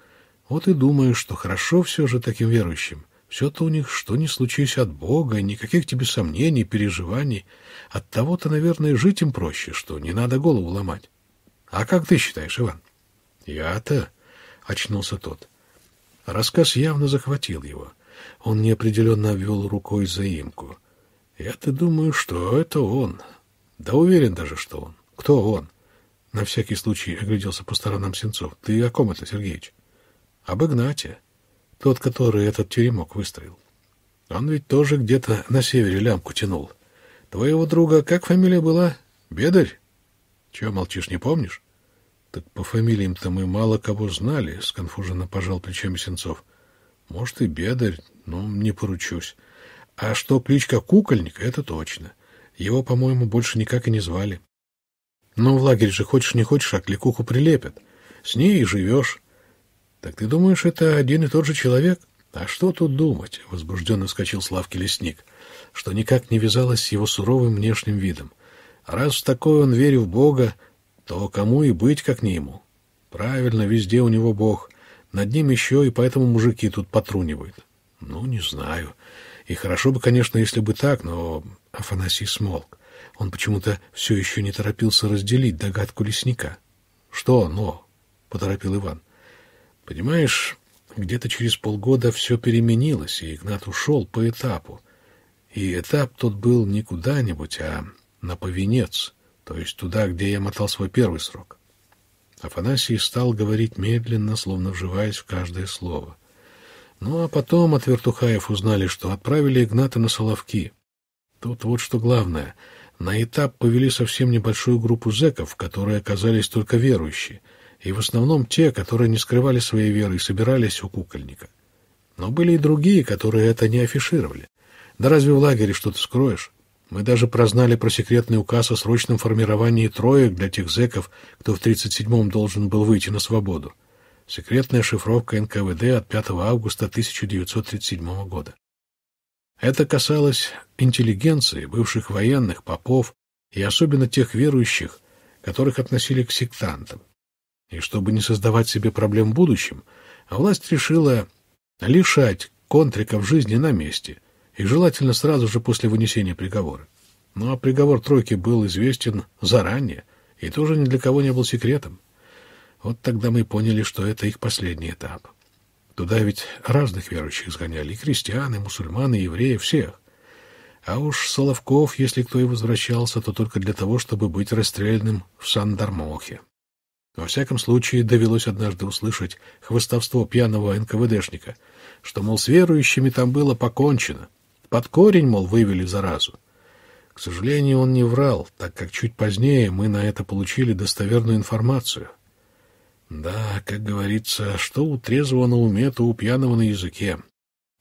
Вот и думаю, что хорошо все же таким верующим. Все-то у них, что не случись от Бога, никаких тебе сомнений, переживаний. От того-то, наверное, жить им проще, что не надо голову ломать. А как ты считаешь, Иван? Я-то... — очнулся тот. Рассказ явно захватил его. Он неопределенно обвел рукой заимку. Я-то думаю, что это он. Да уверен даже, что он. Кто он? —— на всякий случай огляделся по сторонам Сенцов. — Ты о ком это, Сергеич? — Об Игнате, тот, который этот тюремок выстроил. Он ведь тоже где-то на севере лямку тянул. Твоего друга как фамилия была? Бедарь? Чего молчишь, не помнишь? — Так по фамилиям-то мы мало кого знали, — сконфуженно пожал плечами Сенцов. — Может, и Бедарь, но не поручусь. А что кличка Кукольник, это точно. Его, по-моему, больше никак и не звали. Но ну, в лагерь же хочешь не хочешь, а кликуху прилепят. С ней и живешь. Так ты думаешь, это один и тот же человек? А что тут думать? Возбужденно вскочил с лесник, что никак не вязалось с его суровым внешним видом. Раз в такой он верил в Бога, то кому и быть, как не ему. Правильно, везде у него Бог. Над ним еще и поэтому мужики тут потрунивают. Ну, не знаю. И хорошо бы, конечно, если бы так, но Афанасий смолк. Он почему-то все еще не торопился разделить догадку лесника. «Что «но»?» — поторопил Иван. «Понимаешь, где-то через полгода все переменилось, и Игнат ушел по этапу. И этап тот был не куда-нибудь, а на Повенец, то есть туда, где я мотал свой первый срок». Афанасий стал говорить медленно, словно вживаясь в каждое слово. Ну, а потом от Вертухаев узнали, что отправили Игната на Соловки. Тут вот что главное — на этап повели совсем небольшую группу зэков, которые оказались только верующие, и в основном те, которые не скрывали своей веры и собирались у кукольника. Но были и другие, которые это не афишировали. Да разве в лагере что-то скроешь? Мы даже прознали про секретный указ о срочном формировании троек для тех зэков, кто в 37-м должен был выйти на свободу. Секретная шифровка НКВД от 5 августа 1937 года. Это касалось интеллигенции, бывших военных, попов и особенно тех верующих, которых относили к сектантам. И чтобы не создавать себе проблем в будущем, власть решила лишать контриков жизни на месте, и желательно сразу же после вынесения приговора. Ну а приговор тройки был известен заранее, и тоже ни для кого не был секретом. Вот тогда мы поняли, что это их последний этап. Туда ведь разных верующих сгоняли, и крестьян, и мусульман, и евреев, всех. А уж Соловков, если кто и возвращался, то только для того, чтобы быть расстрелянным в Сандармохе. Во всяком случае, довелось однажды услышать хвостовство пьяного НКВДшника, что, мол, с верующими там было покончено. Под корень, мол, вывели заразу. К сожалению, он не врал, так как чуть позднее мы на это получили достоверную информацию. Да, как говорится, что у трезвого на уме, то у пьяного на языке.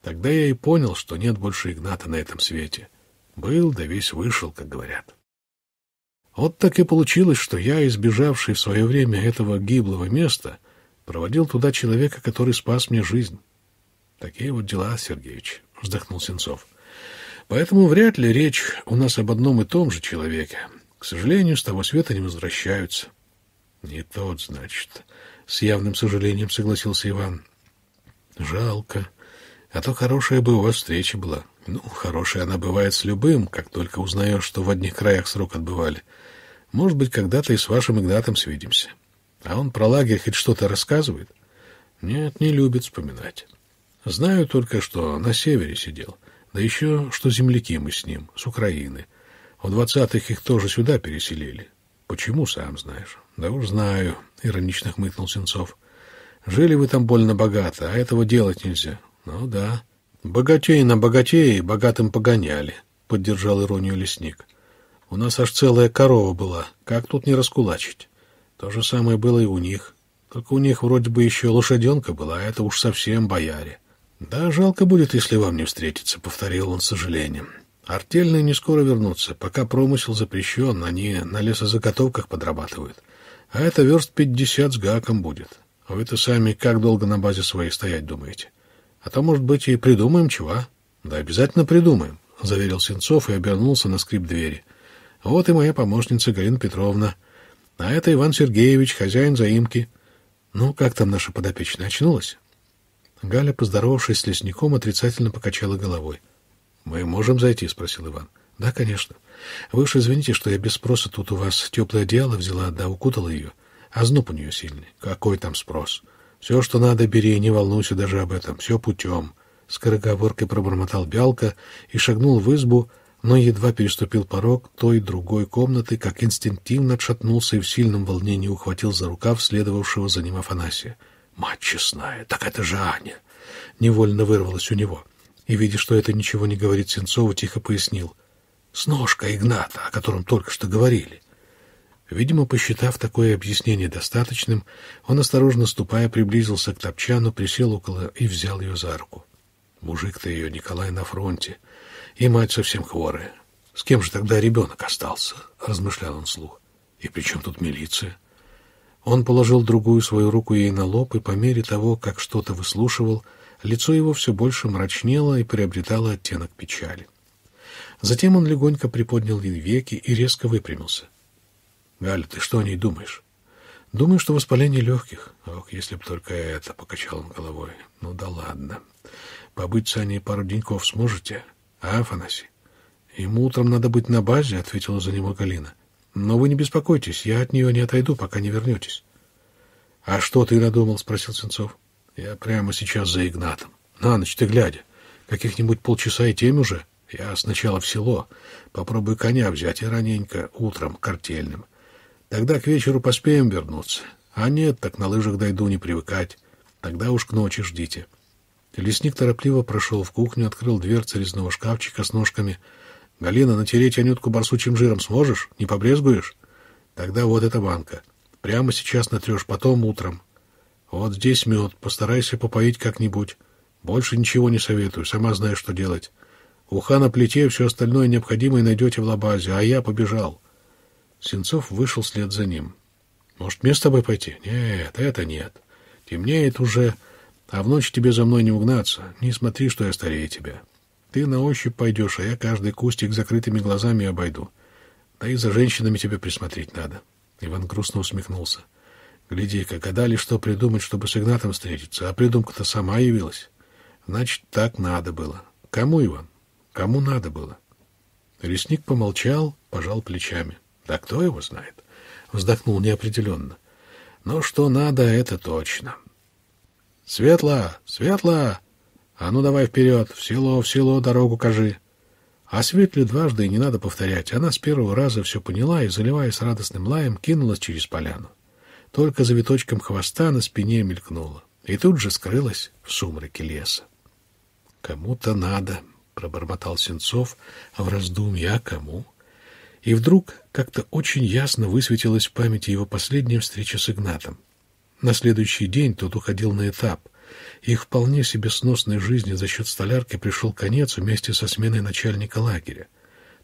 Тогда я и понял, что нет больше Игната на этом свете. Был, да весь вышел, как говорят. Вот так и получилось, что я, избежавший в свое время этого гиблого места, проводил туда человека, который спас мне жизнь. Такие вот дела, Сергеевич, — вздохнул Сенцов. Поэтому вряд ли речь у нас об одном и том же человеке. К сожалению, с того света не возвращаются. Не тот, значит с явным сожалением согласился Иван. Жалко. А то хорошая бы у вас встреча была. Ну, хорошая она бывает с любым, как только узнаешь, что в одних краях срок отбывали. Может быть, когда-то и с вашим Игнатом свидимся. А он про лагерь хоть что-то рассказывает? Нет, не любит вспоминать. Знаю только, что на севере сидел. Да еще, что земляки мы с ним, с Украины. В двадцатых их тоже сюда переселили. Почему, сам знаешь. Да уж знаю. — иронично хмыкнул Сенцов. «Жили вы там больно богато, а этого делать нельзя». «Ну да». «Богатей на богатей богатым погоняли», — поддержал иронию лесник. «У нас аж целая корова была. Как тут не раскулачить?» То же самое было и у них. Только у них вроде бы еще лошаденка была, а это уж совсем бояре. «Да, жалко будет, если вам не встретиться», — повторил он с сожалением. «Артельные не скоро вернутся. Пока промысел запрещен, они на лесозаготовках подрабатывают. А это верст пятьдесят с гаком будет. А вы-то сами как долго на базе своей стоять думаете? А то, может быть, и придумаем чего. А? Да обязательно придумаем, — заверил Сенцов и обернулся на скрип двери. Вот и моя помощница Галина Петровна. А это Иван Сергеевич, хозяин заимки. Ну, как там наша подопечная очнулась? Галя, поздоровавшись с лесником, отрицательно покачала головой. — Мы можем зайти? — спросил Иван. — Да, конечно. — вы уж извините, что я без спроса тут у вас теплое одеяло взяла, да укутала ее. А зноб у нее сильный. Какой там спрос? Все, что надо, бери, не волнуйся даже об этом. Все путем. Скороговоркой пробормотал Бялка и шагнул в избу, но едва переступил порог той другой комнаты, как инстинктивно отшатнулся и в сильном волнении ухватил за рукав следовавшего за ним Афанасия. «Мать честная, так это же Аня!» Невольно вырвалось у него. И, видя, что это ничего не говорит Сенцову, тихо пояснил — с ножкой Игната, о котором только что говорили. Видимо, посчитав такое объяснение достаточным, он, осторожно ступая, приблизился к Топчану, присел около и взял ее за руку. Мужик-то ее, Николай, на фронте, и мать совсем хворая. С кем же тогда ребенок остался? — размышлял он вслух. И при чем тут милиция? Он положил другую свою руку ей на лоб, и по мере того, как что-то выслушивал, лицо его все больше мрачнело и приобретало оттенок печали. — Затем он легонько приподнял ей веки и резко выпрямился. «Галя, ты что о ней думаешь?» «Думаю, что воспаление легких». «Ох, если бы только это!» — покачал он головой. «Ну да ладно. Побыть с Аней пару деньков сможете, а, Афанасий?» «Ему утром надо быть на базе», — ответила за него Галина. «Но вы не беспокойтесь, я от нее не отойду, пока не вернетесь». «А что ты надумал?» — спросил Сенцов. «Я прямо сейчас за Игнатом. На ночь ты глядя. Каких-нибудь полчаса и тем уже». Я сначала в село. Попробую коня взять и раненько, утром, картельным. Тогда к вечеру поспеем вернуться. А нет, так на лыжах дойду, не привыкать. Тогда уж к ночи ждите». Лесник торопливо прошел в кухню, открыл дверцы резного шкафчика с ножками. «Галина, натереть Анютку барсучим жиром сможешь? Не побрезгуешь? Тогда вот эта банка. Прямо сейчас натрешь, потом утром. Вот здесь мед, постарайся попоить как-нибудь. Больше ничего не советую, сама знаешь, что делать». Уха на плите все остальное необходимое найдете в лабазе, а я побежал. Сенцов вышел вслед за ним. Может, место бы пойти? Нет, это нет. Темнеет уже, а в ночь тебе за мной не угнаться. Не смотри, что я старее тебя. Ты на ощупь пойдешь, а я каждый кустик закрытыми глазами обойду. Да и за женщинами тебе присмотреть надо. Иван грустно усмехнулся. Гляди-ка, гадали, что придумать, чтобы с Игнатом встретиться, а придумка-то сама явилась. Значит, так надо было. Кому, Иван? Кому надо было? Ресник помолчал, пожал плечами. Да кто его знает? Вздохнул неопределенно. Но ну, что надо, это точно. Светло! Светло! А ну давай вперед! В село, в село, дорогу кажи! А Светле дважды и не надо повторять. Она с первого раза все поняла и, заливаясь радостным лаем, кинулась через поляну. Только за виточком хвоста на спине мелькнула. И тут же скрылась в сумраке леса. «Кому-то надо», — пробормотал Сенцов в раздумье, а кому? И вдруг как-то очень ясно высветилась в памяти его последняя встреча с Игнатом. На следующий день тот уходил на этап. Их вполне себе сносной жизни за счет столярки пришел конец вместе со сменой начальника лагеря.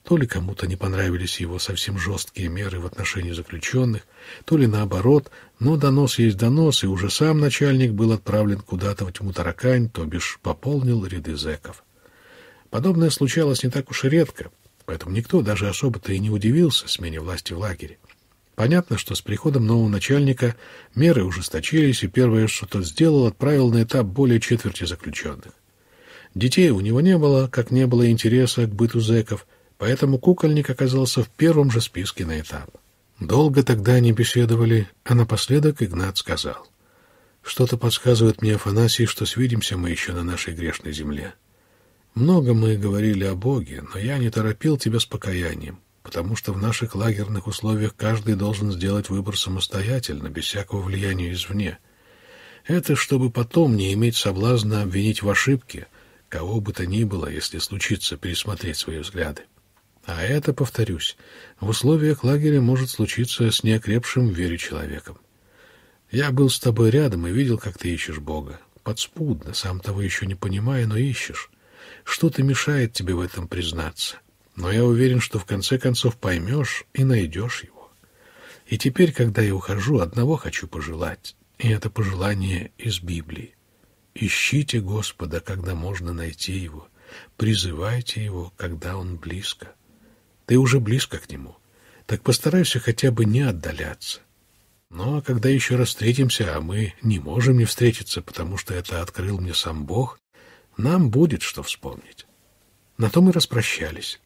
То ли кому-то не понравились его совсем жесткие меры в отношении заключенных, то ли наоборот, но донос есть донос, и уже сам начальник был отправлен куда-то в тьму таракань, то бишь пополнил ряды зэков. Подобное случалось не так уж и редко, поэтому никто даже особо-то и не удивился смене власти в лагере. Понятно, что с приходом нового начальника меры ужесточились, и первое, что тот сделал, отправил на этап более четверти заключенных. Детей у него не было, как не было интереса к быту зэков, поэтому кукольник оказался в первом же списке на этап. Долго тогда они беседовали, а напоследок Игнат сказал. «Что-то подсказывает мне Афанасий, что свидимся мы еще на нашей грешной земле. Много мы говорили о Боге, но я не торопил тебя с покаянием, потому что в наших лагерных условиях каждый должен сделать выбор самостоятельно, без всякого влияния извне. Это чтобы потом не иметь соблазна обвинить в ошибке кого бы то ни было, если случится пересмотреть свои взгляды. А это, повторюсь, в условиях лагеря может случиться с неокрепшим в вере человеком. Я был с тобой рядом и видел, как ты ищешь Бога. Подспудно, сам того еще не понимая, но ищешь. Что-то мешает тебе в этом признаться. Но я уверен, что в конце концов поймешь и найдешь его. И теперь, когда я ухожу, одного хочу пожелать, и это пожелание из Библии. Ищите Господа, когда можно найти Его, призывайте Его, когда Он близко. Ты уже близко к Нему, так постарайся хотя бы не отдаляться. Ну, а когда еще раз встретимся, а мы не можем не встретиться, потому что это открыл мне сам Бог, нам будет что вспомнить. На то мы распрощались.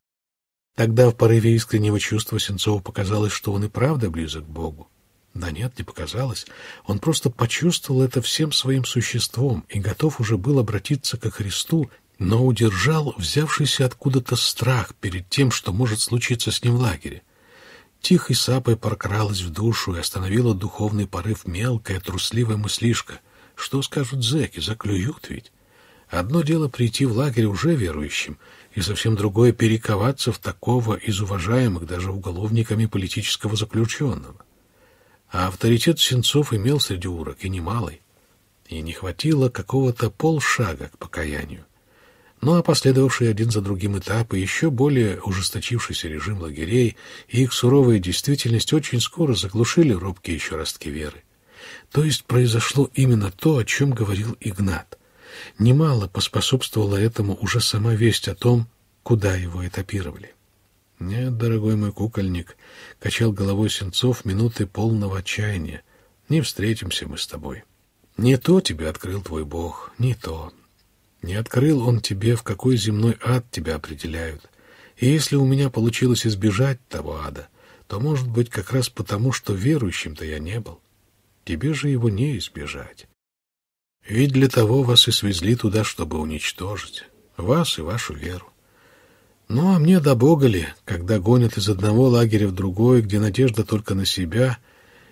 Тогда в порыве искреннего чувства Сенцову показалось, что он и правда близок к Богу. Да нет, не показалось. Он просто почувствовал это всем своим существом и готов уже был обратиться ко Христу, но удержал взявшийся откуда-то страх перед тем, что может случиться с ним в лагере. Тихой сапой прокралась в душу и остановила духовный порыв мелкая трусливая мыслишка. Что скажут зэки, заклюют ведь? Одно дело прийти в лагерь уже верующим, и совсем другое — перековаться в такого из уважаемых даже уголовниками политического заключенного. А авторитет Сенцов имел среди урок и немалый, и не хватило какого-то полшага к покаянию. Ну а последовавшие один за другим этапы, еще более ужесточившийся режим лагерей и их суровая действительность очень скоро заглушили робкие еще ростки веры. То есть произошло именно то, о чем говорил Игнат. Немало поспособствовала этому уже сама весть о том, куда его этапировали. «Нет, дорогой мой кукольник», — качал головой Сенцов минуты полного отчаяния, — «не встретимся мы с тобой. Не то тебе открыл твой Бог, не то. Не открыл он тебе, в какой земной ад тебя определяют. И если у меня получилось избежать того ада, то, может быть, как раз потому, что верующим-то я не был. Тебе же его не избежать. Ведь для того вас и свезли туда, чтобы уничтожить. Вас и вашу веру. Ну, а мне до бога ли, когда гонят из одного лагеря в другой, где надежда только на себя,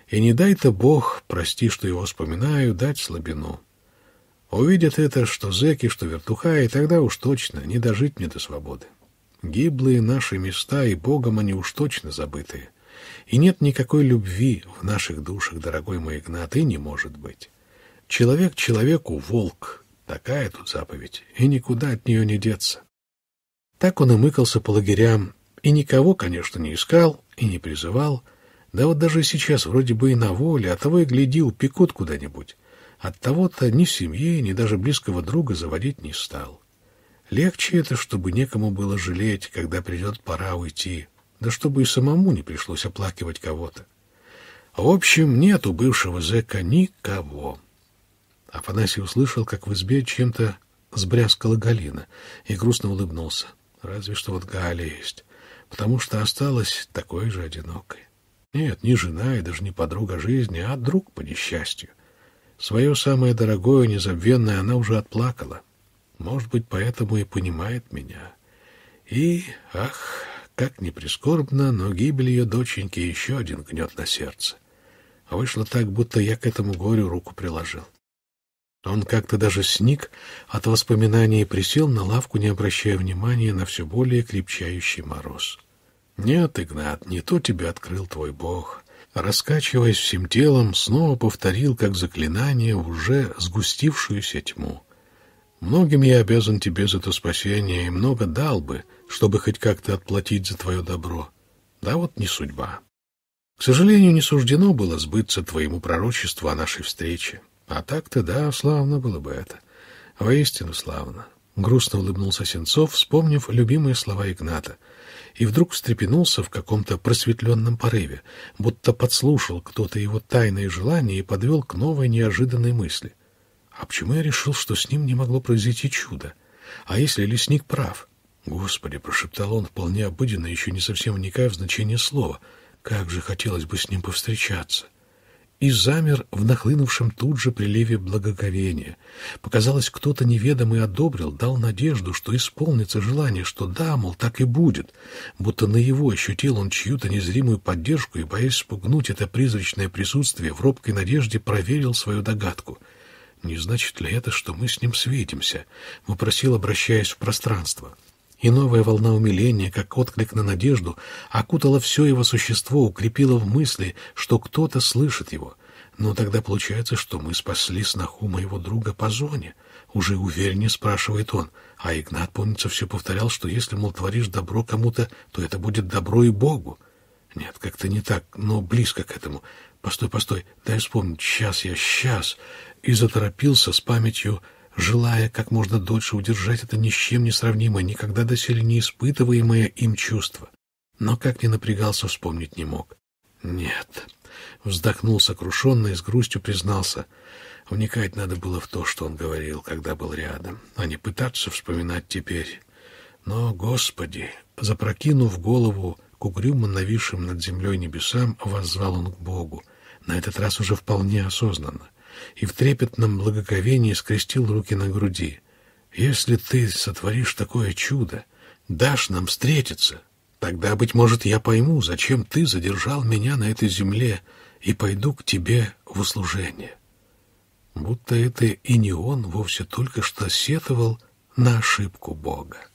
и не дай-то бог, прости, что его вспоминаю, дать слабину. Увидят это, что зэки, что вертуха, и тогда уж точно не дожить мне до свободы. Гиблые наши места, и богом они уж точно забытые. И нет никакой любви в наших душах, дорогой мой Игнат, и не может быть. Человек человеку волк. Такая тут заповедь, и никуда от нее не деться. Так он и мыкался по лагерям, и никого, конечно, не искал и не призывал. Да вот даже сейчас вроде бы и на воле, а того и глядил, пекут куда-нибудь. От того-то ни семьи, ни даже близкого друга заводить не стал. Легче это, чтобы некому было жалеть, когда придет пора уйти, да чтобы и самому не пришлось оплакивать кого-то. В общем, нет у бывшего зэка никого. Афанасий услышал, как в избе чем-то сбрязкала Галина, и грустно улыбнулся. Разве что вот Галя есть, потому что осталась такой же одинокой. Нет, не жена и даже не подруга жизни, а друг по несчастью. Свое самое дорогое, незабвенное она уже отплакала. Может быть, поэтому и понимает меня. И, ах, как ни прискорбно, но гибель ее доченьки еще один гнет на сердце. А вышло так, будто я к этому горю руку приложил. Он как-то даже сник от воспоминаний и присел на лавку, не обращая внимания на все более крепчающий мороз. «Нет, Игнат, не то тебя открыл твой бог». Раскачиваясь всем телом, снова повторил, как заклинание, уже сгустившуюся тьму. «Многим я обязан тебе за то спасение и много дал бы, чтобы хоть как-то отплатить за твое добро. Да вот не судьба. К сожалению, не суждено было сбыться твоему пророчеству о нашей встрече. А так-то да, славно было бы это. Воистину славно. Грустно улыбнулся Сенцов, вспомнив любимые слова Игната. И вдруг встрепенулся в каком-то просветленном порыве, будто подслушал кто-то его тайные желания и подвел к новой неожиданной мысли. А почему я решил, что с ним не могло произойти чудо? А если лесник прав? Господи, прошептал он вполне обыденно, еще не совсем вникая в значение слова. Как же хотелось бы с ним повстречаться и замер в нахлынувшем тут же приливе благоговения. Показалось, кто-то неведомый одобрил, дал надежду, что исполнится желание, что да, мол, так и будет. Будто на его ощутил он чью-то незримую поддержку и, боясь спугнуть это призрачное присутствие, в робкой надежде проверил свою догадку. «Не значит ли это, что мы с ним светимся?» — вопросил, обращаясь в пространство. — и новая волна умиления, как отклик на надежду, окутала все его существо, укрепила в мысли, что кто-то слышит его. Но тогда получается, что мы спасли сноху моего друга по зоне. Уже увереннее спрашивает он. А Игнат, помнится, все повторял, что если, мол, творишь добро кому-то, то это будет добро и Богу. Нет, как-то не так, но близко к этому. Постой, постой, дай вспомнить. Сейчас я, сейчас. И заторопился с памятью желая как можно дольше удержать это ни с чем не сравнимое, никогда доселе не испытываемое им чувство. Но как ни напрягался, вспомнить не мог. Нет. Вздохнул сокрушенно и с грустью признался. Вникать надо было в то, что он говорил, когда был рядом, а не пытаться вспоминать теперь. Но, Господи, запрокинув голову к угрюмо нависшим над землей небесам, воззвал он к Богу, на этот раз уже вполне осознанно и в трепетном благоговении скрестил руки на груди. «Если ты сотворишь такое чудо, дашь нам встретиться, тогда, быть может, я пойму, зачем ты задержал меня на этой земле и пойду к тебе в услужение». Будто это и не он вовсе только что сетовал на ошибку Бога.